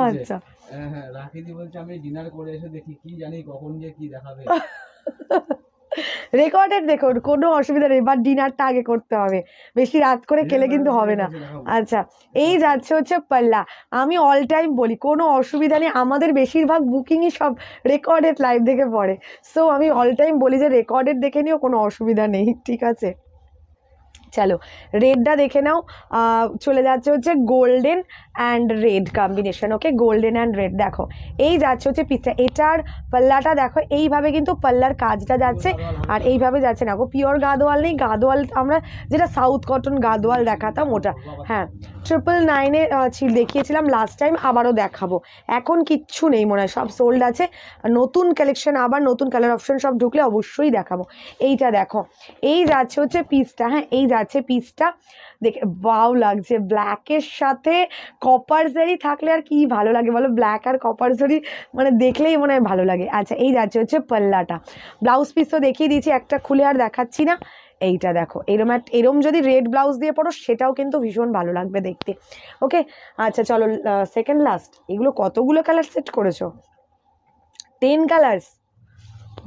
আচ্ছা হ্যাঁ হ্যাঁ আচ্ছা। দি বলছে আমি ডিনার করে এসে দেখি কি জানি কখন যে কি দেখাবে রেকর্ডেড দেখুন কোনো অসুবিধা নেই বা ডিনারটা আগে করতে হবে বেশি রাত করে খেলে কিন্তু হবে না আচ্ছা এই যাচ্ছে হচ্ছে পাল্লা আমি অল টাইম বলি কোনো অসুবিধা নেই আমাদের বেশিরভাগ বুকিংই সব রেকর্ডেড লাইভ দেখে পড়ে সো আমি অল টাইম বলি যে রেকর্ডেড দেখে নিও কোনো অসুবিধা নেই ঠিক আছে চলো রেডটা দেখে নাও চলে যাচ্ছে হচ্ছে golden and red combination okay golden and red দেখো এই যাচ্ছে হচ্ছে পিসটা এটার পাল্লাটা দেখো এইভাবে কিন্তু পাল্লার কাজটা যাচ্ছে আর এইভাবে যাচ্ছে না গো পিওর গাদোয়াল নেই গাদোয়াল আমরা যেটা সাউথ কটন গাদোয়াল দেখাতাম ওটা হ্যাঁ ট্রিপল নাইনে ছিল দেখিয়েছিলাম লাস্ট টাইম আবারও দেখাবো এখন কিচ্ছু নেই মনে হয় সব সোল্ড আছে নতুন কালেকশন আবার নতুন কালার অপশন সব ঢুকলে অবশ্যই দেখাবো এইটা দেখো এই যাচ্ছে হচ্ছে পিসটা হ্যাঁ এই যাচ্ছে আছে পিসটা দেখে বাউ লাগছে ব্ল্যাকের সাথে কপার জারি থাকলে আর কি ভালো লাগে বলো ব্ল্যাক আর কপার জারি মানে দেখলেই মনে হয় ভালো লাগে আচ্ছা এই যাচ্ছে হচ্ছে পাল্লাটা ব্লাউজ পিস তো দেখিয়ে দিয়েছি একটা খুলে আর দেখাচ্ছি না এইটা দেখো এরম এক এরম যদি রেড ব্লাউজ দিয়ে পড়ো সেটাও কিন্তু ভীষণ ভালো লাগবে দেখতে ওকে আচ্ছা চলো সেকেন্ড লাস্ট এগুলো কতগুলো কালার সেট করেছো টেন কালার্স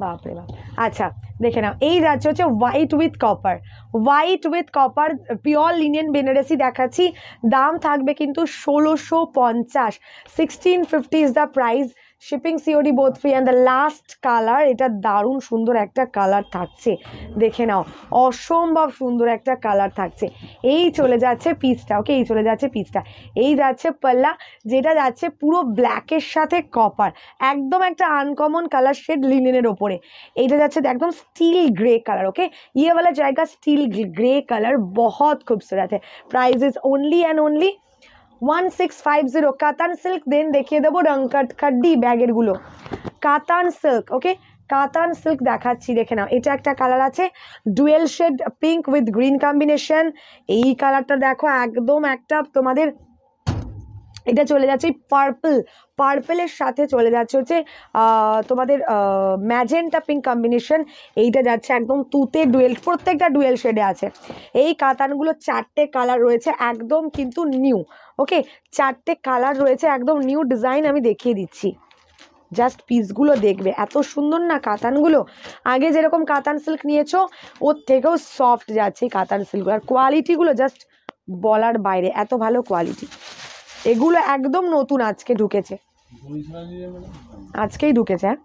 বাপরে বাপ আচ্ছা দেখে নাও এই যাচ্ছে হচ্ছে white with copper white with copper pure linen Banarasi দেখাচ্ছি দাম থাকবে কিন্তু ষোলোশো পঞ্চাশ sixteen fifty is the price shipping COD both free and the last colour এটা দারুণ সুন্দর একটা কালার থাকছে দেখে নাও অসম্ভব সুন্দর একটা কালার থাকছে এই চলে যাচ্ছে পিসটা ওকে এই চলে যাচ্ছে পিসটা এই যাচ্ছে পাল্লা যেটা যাচ্ছে পুরো ব্ল্যাকের সাথে কপার একদম একটা আনকমন কালার শেড লিনেনের ওপরে এইটা যাচ্ছে একদম স্টিল গ্রে কালার ওকে ইয়েওয়ালা জায়গা স্টিল গ্রে কালার বহুত খুবসুরত হ্যাঁ price is only and only one six five zero কাতান সিল্ক দেন দেখিয়ে দেবো রং খাড্ডি ব্যাগেরগুলো কাতান সিল্ক ওকে কাতান সিল্ক দেখাচ্ছি দেখে নাও এটা একটা কালার আছে dual shade pink with green combination এই কালারটা দেখো একদম একটা তোমাদের এটা চলে যাচ্ছে পার্পল পার্পেলের সাথে চলে যাচ্ছে হচ্ছে তোমাদের ম্যাজেন্টা পিঙ্ক কম্বিনেশন এইটা যাচ্ছে একদম তুতে ডুয়েল প্রত্যেকটা ডুয়েল শেডে আছে এই কাতানগুলো চারটে কালার রয়েছে একদম কিন্তু নিউ ওকে চারটে কালার রয়েছে একদম নিউ ডিজাইন আমি দেখিয়ে দিচ্ছি জাস্ট পিসগুলো দেখবে এত সুন্দর না কাতানগুলো আগে যেরকম কাতান সিল্ক নিয়েছো ওর থেকেও সফট যাচ্ছে কাতান সিল্কগুলো আর কোয়ালিটিগুলো জাস্ট বলার বাইরে এত ভালো কোয়ালিটি এগুলো একদম নতুন আজকে ঢুকেছে আজকেই ঢুকেছে হ্যাঁ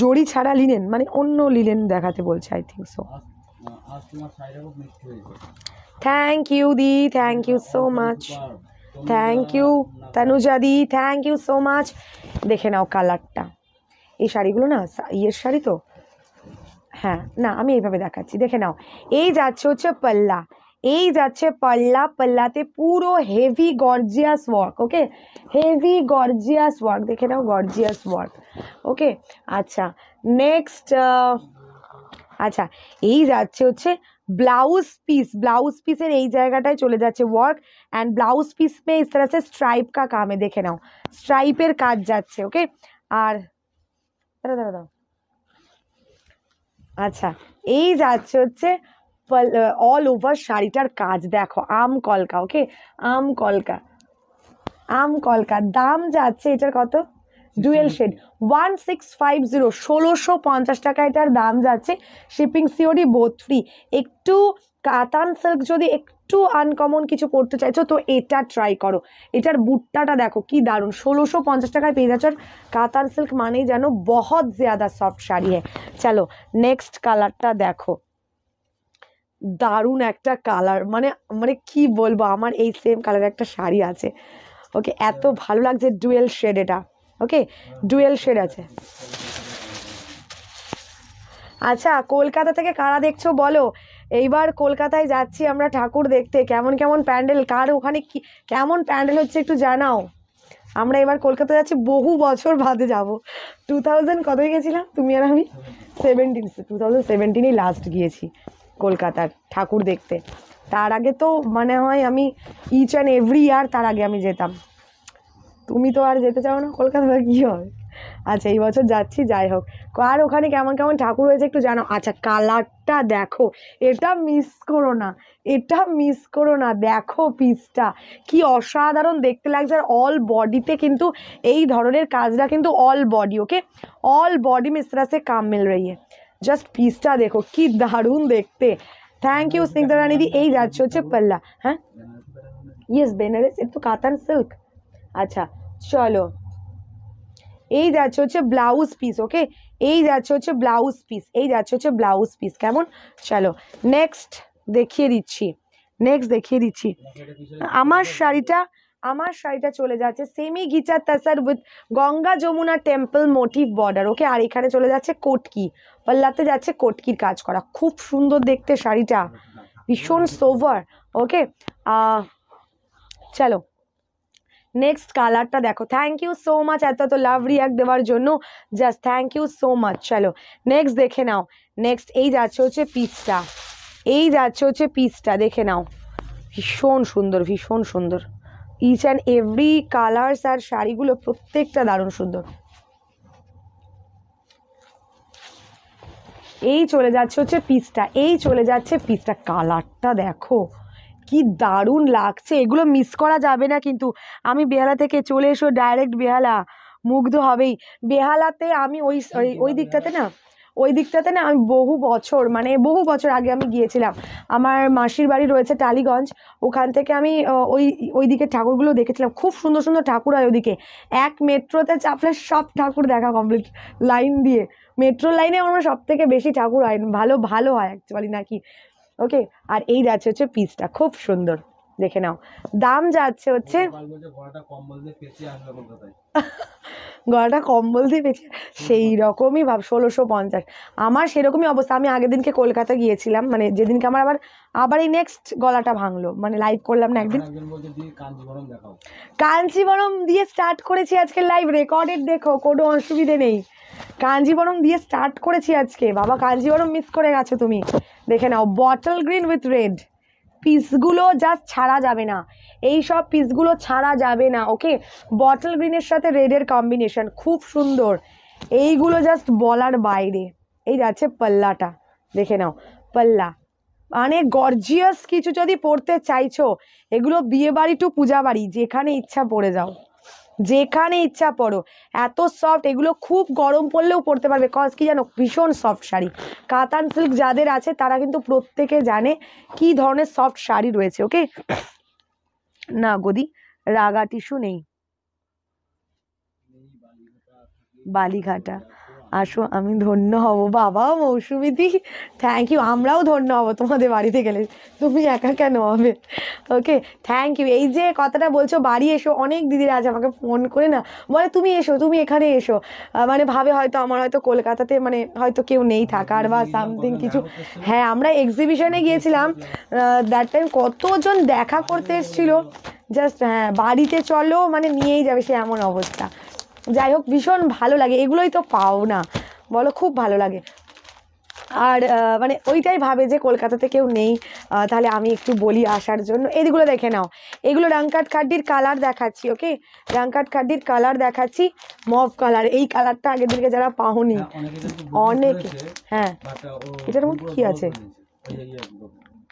জড়ি ছাড়া লিনেন মানে অন্য লিনেন দেখাতে বলছে I think so thank you দি thank you so much thank you Tanuja দি থ্যাংক ইউ সো মাচ দেখে নাও কালারটা এই শাড়িগুলো না ইয়ের শাড়ি তো হ্যাঁ না আমি এইভাবে দেখাচ্ছি দেখে নাও এই যাচ্ছে হচ্ছে পাল্লা এই যাচ্ছে পাল্লা পাল্লাতে পুরো heavy gorgeous work okay heavy gorgeous work দেখে নাও গর্জিয়াস ওয়ার্ক ওকে আচ্ছা নেক্সট আচ্ছা এই যাচ্ছে হচ্ছে ব্লাউজ পিস ব্লাউজ পিসের এই জায়গাটায় চলে যাচ্ছে ওয়ার্ক অ্যান্ড ব্লাউজ পিস মে इस স্ট্রাইপ কা কামে দেখে নাও স্ট্রাইপের কাজ যাচ্ছে ওকে আর দাঁড়া দাঁড়া দাও আচ্ছা এই যাচ্ছে হচ্ছে অল ওভার শাড়িটার কাজ দেখো আম কলকা ওকে আম কলকা আম কলকা দাম যাচ্ছে এটার কত dual shade one six five zero ষোলোশো পঞ্চাশ টাকা এটার দাম যাচ্ছে শিপিং সিওডি বোথ ফ্রি একটু কাতান সিল্ক যদি একটু আনকমন কিছু করতে চাইছো তো এটা ট্রাই করো এটার বুট্টাটা দেখো কি দারুণ ষোলোশো পঞ্চাশ টাকায় পেয়ে যাচ্ছ আর কাতান সিল্ক মানেই যেন বহুত জ্যাদা সফট শাড়ি হ্যাঁ চলো নেক্সট কালারটা দেখো দারুণ একটা কালার মানে মানে কি বলবো আমার এই সেম কালার একটা শাড়ি আছে ওকে এত ভালো লাগছে ডুয়েল শেড এটা ওকে ডুয়েল শেড আছে আচ্ছা কলকাতা থেকে কারা দেখছো বলো এইবার কলকাতায় যাচ্ছি আমরা ঠাকুর দেখতে কেমন কেমন প্যান্ডেল কার ওখানে কি কেমন প্যান্ডেল হচ্ছে একটু জানাও আমরা এবার কলকাতা যাচ্ছি বহু বছর বাদে যাব টু থাউজেন্ড কত গেছিলাম তুমি আর আমি সেভেন্টিন টু থাউজেন্ড সেভেন্টিনেই লাস্ট গিয়েছি কলকাতার ঠাকুর দেখতে তার আগে তো মানে হয় আমি ইচ অ্যান্ড এভরি ইয়ার তার আগে আমি যেতাম তুমি তো আর যেতে চাও না কলকাতা কী হবে আচ্ছা এই বছর যাচ্ছি যাই হোক আর ওখানে কেমন কেমন ঠাকুর হয়েছে একটু জানো আচ্ছা কালারটা দেখো এটা মিস করো না এটা মিস করো না দেখো পিসটা কি অসাধারণ দেখতে লাগছে আর অল বডিতে কিন্তু এই ধরনের কাজটা কিন্তু all body okay all body Myntra সে কাম মিল রই জাস্ট পিসটা দেখো কি দারুণ দেখতে থ্যাংক ইউ স্নিগ্ধা রানিদি এই যাচ্ছে হচ্ছে পাল্লা হ্যাঁ ইয়েস বেনারস এর তো কাতান সিল্ক আচ্ছা চলো এই যাচ্ছে হচ্ছে ব্লাউজ পিস ওকে এই যাচ্ছে হচ্ছে ব্লাউজ পিস এই যাচ্ছে হচ্ছে ব্লাউজ পিস কেমন চলো নেক্সট দেখিয়ে দিচ্ছি নেক্সট দেখিয়ে দিচ্ছি আমার শাড়িটা আমার শাড়িটা চলে যাচ্ছে সেমি গিচার tussar with Ganga Jamuna temple motif border okay আর এখানে চলে যাচ্ছে কোটকি পাল্লাতে যাচ্ছে কোটকির কাজ করা খুব সুন্দর দেখতে শাড়িটা ভীষণ সোভার ওকে চলো নেক্সট কালারটা দেখো থ্যাংক ইউ সো মাচ এত তো লাভ রিয়াক্ট দেওয়ার জন্য just thank you so much চলো নেক্সট দেখে নাও নেক্সট এই যাচ্ছে হচ্ছে পিসটা এই যাচ্ছে হচ্ছে পিসটা দেখে নাও ভীষণ সুন্দর ভীষণ সুন্দর ইচ অ্যান্ড এভরি কালার্স আর শাড়িগুলো প্রত্যেকটা দারুণ সুন্দর এই চলে যাচ্ছে হচ্ছে পিসটা এই চলে যাচ্ছে পিসটা কালারটা দেখো কি দারুণ লাগছে এগুলো মিস করা যাবে না কিন্তু আমি বেহালা থেকে চলে এসো ডাইরেক্ট বেহালা মুগ্ধ হবেই বেহালাতে আমি ওই ওই দিকটাতে না ওই দিকটাতে না আমি বহু বছর মানে বহু বছর আগে আমি গিয়েছিলাম আমার মাসির বাড়ি রয়েছে টালিগঞ্জ ওখান থেকে আমি ওই ওই দিকের ঠাকুরগুলো দেখেছিলাম খুব সুন্দর সুন্দর ঠাকুর হয় ওইদিকে এক মেট্রোতে চাপলে সব ঠাকুর দেখা কমপ্লিট লাইন দিয়ে মেট্রো লাইনে আমার সব থেকে বেশি ঠাকুর হয় ভালো ভালো হয় অ্যাকচুয়ালি নাকি ওকে আর এই যাচ্ছে হচ্ছে পিসটা খুব সুন্দর দেখে নাও দাম যাচ্ছে হচ্ছে গলাটা কম্বল দিয়ে বেঁচে সেই রকমই ভাব ষোলোশো পঞ্চাশ আমার সেরকমই অবস্থা আমি আগের দিনকে কলকাতা গিয়েছিলাম মানে যেদিনকে আমার আবার আবার এই নেক্সট গলাটা ভাঙলো মানে লাইভ করলাম না একদিন কাঞ্চিবরম দিয়ে স্টার্ট করেছি আজকে লাইভ রেকর্ডেড দেখো কোনো অসুবিধে নেই কাঞ্জিবরম দিয়ে স্টার্ট করেছি আজকে বাবা কাঞ্জিবরম মিস করে গেছো তুমি দেখে নাও বটল গ্রিন উইথ রেড পিসগুলো জাস্ট ছাড়া যাবে না এই সব পিসগুলো ছাড়া যাবে না ওকে বটল গ্রিনের সাথে রেডের কম্বিনেশন খুব সুন্দর এইগুলো জাস্ট বলার বাইরে এই যাচ্ছে পাল্লাটা দেখে নাও পাল্লা মানে গর্জিয়াস কিছু যদি পড়তে চাইছো এগুলো বিয়ে বাড়ি টু পূজা বাড়ি যেখানে ইচ্ছা পড়ে যাও যেখানে ইচ্ছা পড়ো এত সফট এগুলো খুব গরম পড়লেও পরতে পারবে কজ কি জানো ভীষণ সফট শাড়ি কাতান সিল্ক যাদের আছে তারা কিন্তু প্রত্যেকে জানে কি ধরনের সফট শাড়ি রয়েছে ওকে না গদি রাগা টিস্যু নেই বালিঘাটা আসো আমি ধন্য হব বাবা মৌসুমিদি থ্যাংক ইউ আমরাও ধন্য হব তোমাদের বাড়িতে গেলে তুমি একা কেন হবে ওকে থ্যাংক ইউ এই যে কথাটা বলছো বাড়ি এসো অনেক দিদিরা আজ আমাকে ফোন করে না বলে তুমি এসো তুমি এখানে এসো মানে ভাবে হয়তো আমার হয়তো কলকাতাতে মানে হয়তো কেউ নেই থাকার বা সামথিং কিছু হ্যাঁ আমরা এক্সিবিশনে গিয়েছিলাম দ্যাট টাইম কতজন দেখা করতে এসেছিলো জাস্ট হ্যাঁ বাড়িতে চলো মানে নিয়েই যাবে সে এমন অবস্থা যাই হোক ভীষণ ভালো লাগে এগুলোই তো পাও না বলো খুব ভালো লাগে আর মানে ওইটাই ভাবে যে কলকাতাতে কেউ নেই তাহলে আমি একটু বলি আসার জন্য এইগুলো দেখে নাও এগুলো রাংকাট খাড্ডির কালার দেখাচ্ছি ওকে রাংকাট খাড্ডির কালার দেখাচ্ছি মব কালার এই কালারটা আগের দিকে যারা পাওনি অনেক হ্যাঁ, হ্যাঁ। এটার মধ্যে কী আছে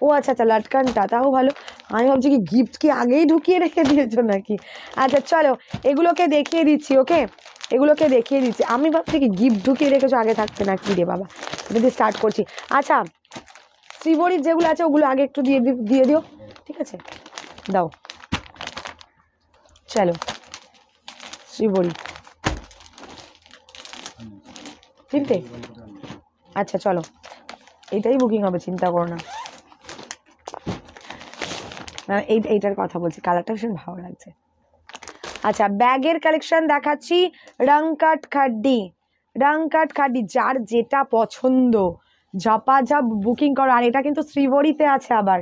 ও আচ্ছা আচ্ছা লাটকানটা তাও ভালো আমি ভাবছি কি গিফট কি আগেই ঢুকিয়ে রেখে দিয়েছো নাকি আচ্ছা চলো এগুলোকে দেখিয়ে দিচ্ছি ওকে এগুলোকে দেখিয়ে দিচ্ছি আমি ভাবছি কি গিফট ঢুকিয়ে রেখেছো আগে থাকতে না কি রে বাবা যদি স্টার্ট করছি আচ্ছা শ্রীবরীর যেগুলো আছে ওগুলো আগে একটু দিয়ে দিয়ে দিও ঠিক আছে দাও চলো শ্রীবরী চিনতে আচ্ছা চলো এটাই বুকিং হবে চিন্তা করো না এই এইটার কথা বলছি কালারটা ভীষণ ভালো লাগছে আচ্ছা ব্যাগের কালেকশন দেখাচ্ছি রংকাট খাড্ডি রংকাট খাড্ডি যার যেটা পছন্দ ঝাপা ঝাপ বুকিং করো আর এটা কিন্তু শ্রীবড়িতে আছে আবার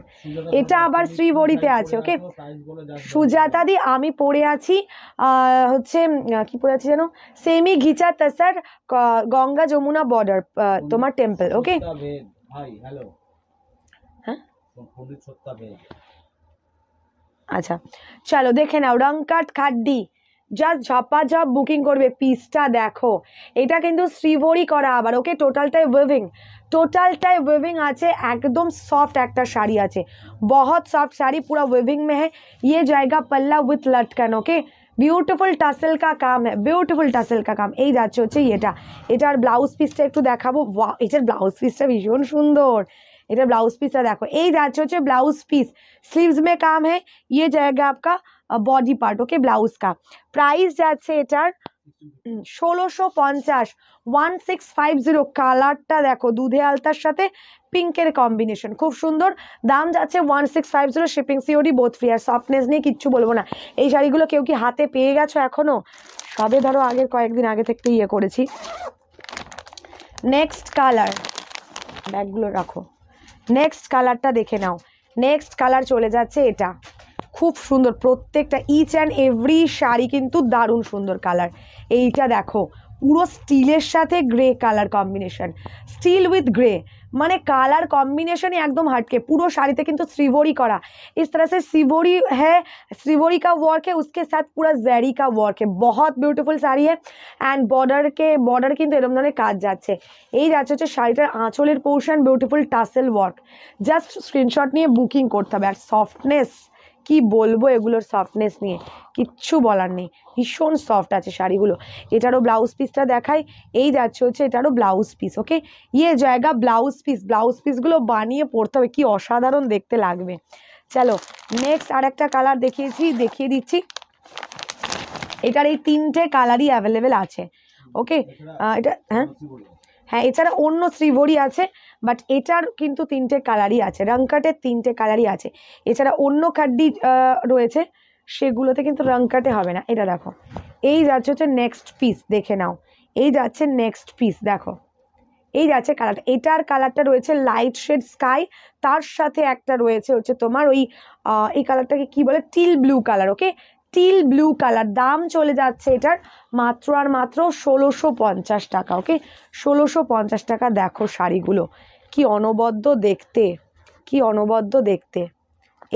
এটা আবার শ্রীবড়িতে আছে ওকে সুজাতাদি আমি পড়ে আছি হচ্ছে কি পড়ে আছি যেন সেমি ঘিচা তাসার গঙ্গা যমুনা বর্ডার তোমার টেম্পল ওকে হ্যাঁ আচ্ছা চলো দেখে নাও রংকাট খাড্ডি যা জাস্ট ঝপ বুকিং করবে পিসটা দেখো এটা কিন্তু শ্রীভরি করা আবার ওকে টোটালটাই ওয়েভিং টোটালটাই ওয়েভিং আছে একদম সফট একটা শাড়ি আছে বহুত সফট শাড়ি পুরা ওয়েভিং में है জায়গা পাল্লা উইথ लटकन ওকে বিউটিফুল টাসেল কা কাম হ্যাঁ বিউটিফুল টাসেল কা কাম এই যাচ্ছে হচ্ছে এটা এটার ব্লাউজ পিসটা একটু দেখাবো এটার ব্লাউজ পিসটা ভীষণ সুন্দর इधर ब्लाउज पीस है देखो এই যাচ্ছে হচ্ছে ব্লাউজ পিস স্লিভস মে কাম হে ये जाएगा आपका বডি পার্ট ওকে ব্লাউজ কা প্রাইস যাচ্ছে এটার ষোলোশো পঞ্চাশ ওয়ান সিক্স ফাইভ জিরো কালারটা দেখো দুধে আলতার সাথে পিঙ্কের কম্বিনেশন খুব সুন্দর দাম যাচ্ছে one six five zero shipping COD both free আর সফটনেস নিয়ে কিচ্ছু বলবো না এই শাড়িগুলো কেউ কি হাতে পেয়ে গেছো এখনও তবে ধরো আগের কয়েকদিন আগে থেকে ইয়ে করেছি নেক্সট কালার ব্যাগগুলো রাখো নেক্সট কালারটা দেখে নাও নেক্সট কালার চলে যাচ্ছে এটা খুব সুন্দর প্রত্যেকটা ইচ অ্যান্ড এভরি শাড়ি কিন্তু দারুণ সুন্দর কালার এইটা দেখো পুরো স্টিলের সাথে grey colour combination steel with grey মানে কালার কম্বিনেশনই একদম হাটকে পুরো শাড়িতে কিন্তু শ্रीवोरी করা ইস তর से হ্যাঁ है কা ওয়ার্ক वर्क সাথ পুরো জ্যারি কা ওয়ার্ক বহুত বিউটিফুল শাড়ি হ্যান্ড অ্যান্ড বর্ডারকে বর্ডার কিন্তু এরকম ধরনের কাজ যাচ্ছে এই যাচ্ছে হচ্ছে শাড়িটার আঁচলের portion beautiful tassel work just screenshot নিয়ে বুকিং করতে হবে আর সফটনেস কি বলবো এগুলোর সফটনেস নিয়ে কিচ্ছু বলার নেই ভীষণ সফট আছে শাড়িগুলো এটারও ব্লাউজ পিসটা দেখাই এই যাচ্ছে হচ্ছে এটারও ব্লাউজ পিস ওকে ইয়ে জায়গা ব্লাউজ পিস ব্লাউজ পিসগুলো বানিয়ে পরতে হবে কী অসাধারণ দেখতে লাগবে চলো নেক্সট আর একটা কালার দেখিয়েছি দেখিয়ে দিচ্ছি এটার এই তিনটে কালারই অ্যাভেলেবেল আছে ওকে এটা হ্যাঁ হ্যাঁ এছাড়া অন্য শ্রীভরি আছে বাট এটার কিন্তু তিনটে কালারই আছে রংকাটের তিনটে কালারই আছে এছাড়া অন্য খাড্ডি রয়েছে সেগুলোতে কিন্তু রংকাটে হবে না এটা দেখো এই যাচ্ছে হচ্ছে নেক্সট পিস দেখে নাও এই যাচ্ছে নেক্সট পিস দেখো এই যাচ্ছে কালারটা এটার কালারটা রয়েছে লাইট শেড স্কাই তার সাথে একটা রয়েছে হচ্ছে তোমার ওই এই কালারটাকে কি বলে teal blue colour okay steel blue colour দাম চলে যাচ্ছে এটার মাত্র আর মাত্র ষোলোশো পঞ্চাশ টাকা ওকে ষোলোশো পঞ্চাশ টাকা দেখো শাড়িগুলো কি অনবদ্য দেখতে কি অনবদ্য দেখতে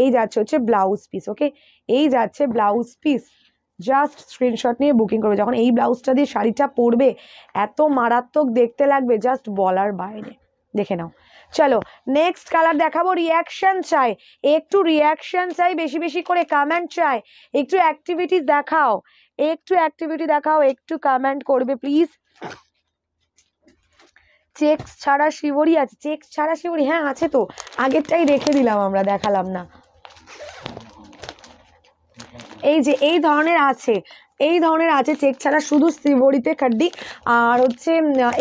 এই যাচ্ছে হচ্ছে ব্লাউজ পিস ওকে এই যাচ্ছে ব্লাউজ পিস জাস্ট স্ক্রিনশট নিয়ে বুকিং করবে যখন এই ব্লাউজটা দিয়ে শাড়িটা পরবে এত মারাত্মক দেখতে লাগবে জাস্ট বলার বাইরে দেখে নাও চলো নেক্সট কালার দেখাবো রিয়াকশান চাই একটু রিয়াকশান চাই বেশি বেশি করে কামেন্ট চাই একটু অ্যাক্টিভিটিস দেখাও একটু অ্যাক্টিভিটি দেখাও একটু কামেন্ট করবে প্লিজ চেক ছাড়া শিবরি আছে চেক ছাড়া শিবরি হ্যাঁ আছে তো আগেরটাই রেখে দিলাম আমরা দেখালাম না এই যে এই ধরনের আছে এই ধরনের আছে চেক ছাড়া শুধু শ্রীবড়িতে খাড্ডি আর হচ্ছে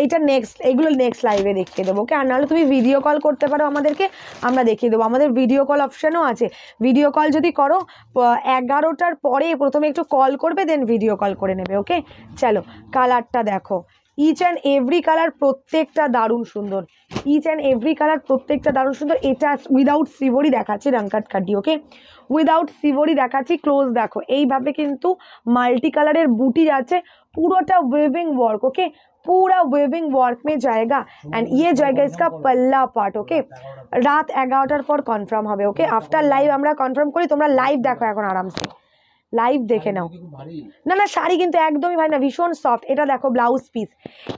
এটা নেক্সট এগুলো নেক্সট লাইভে দেখিয়ে দেবো ওকে আর নাহলে তুমি ভিডিও কল করতে পারো আমাদেরকে আমরা দেখিয়ে দেবো আমাদের ভিডিও কল অপশানও আছে ভিডিও কল যদি করো এগারোটার পরে প্রথমে একটু কল করবে দেন ভিডিও কল করে নেবে ওকে চলো কালারটা দেখো ইচ অ্যান্ড এভরি কালার প্রত্যেকটা দারুণ সুন্দর ইচ অ্যান্ড এভরি কালার প্রত্যেকটা দারুণ সুন্দর এটা উইদাউট সিভরি দেখাচ্ছি রাঙ্কাট কাটি ওকে উইদাউট সিভরি দেখাচ্ছি ক্লোজ দেখো এইভাবে কিন্তু মাল্টি কালারের বুটি যাচ্ছে পুরোটা ওয়েভিং ওয়ার্ক ওকে পুরা ওয়েভিং ওয়ার্ক মে জায়গা অ্যান্ড ইয়ে জায়গা ইসকা পাল্লা পার্ট ওকে রাত এগারোটার পর কনফার্ম হবে ওকে আফটার লাইভ আমরা কনফার্ম করি তোমরা লাইভ দেখো এখন আরামসে লাইভ দেখে নাও না না শাড়ি কিন্তু একদমই ভাই না ভীষণ সফট এটা দেখো ব্লাউজ পিস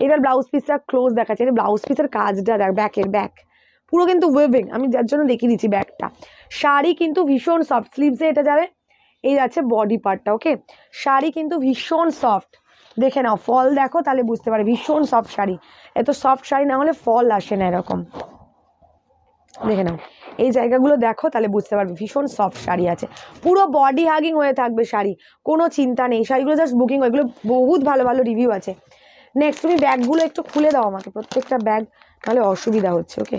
এটার ব্লাউজ পিসটা ক্লোজ দেখাচ্ছে এটা ব্লাউজ পিসের কাজটা দেখ ব্যাকের ব্যাক পুরো কিন্তু ওয়েভিং আমি যার জন্য দেখিয়ে দিচ্ছি ব্যাগটা শাড়ি কিন্তু ভীষণ সফট স্লিভসে এটা যাবে এই যাচ্ছে বডি পার্টটা ওকে শাড়ি কিন্তু ভীষণ সফট দেখে নাও ফল দেখো তাহলে বুঝতে পারে ভীষণ সফট শাড়ি এত সফট শাড়ি না হলে ফল আসে না এরকম দেখে নাও এই জায়গাগুলো দেখো তাহলে বুঝতে পারবে ভীষণ সফট শাড়ি আছে পুরো বডি হাগিং হয়ে থাকবে শাড়ি কোনো চিন্তা নেই শাড়িগুলো জাস্ট বুকিং ওইগুলো বহুত ভালো ভালো রিভিউ আছে নেক্সট তুমি ব্যাগগুলো একটু খুলে দাও আমাকে প্রত্যেকটা ব্যাগ তাহলে অসুবিধা হচ্ছে ওকে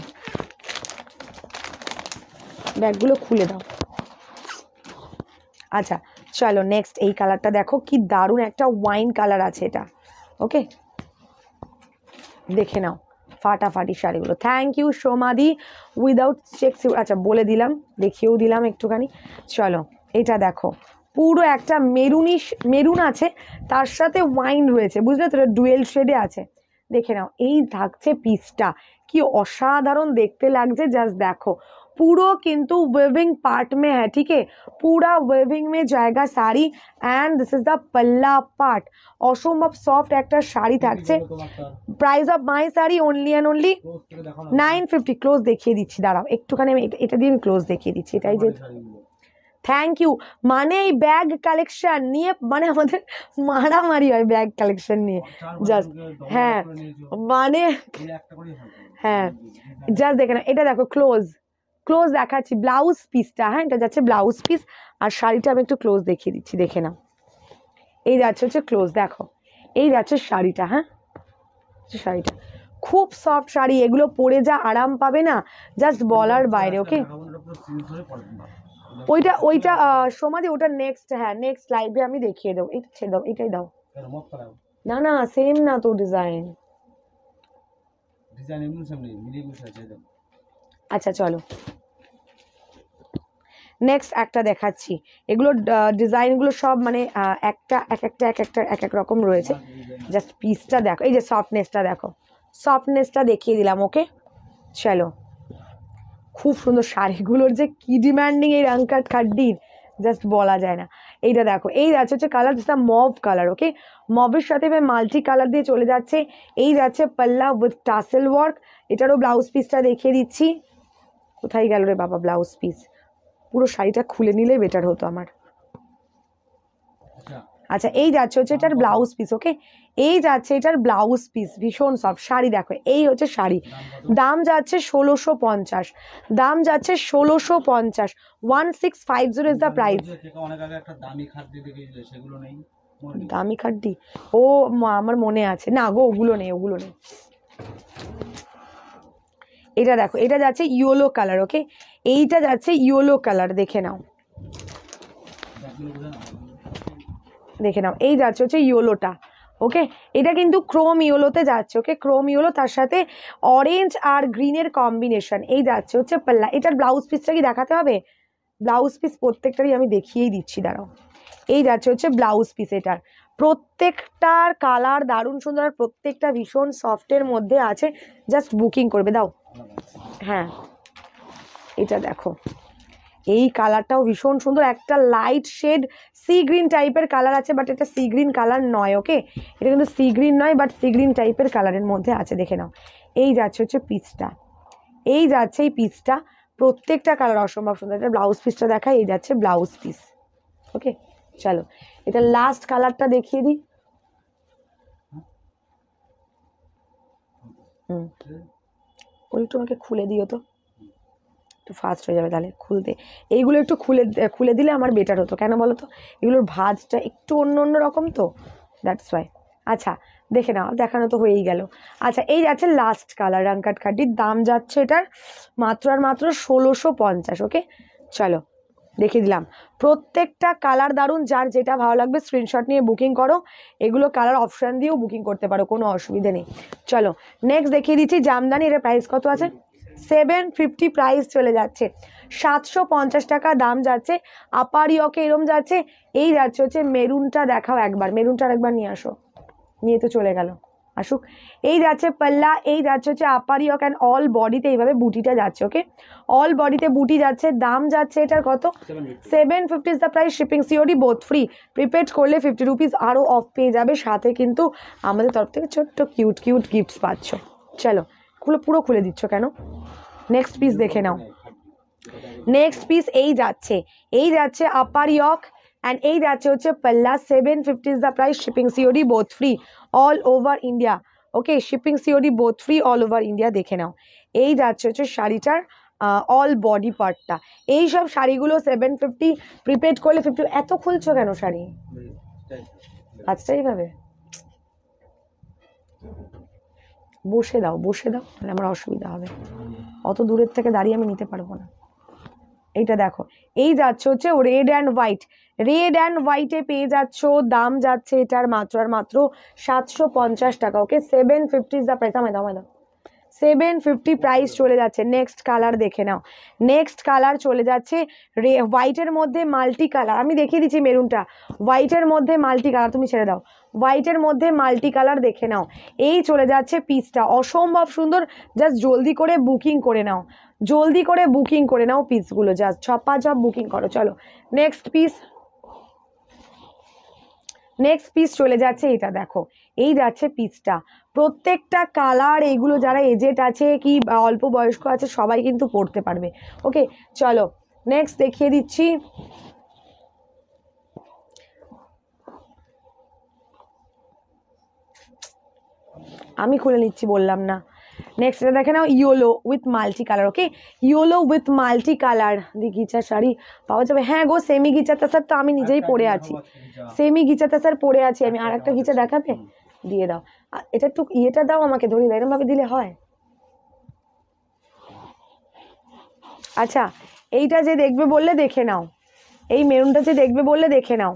ব্যাগগুলো খুলে দাও আচ্ছা চলো নেক্সট এই কালারটা দেখো কি দারুণ একটা ওয়াইন কালার আছে এটা ওকে দেখে নাও ফাটাফাটি শাড়িগুলো থ্যাংক ইউ সোমাদি উইদাউট চেক আচ্ছা বলে দিলাম দেখিয়েও দিলাম একটুখানি চলো এটা দেখো পুরো একটা মেরুনিশ মেরুন আছে তার সাথে ওয়াইন রয়েছে বুঝলে তো ডুয়েল শেডে আছে দেখে নাও এই থাকছে পিসটা কি অসাধারণ দেখতে লাগছে জাস্ট দেখো पूरा किंतु वेविंग पार्ट में है ठीक है पूरा वेविंग में जाएगा sari and this is the पल्ला पार्ट ऑसोम ऑफ सॉफ्ट एक्टर sari thanks price of my sari only and only nine fifty close देखिए दीची दाड़ा एकटूखानी एट दिन क्लोज देखिए दीची एटाइ थैंक यू माने बैग कलेक्शन नहीं माने हमारे मारा मारी है बैग कलेक्शन नहीं जस्ट हाँ माने हाँ जस्ट देखना ये देखो क्लोज ক্লোজ দেখাচ্ছি ব্লাউজ পিসটা হ্যাঁ এটা যাচ্ছে ব্লাউজ পিস আর শাড়িটা আমি একটু ক্লোজ দেখিয়ে দিচ্ছি দেখে নাও এই যাচ্ছে হচ্ছে ক্লোজ দেখো এই যাচ্ছে শাড়িটা হ্যাঁ শাড়িটা খুব সফট শাড়ি এগুলো পরে যা আরাম পাবে না জাস্ট বলার বাইরে ওকে ওইটা ওইটা সমাধি ওটা নেক্সট হ্যাঁ নেক্সট লাইভে আমি দেখিয়ে দেবো এটা ছেড়ে দাও এটাই দাও না না সেম না তো ডিজাইন ডিজাইন এমন সামনে মিলে গুছে দাও আচ্ছা চলো নেক্সট একটা দেখাচ্ছি এগুলো ডিজাইনগুলো সব মানে একটা এক একটা এক একটা এক এক রকম রয়েছে জাস্ট পিসটা দেখো এই যে সফটনেসটা দেখো সফটনেসটা দেখিয়ে দিলাম ওকে চলো খুব সুন্দর শাড়িগুলোর যে কি ডিম্যান্ডিং এই কাট খাড্ডির জাস্ট বলা যায় না এইটা দেখো এই যাচ্ছে হচ্ছে কালার যেটা মভ কালার ওকে মবের সাথে এবার মাল্টি কালার দিয়ে চলে যাচ্ছে এই যাচ্ছে পাল্লা উইথ টাসেল ওয়ার্ক এটারও ব্লাউজ পিসটা দেখিয়ে দিচ্ছি কোথায় গেল রে বাবা ব্লাউজ পিস পুরো শাড়িটা খুলে নিলে বেটার হতো আমার আচ্ছা।, আচ্ছা এই যাচ্ছে হচ্ছে এটার ব্লাউজ পিস ওকে এই যাচ্ছে এটার ব্লাউজ পিস ভীষণ সফট শাড়ি দেখো এই হচ্ছে শাড়ি দাম যাচ্ছে ষোলোশো পঞ্চাশ দাম যাচ্ছে ষোলোশো পঞ্চাশ one six five zero is the price দামি খাড্ডি ও আমার মনে আছে না গো ওগুলো নেই ওগুলো নেই এটা দেখো এটা যাচ্ছে ইয়েলো কালার ওকে এইটা যাচ্ছে ইয়েলো কালার দেখে নাও দেখে নাও এই যাচ্ছে হচ্ছে ইয়েলোটা ওকে এটা কিন্তু ক্রোম ইয়েলোতে যাচ্ছে ওকে ক্রোম ইয়েলো তার সাথে অরেঞ্জ আর গ্রিনের কম্বিনেশন এই যাচ্ছে হচ্ছে পাল্লা এটার ব্লাউজ পিসটা কি দেখাতে হবে ব্লাউজ পিস প্রত্যেকটারই আমি দেখিয়েই দিচ্ছি দাঁড়াও এই যাচ্ছে হচ্ছে ব্লাউজ পিস এটার প্রত্যেকটার কালার দারুণ সুন্দর আর প্রত্যেকটা ভীষণ সফটের মধ্যে আছে জাস্ট বুকিং করবে দাও হ্যাঁ এটা দেখো এই কালারটাও ভীষণ সুন্দর একটা লাইট শেড সি গ্রিন টাইপের কালার আছে বাট এটা সি গ্রিন কালার নয় ওকে এটা কিন্তু সি গ্রিন নয় বাট সি গ্রিন টাইপের কালারের মধ্যে আছে দেখে নাও এই যাচ্ছে হচ্ছে পিসটা এই যাচ্ছে এই পিসটা প্রত্যেকটা কালার অসম্ভব সুন্দর এটা ব্লাউজ পিসটা দেখায় এই যাচ্ছে ব্লাউজ পিস ওকে চলো এটা লাস্ট কালারটা দেখিয়ে দিই হুম ওই একটু আমাকে খুলে দিও তো একটু ফাস্ট হয়ে যাবে তাহলে খুলতে এইগুলো একটু খুলে খুলে দিলে আমার বেটার হতো কেন বলো তো এগুলোর ভাজটা একটু অন্য অন্য রকম তো দ্যাটস ওয়াই আচ্ছা দেখে নাও দেখানো তো হয়েই গেল আচ্ছা এই যাচ্ছে লাস্ট কালার রাঙ্কাট খাটির দাম যাচ্ছে এটার মাত্র আর মাত্র ষোলোশো পঞ্চাশ ওকে চলো দেখিয়ে দিলাম প্রত্যেকটা কালার দারুণ যার যেটা ভালো লাগবে স্ক্রিনশট নিয়ে বুকিং করো এগুলো কালার অপশান দিয়েও বুকিং করতে পারো কোনো অসুবিধে নেই চলো নেক্সট দেখিয়ে দিচ্ছি জামদানি এর প্রাইস কত আছে সেভেন ফিফটি প্রাইস চলে যাচ্ছে সাতশো পঞ্চাশ টাকা দাম যাচ্ছে আপার ইয়কে এরম যাচ্ছে এই যাচ্ছে হচ্ছে মেরুনটা দেখাও একবার মেরুনটা একবার নিয়ে আসো নিয়ে তো চলে গেলো আসুক এই যাচ্ছে পাল্লা এই যাচ্ছে হচ্ছে আপার ইয়ক অ্যান্ড অল বডিতে এইভাবে বুটিটা যাচ্ছে ওকে অল বডিতে বুটি যাচ্ছে দাম যাচ্ছে এটার কত seven fifty is the price shipping COD both free prepaid করলে ফিফটি রুপিস আরও অফ পেয়ে যাবে সাথে কিন্তু আমাদের তরফ থেকে ছোট্ট কিউট কিউট গিফটস পাচ্ছ চলো খুলে পুরো খুলে দিচ্ছ কেন নেক্সট পিস দেখে নাও নেক্সট পিস এই যাচ্ছে এই যাচ্ছে আপার ইয়ক অ্যান্ড এই যাচ্ছে হচ্ছে পাল্লা seven fifty is the price shipping COD both free all over India okay shipping COD both free all over India দেখে নাও এই যাচ্ছে হচ্ছে শাড়িটার অল বডি পার্টটা এই সব শাড়িগুলো সেভেন ফিফটি প্রিপেড করলে ফিফটি এত খুলছো কেন শাড়ি আচ্ছা এইভাবে বসে দাও বসে দাও তাহলে আমার অসুবিধা হবে অত দূরের থেকে দাঁড়িয়ে আমি নিতে পারবো না এটা দেখো এই যাচ্ছে হচ্ছে red and white red and হোয়াইটে পেয়ে যাচ্ছ দাম যাচ্ছে এটার মাত্র আর মাত্র সাতশো পঞ্চাশ টাকা okay seven fifty is the price আমায় দাম দাম সেভেন ফিফটি প্রাইস চলে যাচ্ছে নেক্সট কালার দেখে নাও নেক্সট কালার চলে যাচ্ছে রে হোয়াইটের মধ্যে মাল্টি কালার আমি দেখিয়ে দিচ্ছি মেরুনটা হোয়াইটের মধ্যে মাল্টি কালার তুমি ছেড়ে দাও হোয়াইটের মধ্যে মাল্টি কালার দেখে নাও এই চলে যাচ্ছে পিসটা অসম্ভব সুন্দর জাস্ট জলদি করে বুকিং করে নাও জলদি করে বুকিং করে নাও পিসগুলো যা ছপা ঝপ বুকিং করো চলো নেক্সট পিস নেক্সট পিস চলে যাচ্ছে এটা দেখো এই যাচ্ছে পিসটা প্রত্যেকটা কালার এইগুলো যারা এজেট আছে কি অল্প বয়স্ক আছে সবাই কিন্তু পড়তে পারবে ওকে চলো নেক্সট দেখিয়ে দিচ্ছি আমি খুলে নিচ্ছি বললাম না নেক্সট এটা দেখে নাও yellow with multi colour okay yellow with multi colour দি গিচা শাড়ি পাওয়া যাবে হ্যাঁ গো সেমি গিচা তাসার তো আমি নিজেই পরে আছি সেমি গিচা তাসার পরে আছি আমি আর একটা গিচা দেখাবে দিয়ে দাও এটা একটু ইয়েটা দাও আমাকে ধরিয়ে দাও এরমভাবে দিলে হয় আচ্ছা এইটা যে দেখবে বললে দেখে নাও এই মেরুনটা যে দেখবে বললে দেখে নাও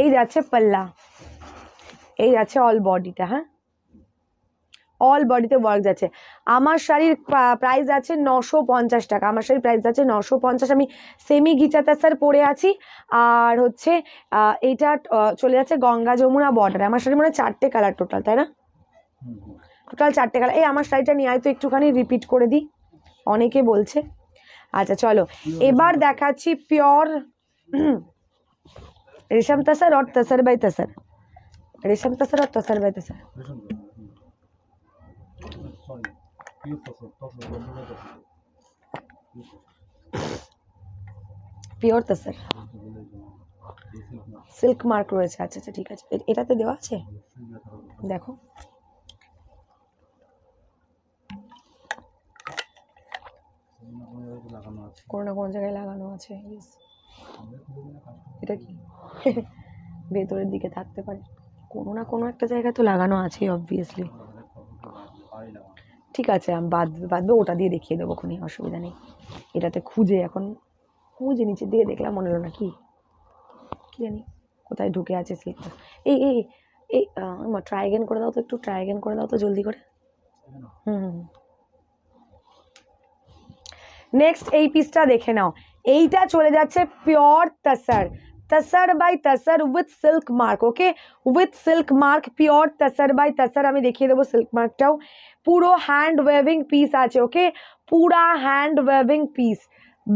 এই যাচ্ছে পাল্লা এই যাচ্ছে অল বডিটা হ্যাঁ অল বডিতে ওয়ার্ক যাচ্ছে আমার শাড়ির প্রাইস আছে নশো পঞ্চাশ টাকা আমার শাড়ির প্রাইস আছে নশো পঞ্চাশ আমি সেমি স্যার পরে আছি আর হচ্ছে এইটা চলে যাচ্ছে গঙ্গা যমুনা বর্ডারে আমার শাড়ি মনে হয় চারটে কালার টোটাল তাই না টোটাল চারটে কালার এই আমার শাড়িটা নিয়ে হয়তো একটুখানি রিপিট করে দিই অনেকে বলছে আচ্ছা চলো এবার দেখাচ্ছি পিওর রেশম তাসার অর তাসার বাই তাসার রেশম tussar or tussar by tussar pure tussar silk mark রয়েছে আচ্ছা আচ্ছা ঠিক আছে এটাতে দেওয়া আছে দেখো কোনো না কোনো জায়গায় লাগানো আছে এটা কি ভেতরের দিকে থাকতে পারে কোনো না কোনো একটা জায়গায় তো লাগানো আছেই অবভিয়াসলি ঠিক আছে আমি বাদ বাদবে ওটা দিয়ে দেখিয়ে দেবো খুনি অসুবিধা নেই এটাতে খুঁজে এখন খুঁজে নিচে দিয়ে দেখলাম মনে হলো না কি জানি কোথায় ঢুকে আছে স্লিপটা এই এই এই ট্রাই অ্যাগেন করে দাও তো একটু ট্রাই অ্যাগেন করে দাও তো জলদি করে হুম হুম নেক্সট এই পিসটা দেখে নাও এইটা চলে যাচ্ছে pure tussar tussar by tussar with silk mark okay with silk mark pure tussar by tussar हमें देखिए देव सिल्क मार्क टाओ पूरा हैंड वेविंग पीस आचे ओके पूरा hand weaving piece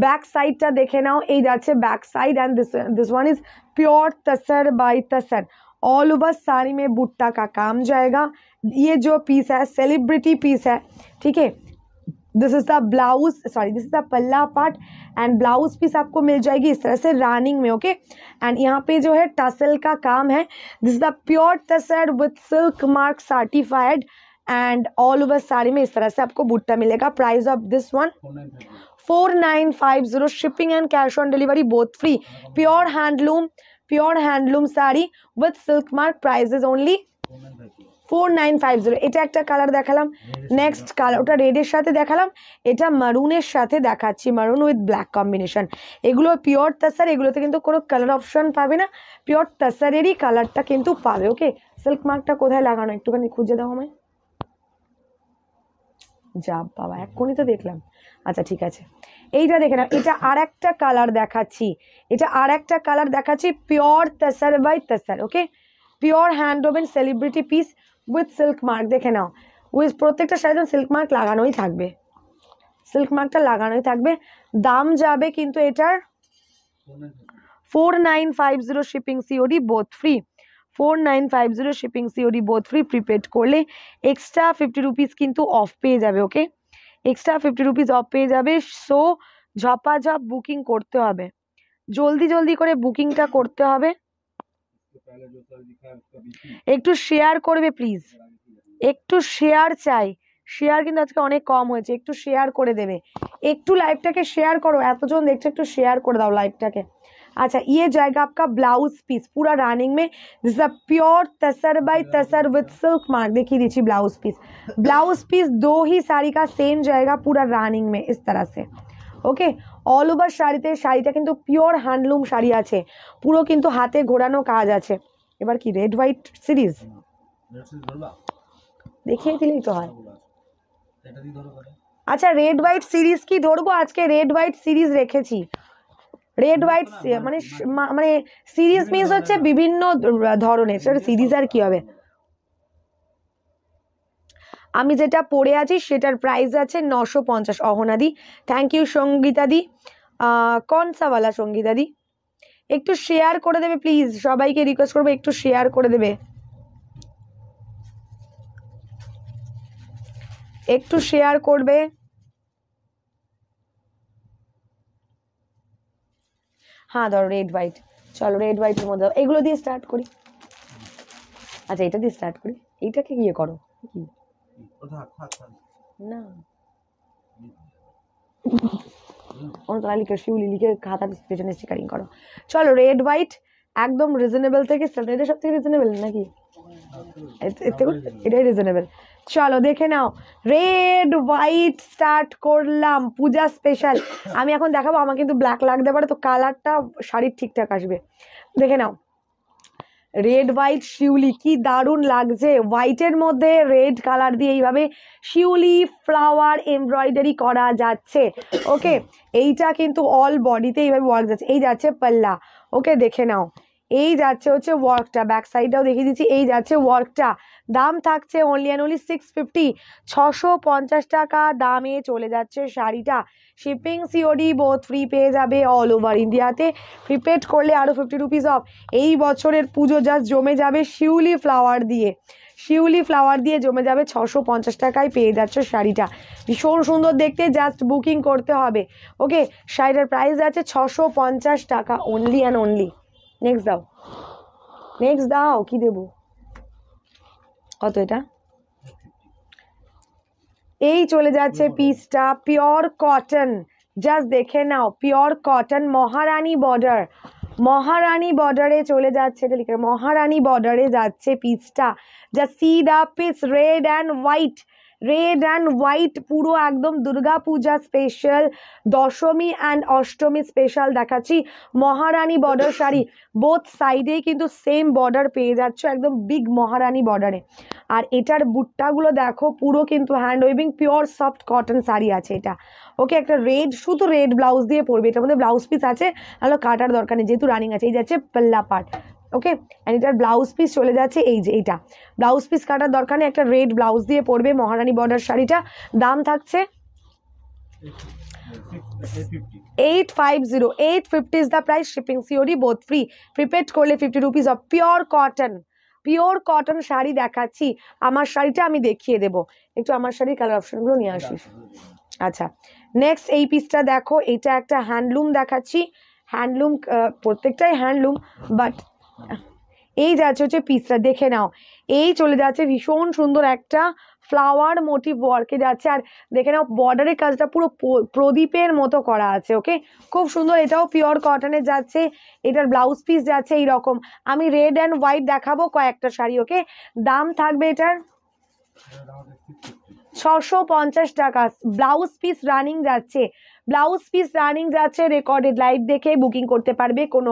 back side टा देखे ना हो ये जाचे back side and this this one is pure tussar by tussar all over sari में बुट्टा का काम जाएगा ये जो पीस है सेलिब्रिटी पीस है ठीक है this is the blouse sorry this is the पल्ला पार्ट एंड ब्लाउज पीस आपको मिल जाएगी इस तरह से रानिंग में ओके एंड यहाँ पे जो है टसल का काम है this is the pure tussar with silk mark certified and all over sari में इस तरह से आपको बुट्टा मिलेगा price of this one four nine five zero shipping and cash on delivery both free pure handloom pure handloom sari with silk mark price is only four nine five zero এটা একটা কালার দেখালাম নেক্সট কালার ওটা রেডের সাথে দেখালাম এটা মারুনের সাথে দেখাচ্ছি মারুন উইথ ব্ল্যাক কম্বিনেশন এগুলো পিওর তাসার এগুলোতে কিন্তু কোনো কালার অপশন পাবে না পিওর তাসারেরই কালারটা কিন্তু পাবে ওকে সিল্ক মার্কটা কোথায় লাগানো একটুখানি খুঁজে দাও আমায় যা বাবা এক্ষুনি তো দেখলাম আচ্ছা ঠিক আছে এইটা দেখে না এটা আর একটা কালার দেখাচ্ছি এটা আর একটা কালার দেখাচ্ছি pure tussar by tussar okay pure hand woven celebrity piece with silk mark দেখে নাও উইথ প্রত্যেকটা শাড়িতে সিল্ক মার্ক লাগানোই থাকবে সিল্ক মার্কটা লাগানোই থাকবে দাম যাবে কিন্তু এটার four nine five zero shipping COD both free four nine five zero shipping COD both free prepaid করলে এক্সট্রা ফিফটি রুপিস কিন্তু অফ পেয়ে যাবে okay extra fifty rupees off পেয়ে যাবে সো ঝপাঝপ বুকিং করতে হবে জলদি জলদি করে বুকিংটা করতে হবে একটু শেয়ার করবে প্লিজ একটু শেয়ার চাই শেয়ার কিন্তু আজকে অনেক কম एक तो लाइफ করে शेयर करो লাইভটাকে जो করো এতজন तो शेयर कर दाव लाइफ লাইভটাকে अच्छा ये जाएगा आपका ब्लाउज पीस पूरा रनिंग में जैसा pure tussar by tussar with silk mark देखिए दीची ब्लाउज पीस ब्लाउज पीस दो ही साड़ी का सेम जाएगा पूरा रनिंग में इस तरह से ओके অল ওভার শাড়িতে শাড়িটা কিন্তু পিওর হ্যান্ডলুম শাড়ি আছে পুরো কিন্তু হাতে ঘোরানো কাজ আছে এবার কি রেড হোয়াইট সিরিজ দেখিয়ে দিলেই তো হয় আচ্ছা রেড হোয়াইট সিরিজ কি ধরবো আজকে রেড হোয়াইট সিরিজ রেখেছি রেড হোয়াইট মানে মানে সিরিজ মিন্স হচ্ছে বিভিন্ন ধরনের সিরিজ আর কি হবে আমি যেটা পরে আছি সেটার প্রাইস আছে নশো পঞ্চাশ অহনাদি থ্যাংক ইউ সঙ্গীতাদি কনসাওয়ালা সঙ্গীতাদি একটু শেয়ার করে দেবে প্লিজ সবাইকে রিকোয়েস্ট করবো একটু শেয়ার করে দেবে একটু শেয়ার করবে হ্যাঁ ধরো রেড হোয়াইট চলো রেড হোয়াইটের মধ্যে এগুলো দিয়ে স্টার্ট করি আচ্ছা এটা দিয়ে স্টার্ট করি এইটাকে গিয়ে করো কি না অনতলা লিখে শিউলি লিখে খাতার পেছনে স্টিকারিং করো চলো রেড হোয়াইট একদম রিজনেবল থেকে স্টার্ট সব থেকে রিজনেবল নাকি এটাই রিজনেবল চলো দেখে নাও রেড হোয়াইট স্টার্ট করলাম পূজা স্পেশাল আমি এখন দেখাবো আমার কিন্তু ব্ল্যাক লাগতে পারে তো কালারটা শাড়ির ঠিকঠাক আসবে দেখে নাও রেড হোয়াইট শিউলি কি দারুণ লাগছে হোয়াইটের মধ্যে রেড কালার দিয়ে এইভাবে শিউলি ফ্লাওয়ার এমব্রয়ডারি করা যাচ্ছে ওকে এইটা কিন্তু অল বডিতে এইভাবে ওয়ার্ক যাচ্ছে এই যাচ্ছে পাল্লা ওকে দেখে নাও এই যাচ্ছে হচ্ছে ওয়ার্কটা ব্যাক সাইডটাও দেখিয়ে দিচ্ছি এই যাচ্ছে ওয়ার্কটা দাম থাকছে only and only six fifty ছশো পঞ্চাশ টাকা দামে চলে যাচ্ছে শাড়িটা শিপিং সিওডি বোধ ফ্রি পেয়ে যাবে অল ওভার ইন্ডিয়াতে প্রিপেড করলে আরও ফিফটি রুপিস অফ এই বছরের পুজো জাস্ট জমে যাবে শিউলি ফ্লাওয়ার দিয়ে শিউলি ফ্লাওয়ার দিয়ে জমে যাবে ছশো পঞ্চাশ টাকায় পেয়ে যাচ্ছে শাড়িটা ভীষণ সুন্দর দেখতে জাস্ট বুকিং করতে হবে ওকে শাড়িটার প্রাইস যাচ্ছে ছশো পঞ্চাশ টাকা অনলি অ্যান্ড অনলি নেক্সট দাও নেক্সট দাও কি দেব কত এটা এই চলে যাচ্ছে পিসটা পিওর কটন জাস্ট দেখে নাও পিওর কটন মহারানী বর্ডার মহারানী বর্ডারে চলে যাচ্ছে এটা লিখে মহারানী বর্ডারে যাচ্ছে পিসটা just see the piece red and white red and white পুরো একদম Durga Puja special Dashami and Ashtami special দেখাচ্ছি মহারানী বর্ডার শাড়ি বোথ সাইডেই কিন্তু সেম বর্ডার পেয়ে যাচ্ছ একদম বিগ মহারানী বর্ডারে আর এটার বুট্টাগুলো দেখো পুরো কিন্তু hand weaving pure soft cotton sari আছে এটা ওকে একটা রেড শুধু রেড ব্লাউজ দিয়ে পরবে এটার মধ্যে ব্লাউজ পিস আছে তাহলে কাটার দরকার নেই যেহেতু রানিং আছে এই যাচ্ছে পাল্লা পাট ওকে অ্যান্ড এটার ব্লাউজ পিস চলে যাচ্ছে এই যে এইটা ব্লাউজ পিস কাটার দরকার নেই একটা রেড ব্লাউজ দিয়ে পরবে মহারানী বর্ডার শাড়িটা দাম থাকছে eight five zero eight fifty is the price shipping COD both free prepaid করলে fifty rupees off pure cotton pure cotton sari দেখাচ্ছি আমার শাড়িটা আমি দেখিয়ে দেবো একটু আমার শাড়ির কালার অপশানগুলো নিয়ে আসিস আচ্ছা নেক্সট এই পিসটা দেখো এটা একটা হ্যান্ডলুম দেখাচ্ছি হ্যান্ডলুম প্রত্যেকটাই হ্যান্ডলুম বাট এই যাচ্ছে হচ্ছে পিসটা দেখে নাও এই চলে যাচ্ছে ভীষণ সুন্দর একটা ফ্লাওয়ার মোটিভ ওয়ার্কে যাচ্ছে আর দেখে নাও বর্ডারের কাজটা পুরো প্রদীপের মতো করা আছে ওকে খুব সুন্দর এটাও পিওর কটনের যাচ্ছে এটার ব্লাউজ পিস যাচ্ছে এই রকম আমি রেড অ্যান্ড হোয়াইট দেখাবো কয়েকটা শাড়ি ওকে দাম থাকবে এটার ছশো পঞ্চাশ টাকা ব্লাউজ পিস রানিং যাচ্ছে blouse piece running jacquarded live देखे बुकिंग करते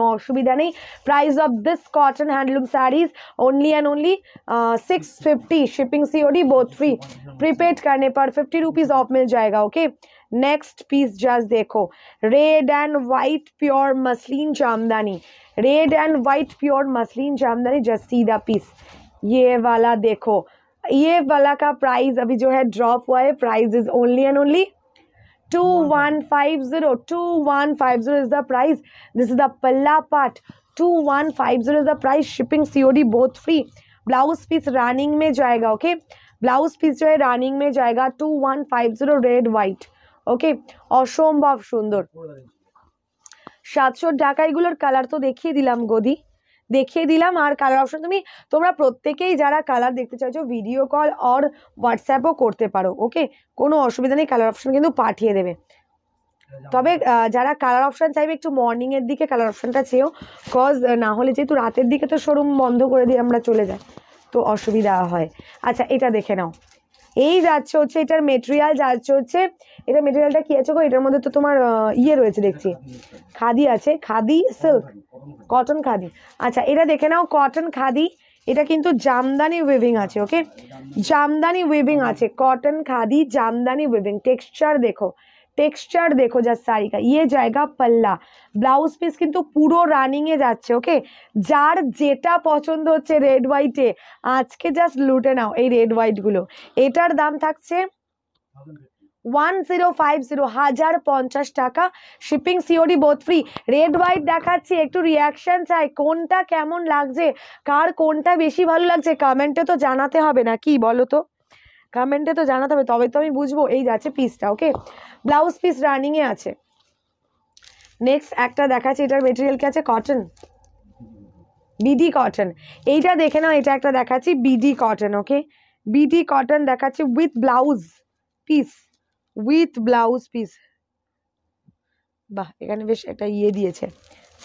असुविधा नहीं प्राइस अब this cotton handloom this only only and only six fifty shipping COD both free prepaid करने पर फिफ्टी रुपीज़ ऑफ मिल जाएगा ओके नेक्स्ट पीस जस्ट देखो red and white pure muslin Jamdani red and white pure muslin Jamdani just सीधा पीस ये वाला देखो ये वाला का प्राइस अभी जो है ड्रॉप हुआ है price is only and only 2150 is the price this is the palla part 2150 is the price shipping cod both free blouse piece running में जाएगा ओके ब्लाउज पीस जो है रनिंग में जाएगा two one five zero red white okay असम्भव सुंदर सातशो टाइगर कलर तो देखिए दिलम गदी দেখিয়ে দিলাম আর কালার অপশন তুমি তোমরা প্রত্যেকেই যারা কালার দেখতে চাইছো ভিডিও কল অর হোয়াটসঅ্যাপও করতে পারো ওকে কোনো অসুবিধা নেই কালার অপশন কিন্তু পাঠিয়ে দেবে তবে যারা কালার অপশান চাইবে একটু মর্নিংয়ের দিকে কালার অপশানটা চেয়েও কজ না হলে যেহেতু রাতের দিকে তো শোরুম বন্ধ করে দিয়ে আমরা চলে যাই তো অসুবিধা হয় আচ্ছা এটা দেখে নাও এই যাচ্ছে হচ্ছে এটার মেটেরিয়াল যাচ্ছে হচ্ছে এটা মেটেরিয়ালটা কি আছে গো এটার মধ্যে তো তোমার ইয়ে রয়েছে দেখছি খাদি আছে খাদি সিল্ক কটন খাদি আচ্ছা এটা দেখে নাও কটন খাদি এটা কিন্তু জামদানি উইভিং আছে ওকে জামদানি উইভিং আছে cotton khadi Jamdani weaving texture দেখো টেক্সচার দেখো যা साड़ी ইয়ে জায়গা পাল্লা ব্লাউজ পিস কিন্তু পুরো রানিংয়ে যাচ্ছে ওকে যার যেটা পছন্দ হচ্ছে রেড হোয়াইটে আজকে জাস্ট লুটে নাও এই রেড হোয়াইটগুলো এটার দাম থাকছে ওয়ান জিরো ফাইভ জিরো হাজার পঞ্চাশ টাকা shipping COD both free red white দেখাচ্ছি একটু রিয়াকশান চাই কোনটা কেমন লাগছে কার কোনটা বেশি ভালো লাগছে কমেন্টে তো জানাতে হবে না কি বলো তো কমেন্টে তো জানাতে হবে তবে তো আমি বুঝবো এই যাচ্ছে পিসটা ওকে ব্লাউজ পিস রানিংয়ে আছে নেক্সট একটা দেখাচ্ছি এটার মেটেরিয়াল কি আছে কটন বিডি কটন এইটা দেখে নাও এটা একটা দেখাচ্ছি BD cotton okay BD cotton দেখাচ্ছি with blouse piece with blouse piece বাহ এখানে বেশ একটা ইয়ে দিয়েছে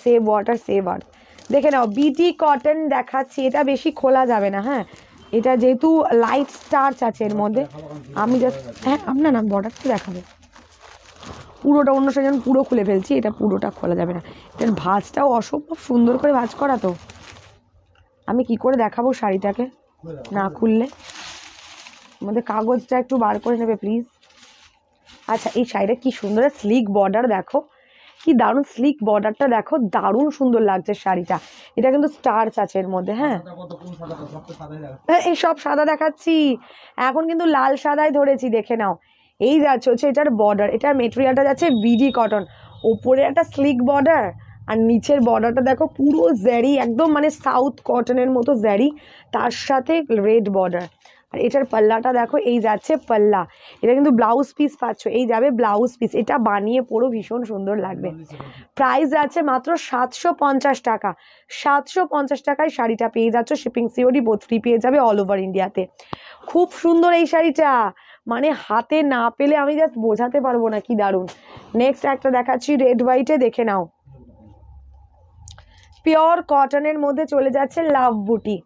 সেভ ওয়াটার সেভ আর্থ দেখে নাও বিটি কটন দেখাচ্ছি এটা বেশি খোলা যাবে না হ্যাঁ এটা যেহেতু লাইট স্টার্চ আছে এর মধ্যে আমি জাস্ট হ্যাঁ আপনার না বর্ডার তো দেখাবো পুরোটা অন্য সাজন পুরো খুলে ফেলছি এটা পুরোটা খোলা যাবে না এটার ভাজটাও অসম্ভব সুন্দর করে ভাজ করা তো আমি কি করে দেখাবো শাড়িটাকে না খুললে আমাদের কাগজটা একটু বার করে নেবে প্লিজ আচ্ছা এই শাড়িটা কি সুন্দর স্লিক বর্ডার দেখো কি দারুন স্লিক বর্ডারটা দেখো দারুণ সুন্দর লাগছে শাড়িটা এটা কিন্তু স্টার আছে এর মধ্যে হ্যাঁ হ্যাঁ এই সব সাদা দেখাচ্ছি এখন কিন্তু লাল সাদাই ধরেছি দেখে নাও এই যাচ্ছে হচ্ছে এটার বর্ডার এটার মেটেরিয়ালটা যাচ্ছে বিডি কটন ওপরে একটা স্লিক বর্ডার আর নিচের বর্ডারটা দেখো পুরো জ্যারি একদম মানে সাউথ কটনের মতো জ্যারি তার সাথে রেড বর্ডার আর এটার পাল্লাটা দেখো এই যাচ্ছে পাল্লা এটা কিন্তু ব্লাউজ পিস পাচ্ছ এই যাবে ব্লাউজ পিস এটা বানিয়ে পরো ভীষণ সুন্দর লাগবে প্রাইস যাচ্ছে মাত্র সাতশো পঞ্চাশ টাকা সাতশো পঞ্চাশ টাকায় শাড়িটা পেয়ে যাচ্ছ শিপিং সিওডি বোধ ফ্রি পেয়ে যাবে অল ওভার ইন্ডিয়াতে খুব সুন্দর এই শাড়িটা মানে হাতে না পেলে আমি জাস্ট বোঝাতে পারবো না কি দারুণ নেক্সট একটা দেখাচ্ছি রেড হোয়াইটে দেখে নাও পিওর কটনের মধ্যে চলে যাচ্ছে লাভ বুটি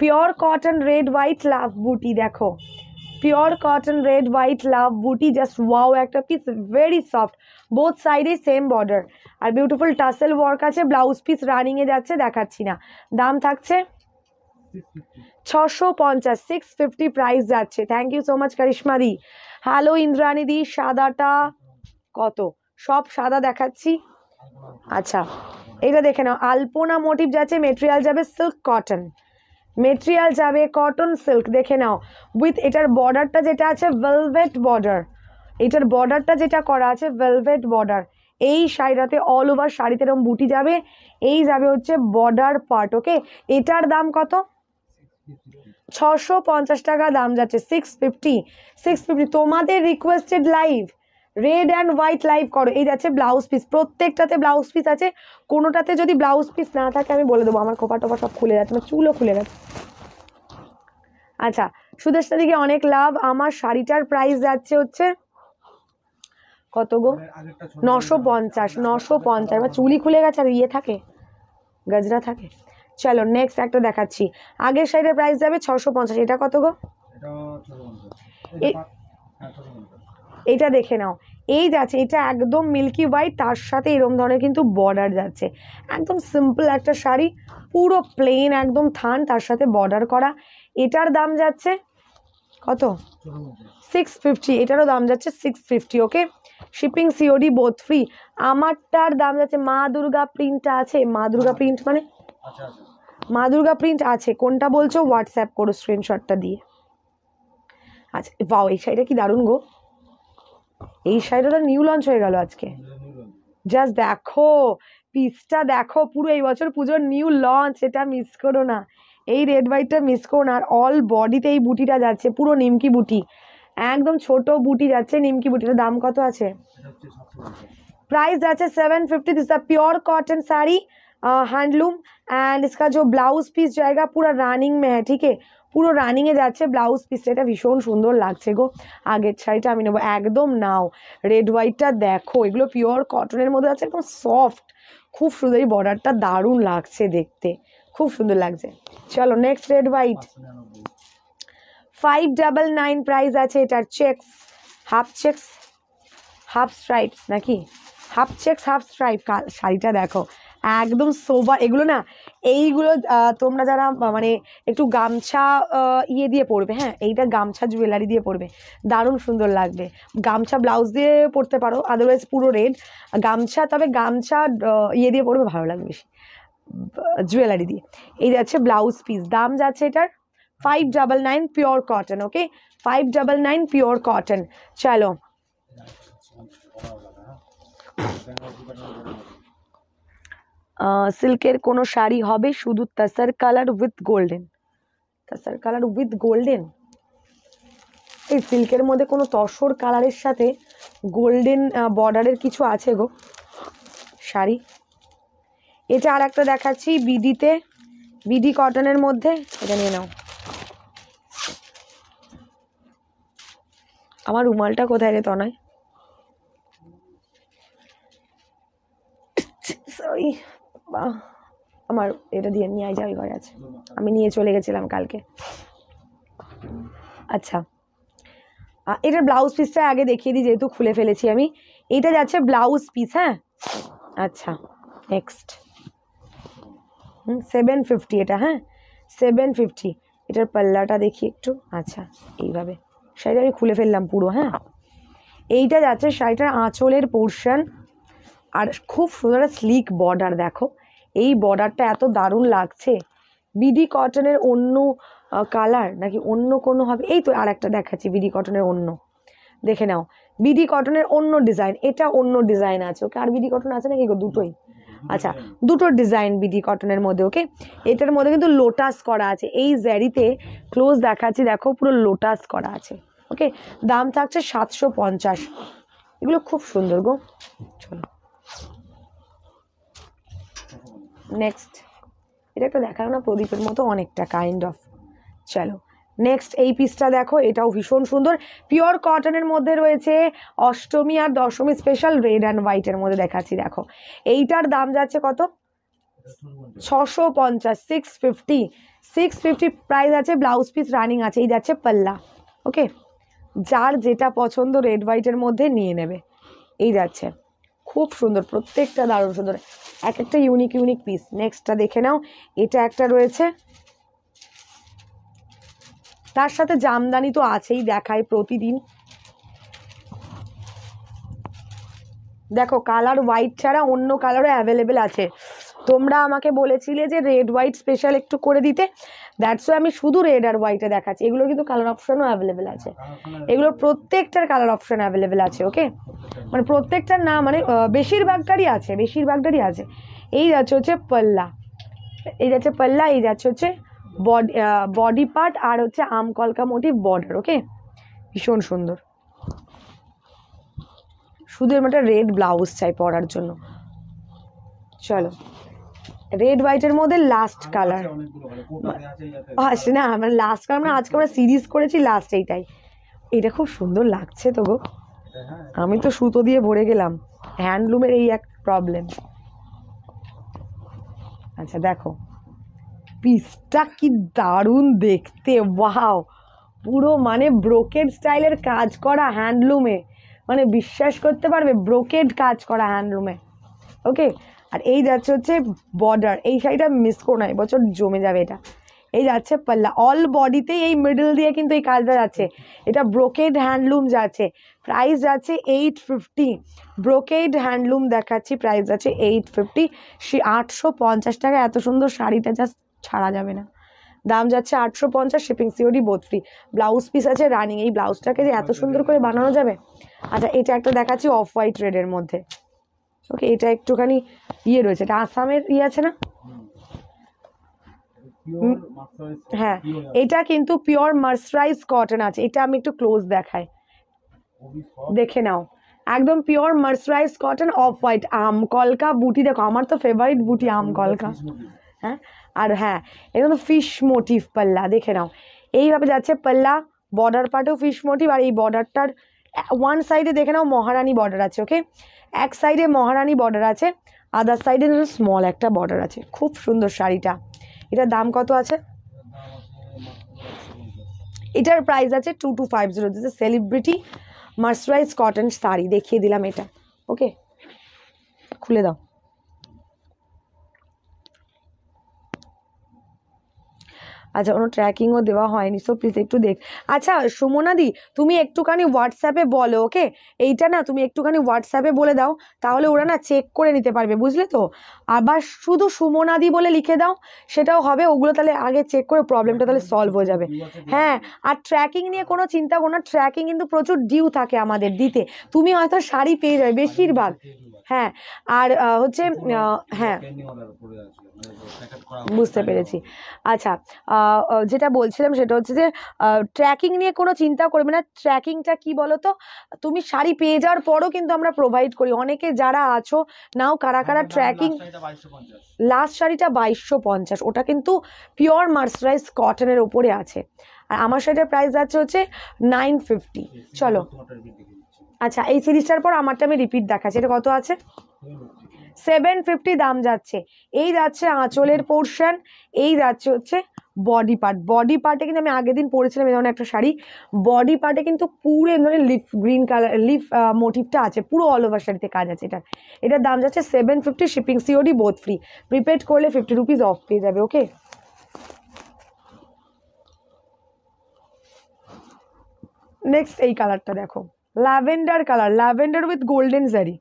pure cotton red white love বুটি দেখো pure cotton red white love বুটি জাস্ট ওয়াও একটা পিস ভেরি সফট বোথ সাইডে সেম বর্ডার আর বিউটিফুল টাসেল ওয়ার্ক আছে ব্লাউজ পিস রানিংয়ে যাচ্ছে দেখাচ্ছি না দাম থাকছে ছশো পঞ্চাশ সিক্স ফিফটি প্রাইস যাচ্ছে thank you so much Karishma di hello Indrani di সাদাটা কত সব সাদা দেখাচ্ছি আচ্ছা এটা দেখে নাও আলপনা মোটিভ যাচ্ছে মেটেরিয়াল যাবে সিল্ক কটন মেটেরিয়াল যাবে কটন সিল্ক দেখে নাও উইথ এটার বর্ডারটা যেটা আছে ভেলভেট বর্ডার এটার বর্ডারটা যেটা করা আছে ভেলভেট বর্ডার এই শাড়িটাতে অল ওভার শাড়িতে এরকম বুটি যাবে এই যাবে হচ্ছে বর্ডার পার্ট ওকে এটার দাম কত ছশো পঞ্চাশ টাকা দাম যাচ্ছে সিক্স ফিফটি সিক্স ফিফটি তোমাদের requested live red and white live করো এই যাচ্ছে ব্লাউজ পিস প্রত্যেকটাতে ব্লাউজ পিস আছে কোনোটাতে যদি ব্লাউজ পিস না থাকে আমি বলে দেবো আমার খোপা টোপা সব খুলে যাচ্ছে আমার চুলও খুলে গেছে আচ্ছা সুদেশটা দিকে অনেক লাভ আমার শাড়িটার প্রাইস যাচ্ছে হচ্ছে কত গো মানে নশো পঞ্চাশ নশো পঞ্চাশ বা চুলি খুলে গেছে আর ইয়ে থাকে গজরা থাকে চলো নেক্সট একটা দেখাচ্ছি আগের শাড়িটার প্রাইস যাবে ছশো পঞ্চাশ এটা কত গো এটা দেখে নাও এই যাচ্ছে এটা একদম মিল্কি হোয়াইট তার সাথে এরম ধরনের কিন্তু বর্ডার যাচ্ছে একদম সিম্পল একটা শাড়ি পুরো প্লেন একদম থান তার সাথে বর্ডার করা এটার দাম যাচ্ছে কত সিক্স ফিফটি এটারও দাম যাচ্ছে six fifty okay shipping COD both free আমারটার দাম যাচ্ছে মা দুর্গা প্রিন্টটা আছে মা দুর্গা প্রিন্ট মানে আচ্ছা, আচ্ছা। মা দুর্গা প্রিন্ট আছে কোনটা বলছো হোয়াটসঅ্যাপ করো স্ক্রিনশটটা দিয়ে আচ্ছা বাও এই শাড়িটা কি দারুণ গো এই শাড়িটা নিউ লঞ্চ হয়ে গেল আজকে জাস্ট দেখো পিসটা দেখো পুরো এই বছর পুজোর নিউ লঞ্চ এটা মিস করো না এই রেড হোয়াইটটা মিস করো না আর অল বডিতে এই বুটিটা যাচ্ছে পুরো নিমকি বুটি একদম ছোট বুটি যাচ্ছে নিমকি বুটির দাম কত আছে প্রাইস আছে seven fifty this the pure cotton sari handloom and इसका जो ब्लाउज পিস जाएगा पूरा রানিং মে है ठीक পুরো রানিংয়ে যাচ্ছে ব্লাউজ পিসটা এটা ভীষণ সুন্দর লাগছে গো আগের শাড়িটা আমি নেবো একদম নাও রেড হোয়াইটটা দেখো এগুলো পিওর কটনের মধ্যে আছে একদম সফট খুব সুন্দর এই বর্ডারটা দারুণ লাগছে দেখতে খুব সুন্দর লাগছে চলো next red white five double nine price আছে এটার checks half checks half stripes নাকি হাফ চেক্স হাফ স্ট্রাইপ শাড়িটা দেখো একদম সোবা এগুলো না এইগুলো তোমরা যারা মানে একটু গামছা ইয়ে দিয়ে পরবে হ্যাঁ এইটা গামছা জুয়েলারি দিয়ে পরবে দারুণ সুন্দর লাগবে গামছা ব্লাউজ দিয়ে পরতে পারো আদারওয়াইজ পুরো রেড গামছা তবে গামছা ইয়ে দিয়ে পরবে ভালো লাগবে বেশি জুয়েলারি দিয়ে এই যাচ্ছে ব্লাউজ পিস দাম যাচ্ছে এটার five double nine pure cotton okay five double nine pure cotton চলো সিল্কের কোনো শাড়ি হবে শুধু tussar colour with golden tussar colour with golden এই সিল্কের মধ্যে কোনো তসর কালারের সাথে গোল্ডেন বর্ডারের কিছু আছে গো শাড়ি এটা আর একটা দেখাচ্ছি বিডিতে বিডি কটনের মধ্যে এটা নিয়ে নাও আমার রুমালটা কোথায় রে তনায় সরি আমার এটা দিয়ে নিয়ে যা ঘরে আছে আমি নিয়ে চলে গেছিলাম কালকে আচ্ছা এটার ব্লাউজ পিসটা আগে দেখিয়ে দিই যেহেতু খুলে ফেলেছি আমি এটা যাচ্ছে ব্লাউজ পিস হ্যাঁ আচ্ছা নেক্সট সেভেন ফিফটি এটা হ্যাঁ সেভেন ফিফটি এটার পাল্লাটা দেখি একটু আচ্ছা এইভাবে শাড়িটা আমি খুলে ফেললাম পুরো হ্যাঁ এইটা যাচ্ছে শাড়িটার আঁচলের পোর্শন আর খুব সুন্দর স্লিক বর্ডার দেখো এই বর্ডারটা এত দারুণ লাগছে বিডি কটনের অন্য কালার নাকি অন্য কোনো হবে এই তো আর একটা দেখাচ্ছি বিডি কটনের অন্য দেখে নাও বিডি কটনের অন্য ডিজাইন এটা অন্য ডিজাইন আছে ওকে আর বিডি কটন আছে নাকি দুটোই আচ্ছা দুটো ডিজাইন বিডি কটনের মধ্যে ওকে এটার মধ্যে কিন্তু লোটাস করা আছে এই জ্যারিতে ক্লোজ দেখাচ্ছি দেখো পুরো লোটাস করা আছে ওকে দাম থাকছে সাতশো পঞ্চাশ এগুলো খুব সুন্দর গো চলো নেক্সট এটা একটা দেখালো না প্রদীপের মতো অনেকটা কাইন্ড অফ চলো নেক্সট এই পিসটা দেখো এটাও ভীষণ সুন্দর পিওর কটনের মধ্যে রয়েছে অষ্টমী আর দশমী স্পেশাল রেড অ্যান্ড হোয়াইটের মধ্যে দেখাচ্ছি দেখো এইটার দাম যাচ্ছে কত ছশো পঞ্চাশ six fifty six fifty price আছে ব্লাউজ পিস রানিং আছে এই যাচ্ছে পাল্লা ওকে যার যেটা পছন্দ রেড হোয়াইটের মধ্যে নিয়ে নেবে এই যাচ্ছে খুব সুন্দর প্রত্যেকটা দারুণ সুন্দর এক একটা ইউনিক ইউনিক পিস নেক্সটটা দেখে নাও এটা একটা রয়েছে তার সাথে জামদানি তো আছেই দেখায় প্রতিদিন দেখো কালার হোয়াইট ছাড়া অন্য কালারও অ্যাভেলেবেল আছে তোমরা আমাকে বলেছিলে যে রেড হোয়াইট স্পেশাল একটু করে দিতে দ্যাটস ও আমি শুধু রেড আর হোয়াইটে দেখাচ্ছি এগুলো কিন্তু কালার অপশনও অ্যাভেলেবেল আছে হ্যাঁ, এগুলোর প্রত্যেকটার কালার অপশন অ্যাভেলেবেল আছে ওকে মানে প্রত্যেকটার না মানে বেশিরভাগটারই আছে বেশিরভাগটারই আছে এই যাচ্ছে হচ্ছে পাল্লা এই যাচ্ছে পাল্লা এই যাচ্ছে হচ্ছে বডি বডি পার্ট আর হচ্ছে আম কলকা মোটি বর্ডার ওকে ভীষণ সুন্দর শুধু একটা রেড ব্লাউজ চাই পরার জন্য চলো রেড হোয়াইটের মধ্যে লাস্ট কালার আসে না মানে লাস্ট কালার মানে আজকে আমরা সিরিজ করেছি লাস্ট এইটাই এটা খুব সুন্দর লাগছে তো গো হ্যাঁ, আমি তো সুতো দিয়ে ভরে গেলাম হ্যান্ডলুমের এই এক প্রবলেম আচ্ছা দেখো পিসটা কি দারুণ দেখতে ওয়াও পুরো মানে ব্রোকেড স্টাইলের কাজ করা হ্যান্ডলুমে মানে বিশ্বাস করতে পারবে ব্রোকেড কাজ করা হ্যান্ডলুমে ওকে আর এই যাচ্ছে হচ্ছে বর্ডার এই শাড়িটা মিস করো না এবছর জমে যাবে এটা এই যাচ্ছে পাল্লা অল বডিতে এই মিডল দিয়ে কিন্তু এই কাজটা যাচ্ছে এটা ব্রোকেড হ্যান্ডলুম যাচ্ছে প্রাইস যাচ্ছে এইট ফিফটি ব্রোকেড হ্যান্ডলুম দেখাচ্ছি প্রাইস যাচ্ছে এইট ফিফটি সে আটশো পঞ্চাশ টাকা এত সুন্দর শাড়িটা জাস্ট ছাড়া যাবে না দাম যাচ্ছে আটশো পঞ্চাশ shipping COD both free blouse piece আছে রানিং এই ব্লাউজটাকে যে এত সুন্দর করে বানানো যাবে আচ্ছা এটা একটা দেখাচ্ছি অফ হোয়াইট রেডের মধ্যে ওকে এটা একটুখানি ইয়ে রয়েছে এটা আসামের ইয়ে আছে না হ্যাঁ এটা কিন্তু পিওর মার্সারাইজ কটন আছে এটা আমি একটু ক্লোজ দেখাই দেখে নাও একদম pure mercerised cotton off white আম কলকা বুটি দেখো আমার তো ফেভারিট বুটি আম কলকা হ্যাঁ আর হ্যাঁ এটা তো ফিশ মোটিভ পাল্লা দেখে নাও এইভাবে যাচ্ছে পাল্লা বর্ডার পার্টেও ফিশ মোটিভ আর এই বর্ডারটার ওয়ান সাইডে দেখে নাও মহারানী বর্ডার আছে ওকে এক সাইডে মহারানী বর্ডার আছে আদার সাইডে স্মল একটা বর্ডার আছে খুব সুন্দর শাড়িটা এটার দাম কত আছে এটার প্রাইস আছে two two five zero this celebrity mercerised cotton sari দেখিয়ে দিলাম এটা ওকে খুলে দাও আচ্ছা কোনো ট্র্যাকিংও দেওয়া হয়নি সো প্লিজ একটু দেখ আচ্ছা সুমনাদি তুমি একটুখানি হোয়াটসঅ্যাপে বলো ওকে এইটা না তুমি একটুখানি হোয়াটসঅ্যাপে বলে দাও তাহলে ওরা না চেক করে নিতে পারবে বুঝলে তো আবার শুধু সুমনাদি বলে লিখে দাও সেটাও হবে ওগুলো তাহলে আগে চেক করে প্রবলেমটা তাহলে সলভ হয়ে যাবে হ্যাঁ আর ট্র্যাকিং নিয়ে কোনো চিন্তা করো না ট্র্যাকিং কিন্তু প্রচুর ডিউ থাকে আমাদের দিতে তুমি হয়তো শাড়ি পেয়ে যাবে বেশিরভাগ হ্যাঁ আর হচ্ছে হ্যাঁ বুঝতে পেরেছি আচ্ছা যেটা বলছিলাম সেটা হচ্ছে যে ট্র্যাকিং নিয়ে কোনো চিন্তা করবে না ট্র্যাকিংটা কি বলো তো তুমি শাড়ি পেয়ে যাওয়ার পরও কিন্তু আমরা প্রোভাইড করি অনেকে যারা আছো নাও কারা কারা ট্র্যাকিং লাস্ট শাড়িটা বাইশশো পঞ্চাশ ওটা কিন্তু পিওর মার্সারাইজ কটনের ওপরে আছে আর আমার শাড়িটার প্রাইস যাচ্ছে হচ্ছে নাইন ফিফটি চলো আচ্ছা এই সিরিজটার পর আমারটা আমি রিপিট দেখাচ্ছি এটা কত আছে সেভেন ফিফটি দাম যাচ্ছে এই যাচ্ছে আঁচলের পোর্শন এই যাচ্ছে হচ্ছে বডি পার্ট বডি পার্টে কিন্তু আমি আগের দিন পরেছিলাম এই ধরনের একটা শাড়ি বডি পার্টে কিন্তু পুরো এই ধরনের লিফ গ্রিন কালার লিফ মোটিভটা আছে পুরো অল ওভার শাড়িতে কাজ আছে এটা এটার দাম যাচ্ছে seven fifty shipping COD both free prepaid করলে ফিফটি রুপিস অফ পেয়ে যাবে ওকে নেক্সট এই কালারটা দেখো lavender colour lavender with golden zari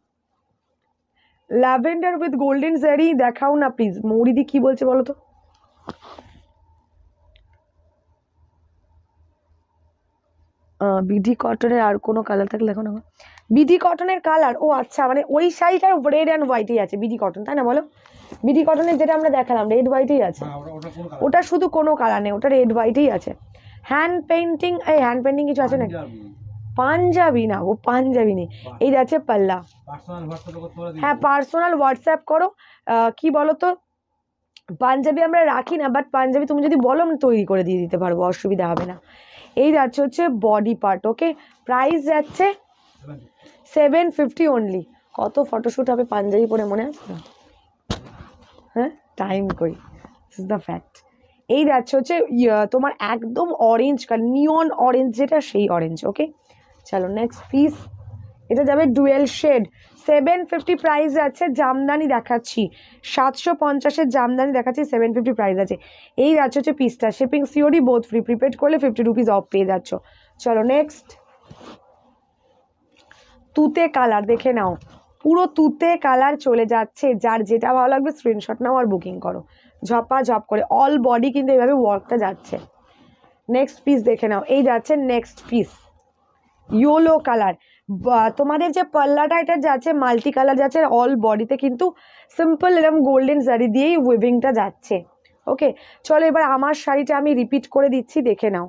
lavender with golden zari দেখাও না প্লিজ মৌরিদি কি বলছে বলো তো বিডি কটনের আর কোনো কালার থাকলে দেখো না বিডি কটনের কালার ও আচ্ছা মানে ওই সাইজটার রেড অ্যান্ড হোয়াইটই আছে বিডি কটন তাই না বলো বিডি কটনের যেটা আমরা দেখালাম রেড হোয়াইটই আছে ওটা শুধু কোনো কালার নেই ওটা রেড হোয়াইটই আছে হ্যান্ড পেন্টিং এই হ্যান্ড পেন্টিং কিছু আছে নাকি পাঞ্জাবি না ও পাঞ্জাবি নেই এই যাচ্ছে পাল্লা হ্যাঁ পার্সোনাল হোয়াটসঅ্যাপ করো কি বলো তো পাঞ্জাবি আমরা রাখি না বাট পাঞ্জাবি তুমি যদি বলো আমি তৈরি করে দিয়ে দিতে পারবো অসুবিধা হবে না এই যাচ্ছে হচ্ছে বডি পার্ট ওকে প্রাইস যাচ্ছে সেভেন ফিফটি অনলি কত ফটোশ্যুট হবে পাঞ্জাবি পরে মনে আছে হ্যাঁ টাইম করি ইস দ্য ফ্যাক্ট এই যাচ্ছে হচ্ছে তোমার একদম অরেঞ্জ কালার নিয়ন অরেঞ্জ যেটা সেই অরেঞ্জ ওকে চলো নেক্সট পিস এটা যাবে dual shade seven fifty price আছে জামদানি দেখাচ্ছি সাতশো পঞ্চাশের জামদানি দেখাচ্ছি সেভেন ফিফটি প্রাইস আছে এই যাচ্ছে হচ্ছে পিসটা shipping COD both free prepaid করলে ফিফটি রুপিস অফ পেয়ে যাচ্ছ চলো নেক্সট তুতে কালার দেখে নাও পুরো তুতে কালার চলে যাচ্ছে যার যেটা ভালো লাগবে স্ক্রিনশট নাও আর বুকিং করো ঝপা ঝপ করে অল বডি কিন্তু এইভাবে ওয়ার্কটা যাচ্ছে নেক্সট পিস দেখে নাও এই যাচ্ছে নেক্সট পিস ইয়েলো কালার তোমাদের যে পাল্লাটা এটা যাচ্ছে মাল্টি কালার যাচ্ছে অল বডিতে কিন্তু সিম্পল এরম গোল্ডেন শাড়ি দিয়েই উইভিংটা যাচ্ছে ওকে চলো এবার আমার শাড়িটা আমি রিপিট করে দিচ্ছি দেখে নাও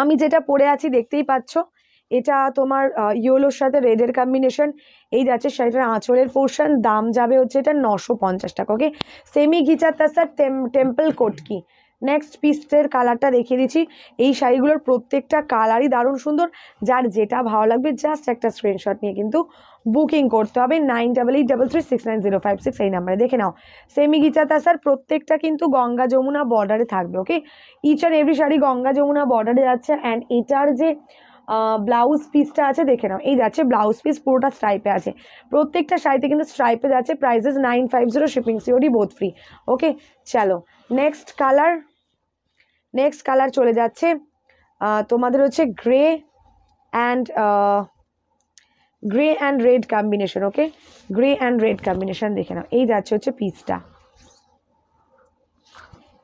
আমি যেটা পরে আছি দেখতেই পাচ্ছ এটা তোমার ইয়েলোর সাথে রেডের কম্বিনেশন এই যাচ্ছে শাড়িটার আঁচলের পোর্শন দাম যাবে হচ্ছে এটা নশো পঞ্চাশ টাকা okay semi tussar temple কোট কি নেক্সট পিসের কালারটা দেখিয়ে দিচ্ছি এই শাড়িগুলোর প্রত্যেকটা কালারই দারুণ সুন্দর যার যেটা ভালো লাগবে জাস্ট একটা স্ক্রিনশট নিয়ে কিন্তু বুকিং করতে হবে nine double eight double three six nine zero five six এই নাম্বারে দেখে নাও সেমি গিচাতা স্যার প্রত্যেকটা কিন্তু গঙ্গা যমুনা বর্ডারে থাকবে okay each and every sari Ganga Jamuna বর্ডারে যাচ্ছে অ্যান্ড এটার যে ব্লাউজ পিসটা আছে দেখে নাও এই যাচ্ছে ব্লাউজ পিস পুরোটা স্ট্রাইপে আছে প্রত্যেকটা শাড়িতে কিন্তু স্ট্রাইপে যাচ্ছে prices nine five zero shipping COD both free okay চলো নেক্সট কালার নেক্সট কালার চলে যাচ্ছে তোমাদের হচ্ছে grey and grey and red combination okay grey and red combination দেখে নাও এই যাচ্ছে হচ্ছে পিসটা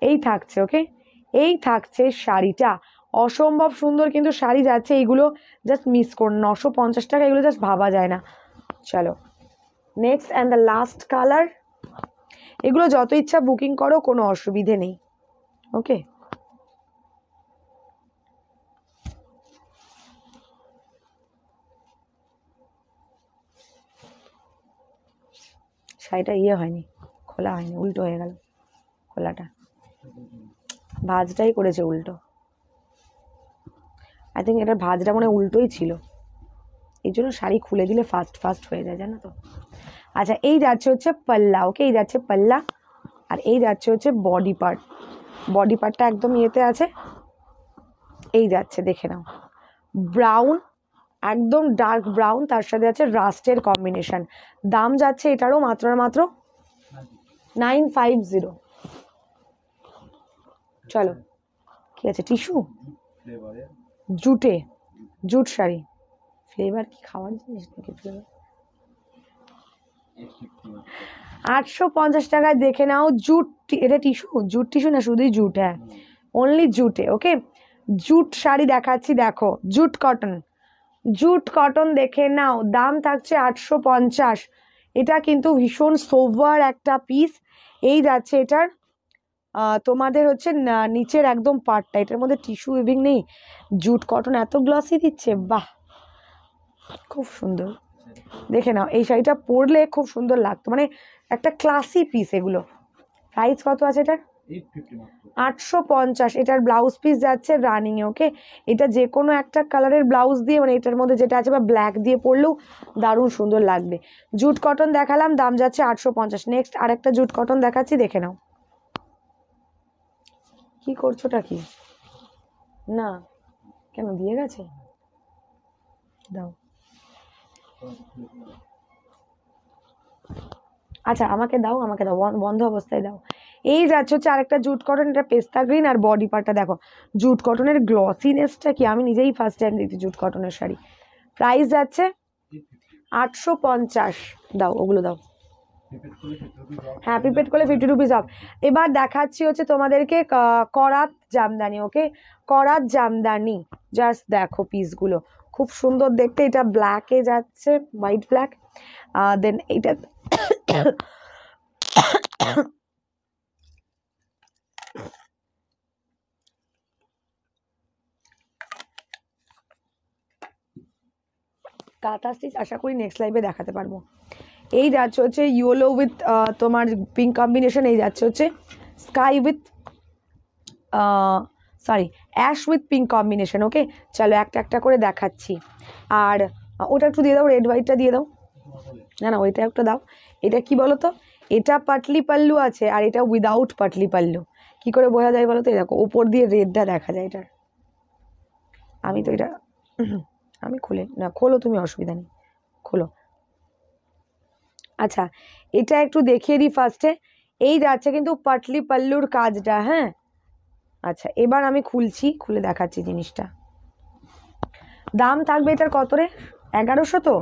এই থাকছে ওকে এই থাকছে শাড়িটা অসম্ভব সুন্দর কিন্তু শাড়ি যাচ্ছে এইগুলো জাস্ট মিস কর নশো পঞ্চাশ টাকা এগুলো জাস্ট ভাবা যায় না চলো next and the last colour এগুলো যত ইচ্ছা বুকিং করো কোনো অসুবিধে নেই ওকে শাড়িটা ইয়ে হয়নি খোলা হয়নি উল্টো হয়ে গেল খোলাটা ভাজটাই করেছে উল্টো আই থিঙ্ক এটা ভাজটা মনে উল্টোই ছিল এই জন্য শাড়ি খুলে দিলে ফাস্ট ফাস্ট হয়ে যায় জানো তো আচ্ছা এই যাচ্ছে হচ্ছে পাল্লা ওকে এই যাচ্ছে পাল্লা আর এই যাচ্ছে হচ্ছে বডি পার্ট বডি পার্টটা একদম ইয়েতে আছে এই যাচ্ছে দেখে নাও ব্রাউন একদম ডার্ক ব্রাউন তার সাথে আছে রাস্টের কম্বিনেশান দাম যাচ্ছে এটারও মাত্র মাত্র নাইন ফাইভ জিরো চলো কি আছে টিস্যু জুটে জুট শাড়ি ফ্লেভার কি খাওয়ার জিনিস নাকি ফ্লেভার আটশো পঞ্চাশ টাকায় দেখে নাও জুট এটা টিস্যু জুট টিস্যু না শুধুই জুট হ্যাঁ অনলি জুটে ওকে জুট শাড়ি দেখাচ্ছি দেখো জুট কটন জুট কটন দেখে নাও দাম থাকছে আটশো পঞ্চাশ এটা কিন্তু ভীষণ সোভার একটা পিস এই যাচ্ছে এটার তোমাদের হচ্ছে নিচের একদম পার্টটা এটার মধ্যে টিস্যু উইভিং নেই জুট কটন এত গ্লসি দিচ্ছে বাহ খুব সুন্দর দেখে নাও এই শাড়িটা পরলে খুব সুন্দর লাগতো মানে একটা ক্লাসি পিস এগুলো প্রাইস কত আছে এটার আটশো পঞ্চাশ এটার ব্লাউজ পিস যাচ্ছে রানিংয়ে ওকে এটা যে কোনো একটা কালারের ব্লাউজ দিয়ে মানে এটার মধ্যে যেটা আছে বা ব্ল্যাক দিয়ে পরলেও দারুণ সুন্দর লাগবে জুট কটন দেখালাম দাম যাচ্ছে আটশো পঞ্চাশ নেক্সট আরেকটা জুট কটন দেখাচ্ছি দেখে নাও কি করছোটা কি না কেন দিয়ে গেছে দাও আচ্ছা আমাকে দাও আমাকে দাও বন্ধ অবস্থায় দাও এই যাচ্ছে হচ্ছে আরেকটা জুট কটন এটা পেস্তা গ্রিন আর বডি পার্টটা দেখো জুট কটনের গ্লসিনেসটা কি আমি নিজেই ফার্স্ট টাইম দেখছি জুট কটনের শাড়ি প্রাইস যাচ্ছে আটশো পঞ্চাশ দাও ওগুলো দাও হ্যাঁ প্রিপেড করলে ফিফটি রুপিস অফ এবার দেখাচ্ছি হচ্ছে তোমাদেরকে করাত জামদানি ওকে করাত জামদানি জাস্ট দেখো পিসগুলো খুব সুন্দর দেখতে এটা ব্ল্যাকে যাচ্ছে হোয়াইট ব্ল্যাক দেন এটা কাঁথা স্টিচ আশা করি নেক্সট লাইভে দেখাতে পারবো এই যাচ্ছে হচ্ছে ইয়োলো উইথ তোমার পিঙ্ক কম্বিনেশন এই যাচ্ছে হচ্ছে sky with sorry ash with pink combination okay চলো একটা একটা করে দেখাচ্ছি আর ওটা একটু দিয়ে দাও রেড হোয়াইটটা দিয়ে দাও না না ওইটা একটা দাও এটা কি বলো তো এটা পাটলি পাল্লু আছে আর এটা উইদাউট পাটলি পাল্লু কি করে বোঝা যায় বলো তো দেখো ওপর দিয়ে রেডটা দেখা যায় এটার আমি তো এটা আমি খুলে না খোলো তুমি অসুবিধা নেই খোলো আচ্ছা এটা একটু দেখিয়ে দিই ফার্স্টে এই যাচ্ছে কিন্তু পাটলি পাল্লুর কাজটা হ্যাঁ আচ্ছা এবার আমি খুলছি খুলে দেখাচ্ছি জিনিসটা দাম থাকবে এটার কত রে এগারোশো তো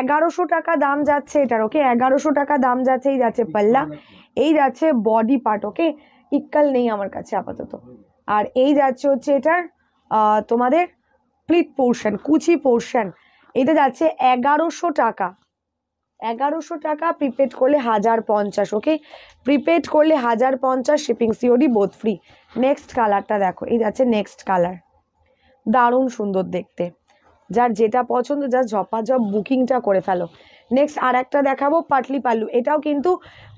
এগারোশো টাকা দাম যাচ্ছে এটার ওকে এগারোশো টাকা দাম যাচ্ছে এই যাচ্ছে পাল্লা এই যাচ্ছে বডি পার্ট ওকে ইক্কাল নেই আমার কাছে আপাতত আর এই যাচ্ছে হচ্ছে এটার তোমাদের কমপ্লিট পোর্শন কুচি পোর্শন এটা যাচ্ছে এগারোশো টাকা এগারোশো টাকা প্রিপেড করলে হাজার পঞ্চাশ ওকে প্রিপেড করলে হাজার পঞ্চাশ shipping COD both free next কালারটা দেখো এই যাচ্ছে নেক্সট কালার দারুণ সুন্দর দেখতে যার যেটা পছন্দ যা ঝপাঝপ বুকিংটা করে ফেলো নেক্সট আর একটা দেখাবো পাটলি পাল্লু এটাও কিন্তু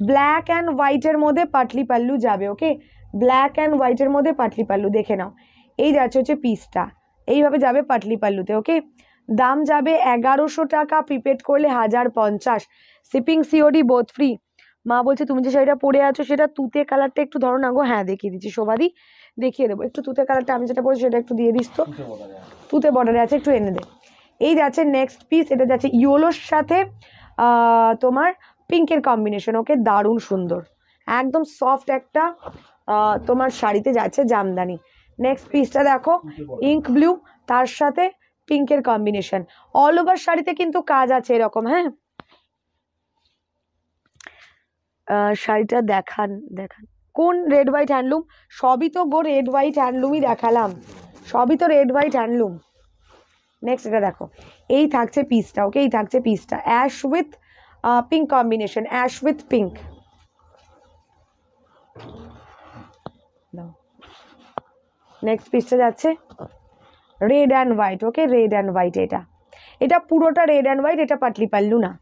ব্ল্যাক অ্যান্ড হোয়াইটের মধ্যে পাটলি পাল্লু যাবে ওকে ব্ল্যাক অ্যান্ড হোয়াইটের মধ্যে পাটলি পাল্লু দেখে নাও এই যাচ্ছে হচ্ছে পিসটা এইভাবে যাবে পাটলিপাল্লুতে ওকে দাম যাবে এগারোশো টাকা প্রিপেড করলে হাজার পঞ্চাশ শিপিং সিওডি বোথ ফ্রি মা বলছে তুমি যে শাড়িটা পরে আছো সেটা তুতে কালারটা একটু ধরো না গো হ্যাঁ দেখিয়ে দিচ্ছি শোভাদি দেখিয়ে দেবো একটু তুতে কালারটা আমি যেটা পরেছি সেটা একটু দিয়ে দিস তো তুতে বর্ডারে আছে একটু এনে দে এই যাচ্ছে নেক্সট পিস এটা যাচ্ছে ইয়োলোর সাথে তোমার পিঙ্কের কম্বিনেশন ওকে দারুণ সুন্দর একদম সফট একটা তোমার শাড়িতে যাচ্ছে জামদানি নেক্সট পিসটা দেখো ইঙ্ক ব্লু তার সাথে পিঙ্কের কম্বিনেশন অল ওভার শাড়িতে কিন্তু কাজ আছে এরকম হ্যাঁ শাড়িটা দেখান দেখান কোন রেড হোয়াইট হ্যান্ডলুম সবই তো গো রেড হোয়াইট হ্যান্ডলুমই দেখালাম সবই তো রেড হোয়াইট হ্যান্ডলুম নেক্সট এটা দেখো এই থাকছে পিসটা ওকে এই থাকছে পিসটা ash with pink combination ash with pink next পিসটা যাচ্ছে red and white okay red and white এটা এটা পুরোটা রেড অ্যান্ড হোয়াইট এটা পাটলি পারলু না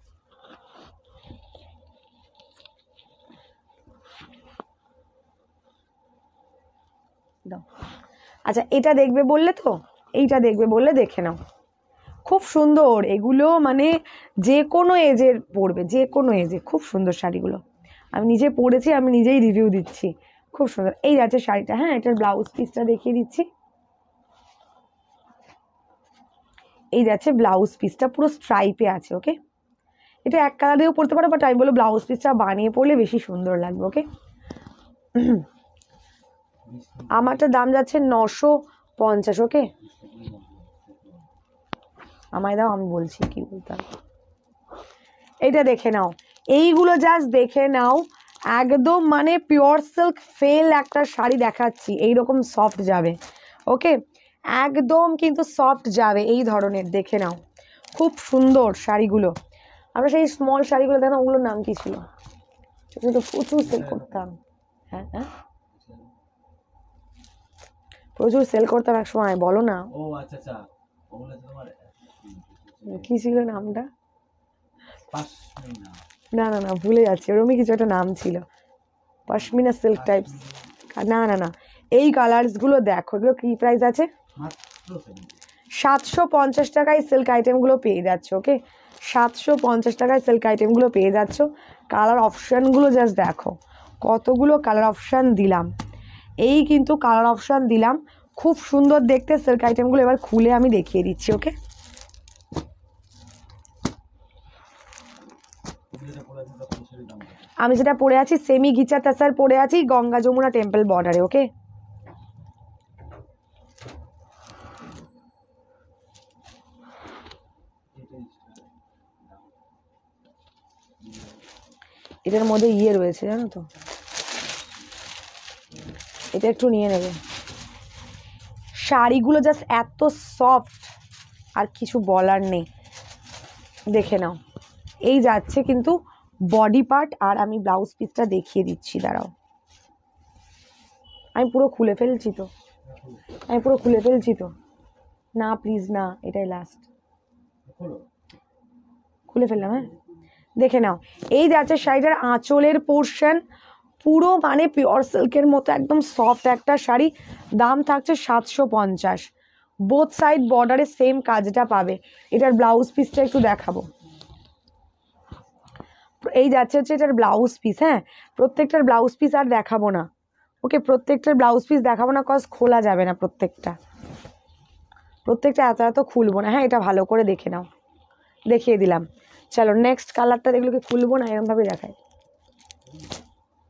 আচ্ছা এটা দেখবে বললে তো এইটা দেখবে বললে দেখে নাও খুব সুন্দর এগুলো মানে যে কোনো এজের পড়বে যে কোনো এজে খুব সুন্দর শাড়িগুলো আমি নিজে পড়েছি আমি নিজেই রিভিউ দিচ্ছি খুব সুন্দর এই আছে শাড়িটা হ্যাঁ এটার ব্লাউজ পিসটা দেখিয়ে দিচ্ছি এই যাচ্ছে ব্লাউজ পিসটা পুরো স্ট্রাইপে আছে ওকে এটা এক কালার দিয়েও পরতে পারো বাট আমি বলো ব্লাউজ পিসটা বানিয়ে পড়লে বেশি সুন্দর লাগবে ওকে আমারটা দাম যাচ্ছে নশো পঞ্চাশ ওকে আমায় দাও আমি বলছি কি বলতাম এইটা দেখে নাও এইগুলো জাস্ট দেখে নাও একদম মানে পিওর সিল্ক ফেল একটা শাড়ি দেখাচ্ছি এই রকম সফট যাবে ওকে একদম কিন্তু সফট যাবে এই ধরনের দেখে নাও খুব সুন্দর শাড়িগুলো আমরা সেই স্মল শাড়িগুলো দেখো ওগুলোর নাম কী ছিল তো প্রচুর সেল হ্যাঁ। করতাম হ্যাঁ হ্যাঁ প্রচুর সেল করতাম এক সময় বলো না ও আচ্ছা আচ্ছা কি ছিল নামটা না না না ভুলে যাচ্ছি ওরমই কিছু একটা নাম ছিল পশমিনা সিল্ক টাইপস না না না এই কালার্সগুলো দেখো এগুলো কী প্রাইস আছে সাতশো পঞ্চাশ টাকায় সিল্ক আইটেমগুলো পেয়ে যাচ্ছ ওকে সাতশো পঞ্চাশ টাকায় সিল্ক আইটেমগুলো পেয়ে যাচ্ছ কালার অপশানগুলো জাস্ট দেখো কতগুলো কালার অপশান দিলাম এই কিন্তু কালার অপশান দিলাম খুব সুন্দর দেখতে সিল্ক আইটেমগুলো এবার খুলে আমি দেখিয়ে দিচ্ছি ওকে আমি যেটা পড়ে আছি সেমি ঘিচা তাসার পড়ে আছি গঙ্গা যমুনা টেম্পল বর্ডারে ওকে এটার মধ্যে ইয়ে রয়েছে জানো তো এটা একটু নিয়ে নেবে শাড়িগুলো জাস্ট এত সফট আর কিছু বলার নেই দেখে নাও এই যাচ্ছে কিন্তু বডি পার্ট আর আমি ব্লাউজ পিসটা দেখিয়ে দিচ্ছি দাঁড়াও আমি পুরো খুলে ফেলছি তো আমি পুরো খুলে ফেলছি তো না প্লিজ না এটাই লাস্ট খুলে ফেললাম হ্যাঁ দেখে নাও এই যাচ্ছে শাড়িটার আঁচলের পোর্শন পুরো মানে পিওর সিল্কের মতো একদম সফট একটা শাড়ি দাম থাকছে সাতশো পঞ্চাশ বোথ সাইড বর্ডারে সেম কাজটা পাবে এটার ব্লাউজ পিসটা একটু দেখাবো এই যাচ্ছে হচ্ছে এটার ব্লাউজ পিস হ্যাঁ প্রত্যেকটার ব্লাউজ পিস আর দেখাবো না ওকে প্রত্যেকটার ব্লাউজ পিস দেখাবো না কজ খোলা যাবে না প্রত্যেকটা প্রত্যেকটা এত এত খুলবো না হ্যাঁ এটা ভালো করে দেখে নাও দেখিয়ে দিলাম চলো নেক্সট কালারটা দেখলো কি খুলবো না এরকমভাবে দেখায়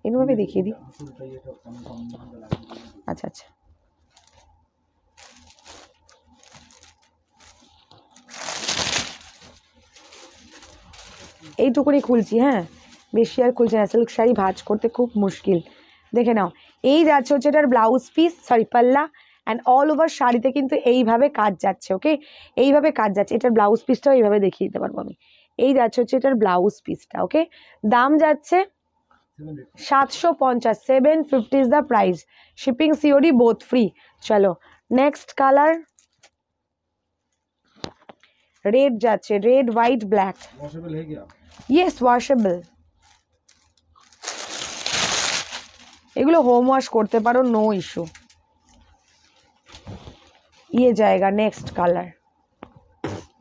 এরকমভাবে দেখিয়ে দিই আচ্ছা আচ্ছা এইটুকুনি খুলছি হ্যাঁ বেশি আর খুলছি না সিল্ক শাড়ি ভাজ করতে খুব মুশকিল দেখে নাও এই যাচ্ছে হচ্ছে এটার ব্লাউজ পিস সরি পাল্লা অ্যান্ড অল ওভার শাড়িতে কিন্তু এইভাবে কাজ যাচ্ছে ওকে এইভাবে কাজ যাচ্ছে এটার ব্লাউজ পিসটাও এইভাবে দেখিয়ে দিতে পারবো আমি এই যাচ্ছে হচ্ছে এটার ব্লাউজ পিসটা ওকে দাম যাচ্ছে সাতশো পঞ্চাশ seven fifty is the price shipping COD both free চলো নেক্সট কালার রেড যাচ্ছে red white black yes washable এগুলো হোম ওয়াশ করতে পারো নো ইস্যু ইয়ে জায়গা নেক্সট কালার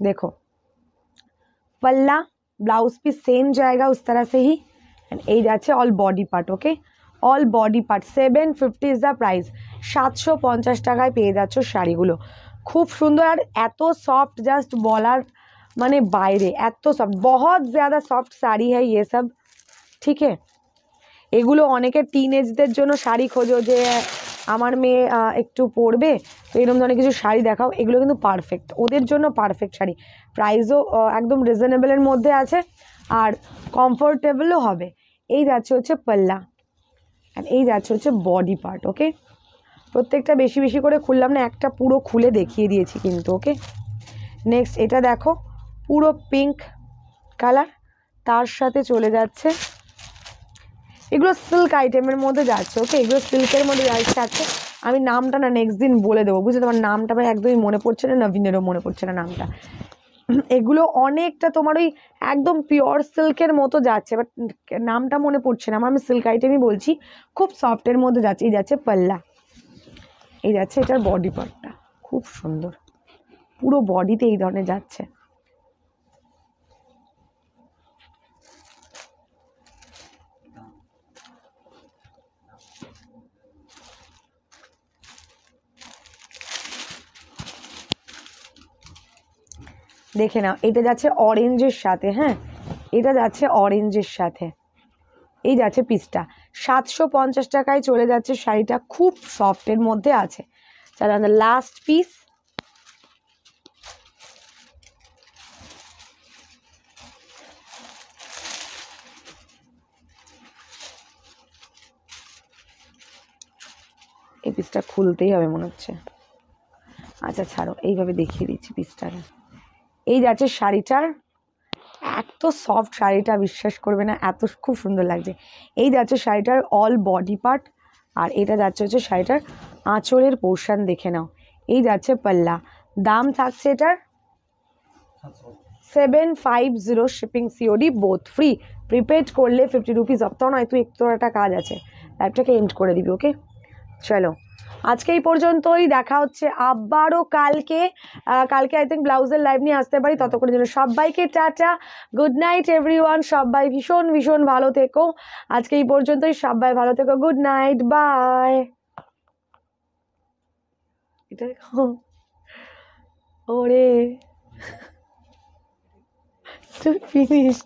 দেখো পাল্লা ব্লাউজ পিস সেম জায়গা উস তারা সেই এই and all body part okay all body part seven fifty is the price সাতশো পঞ্চাশ টাকায় পেয়ে যাচ্ছ শাড়িগুলো খুব সুন্দর আর এত সফট জাস্ট বলার মানে বাইরে এত সব বহুত জ্যাদা সফট শাড়ি হ্যাঁ এসব সব ঠিক এগুলো অনেকে টিন এজদের জন্য শাড়ি খোঁজো যে আমার মেয়ে একটু পরবে তো এরকম ধরনের কিছু শাড়ি দেখাও এগুলো কিন্তু পারফেক্ট ওদের জন্য পারফেক্ট শাড়ি প্রাইসও একদম রিজনেবলের মধ্যে আছে আর কমফোর্টেবলও হবে এই যাচ্ছে হচ্ছে পাল্লা আর এই যাচ্ছে হচ্ছে বডি পার্ট ওকে প্রত্যেকটা বেশি বেশি করে খুললাম না একটা পুরো খুলে দেখিয়ে দিয়েছি কিন্তু ওকে নেক্সট এটা দেখো পুরো পিঙ্ক কালার তার সাথে চলে যাচ্ছে এগুলো সিল্ক আইটেমের মধ্যে যাচ্ছে ওকে এগুলো সিল্কের মধ্যে যাচ্ছে আছে আচ্ছা। আমি নামটা না নেক্সট দিন বলে দেবো বুঝলে তোমার নামটা আমার একদমই মনে পড়ছে না নবীনেরও মনে পড়ছে না নামটা এগুলো অনেকটা তোমার ওই একদম পিওর সিল্কের মতো যাচ্ছে বাট নামটা মনে পড়ছে না আমার আমি সিল্ক আইটেমই বলছি খুব সফটের মধ্যে যাচ্ছে এই যাচ্ছে পাল্লা এই যাচ্ছে এটার বডি পার্টটা খুব সুন্দর পুরো বডিতে এই ধরনের যাচ্ছে দেখে নাও এটা যাচ্ছে অরেঞ্জের সাথে হ্যাঁ এটা যাচ্ছে অরেঞ্জের সাথে এই যাচ্ছে পিসটা সাতশো পঞ্চাশ টাকায় চলে যাচ্ছে শাড়িটা খুব সফটের মধ্যে আছে চলো লাস্ট পিস এই পিসটা খুলতেই হবে মনে হচ্ছে আচ্ছা ছাড়ো এইভাবে দেখিয়ে দিচ্ছি পিসটাকে এই যাচ্ছে শাড়িটার এত সফট শাড়িটা বিশ্বাস করবে না এত খুব সুন্দর লাগছে এই যাচ্ছে শাড়িটার অল বডি পার্ট আর এটা যাচ্ছে হচ্ছে শাড়িটার আঁচলের পোর্শান দেখে নাও এই যাচ্ছে পাল্লা দাম থাকছে এটার seven five zero shipping COD both free prepaid করলে ফিফটি রুপিস অপ্তাহ নয় তুই একটু একটা কাজ আছে লাইফটাকে এন্ড করে দিবি ওকে চলো আজকে এই পর্যন্তই দেখা হচ্ছে আবারও কালকে কালকে আই থিঙ্ক ব্লাউজের লাইভ নিয়ে আসতে পারি ততক্ষণের জন্য সবাইকে tata good night everyone সবাই ভীষণ ভীষণ ভালো থেকো আজকে এই পর্যন্তই সবাই ভালো থেকো গুড নাইট বাই ওরে ফিনিশ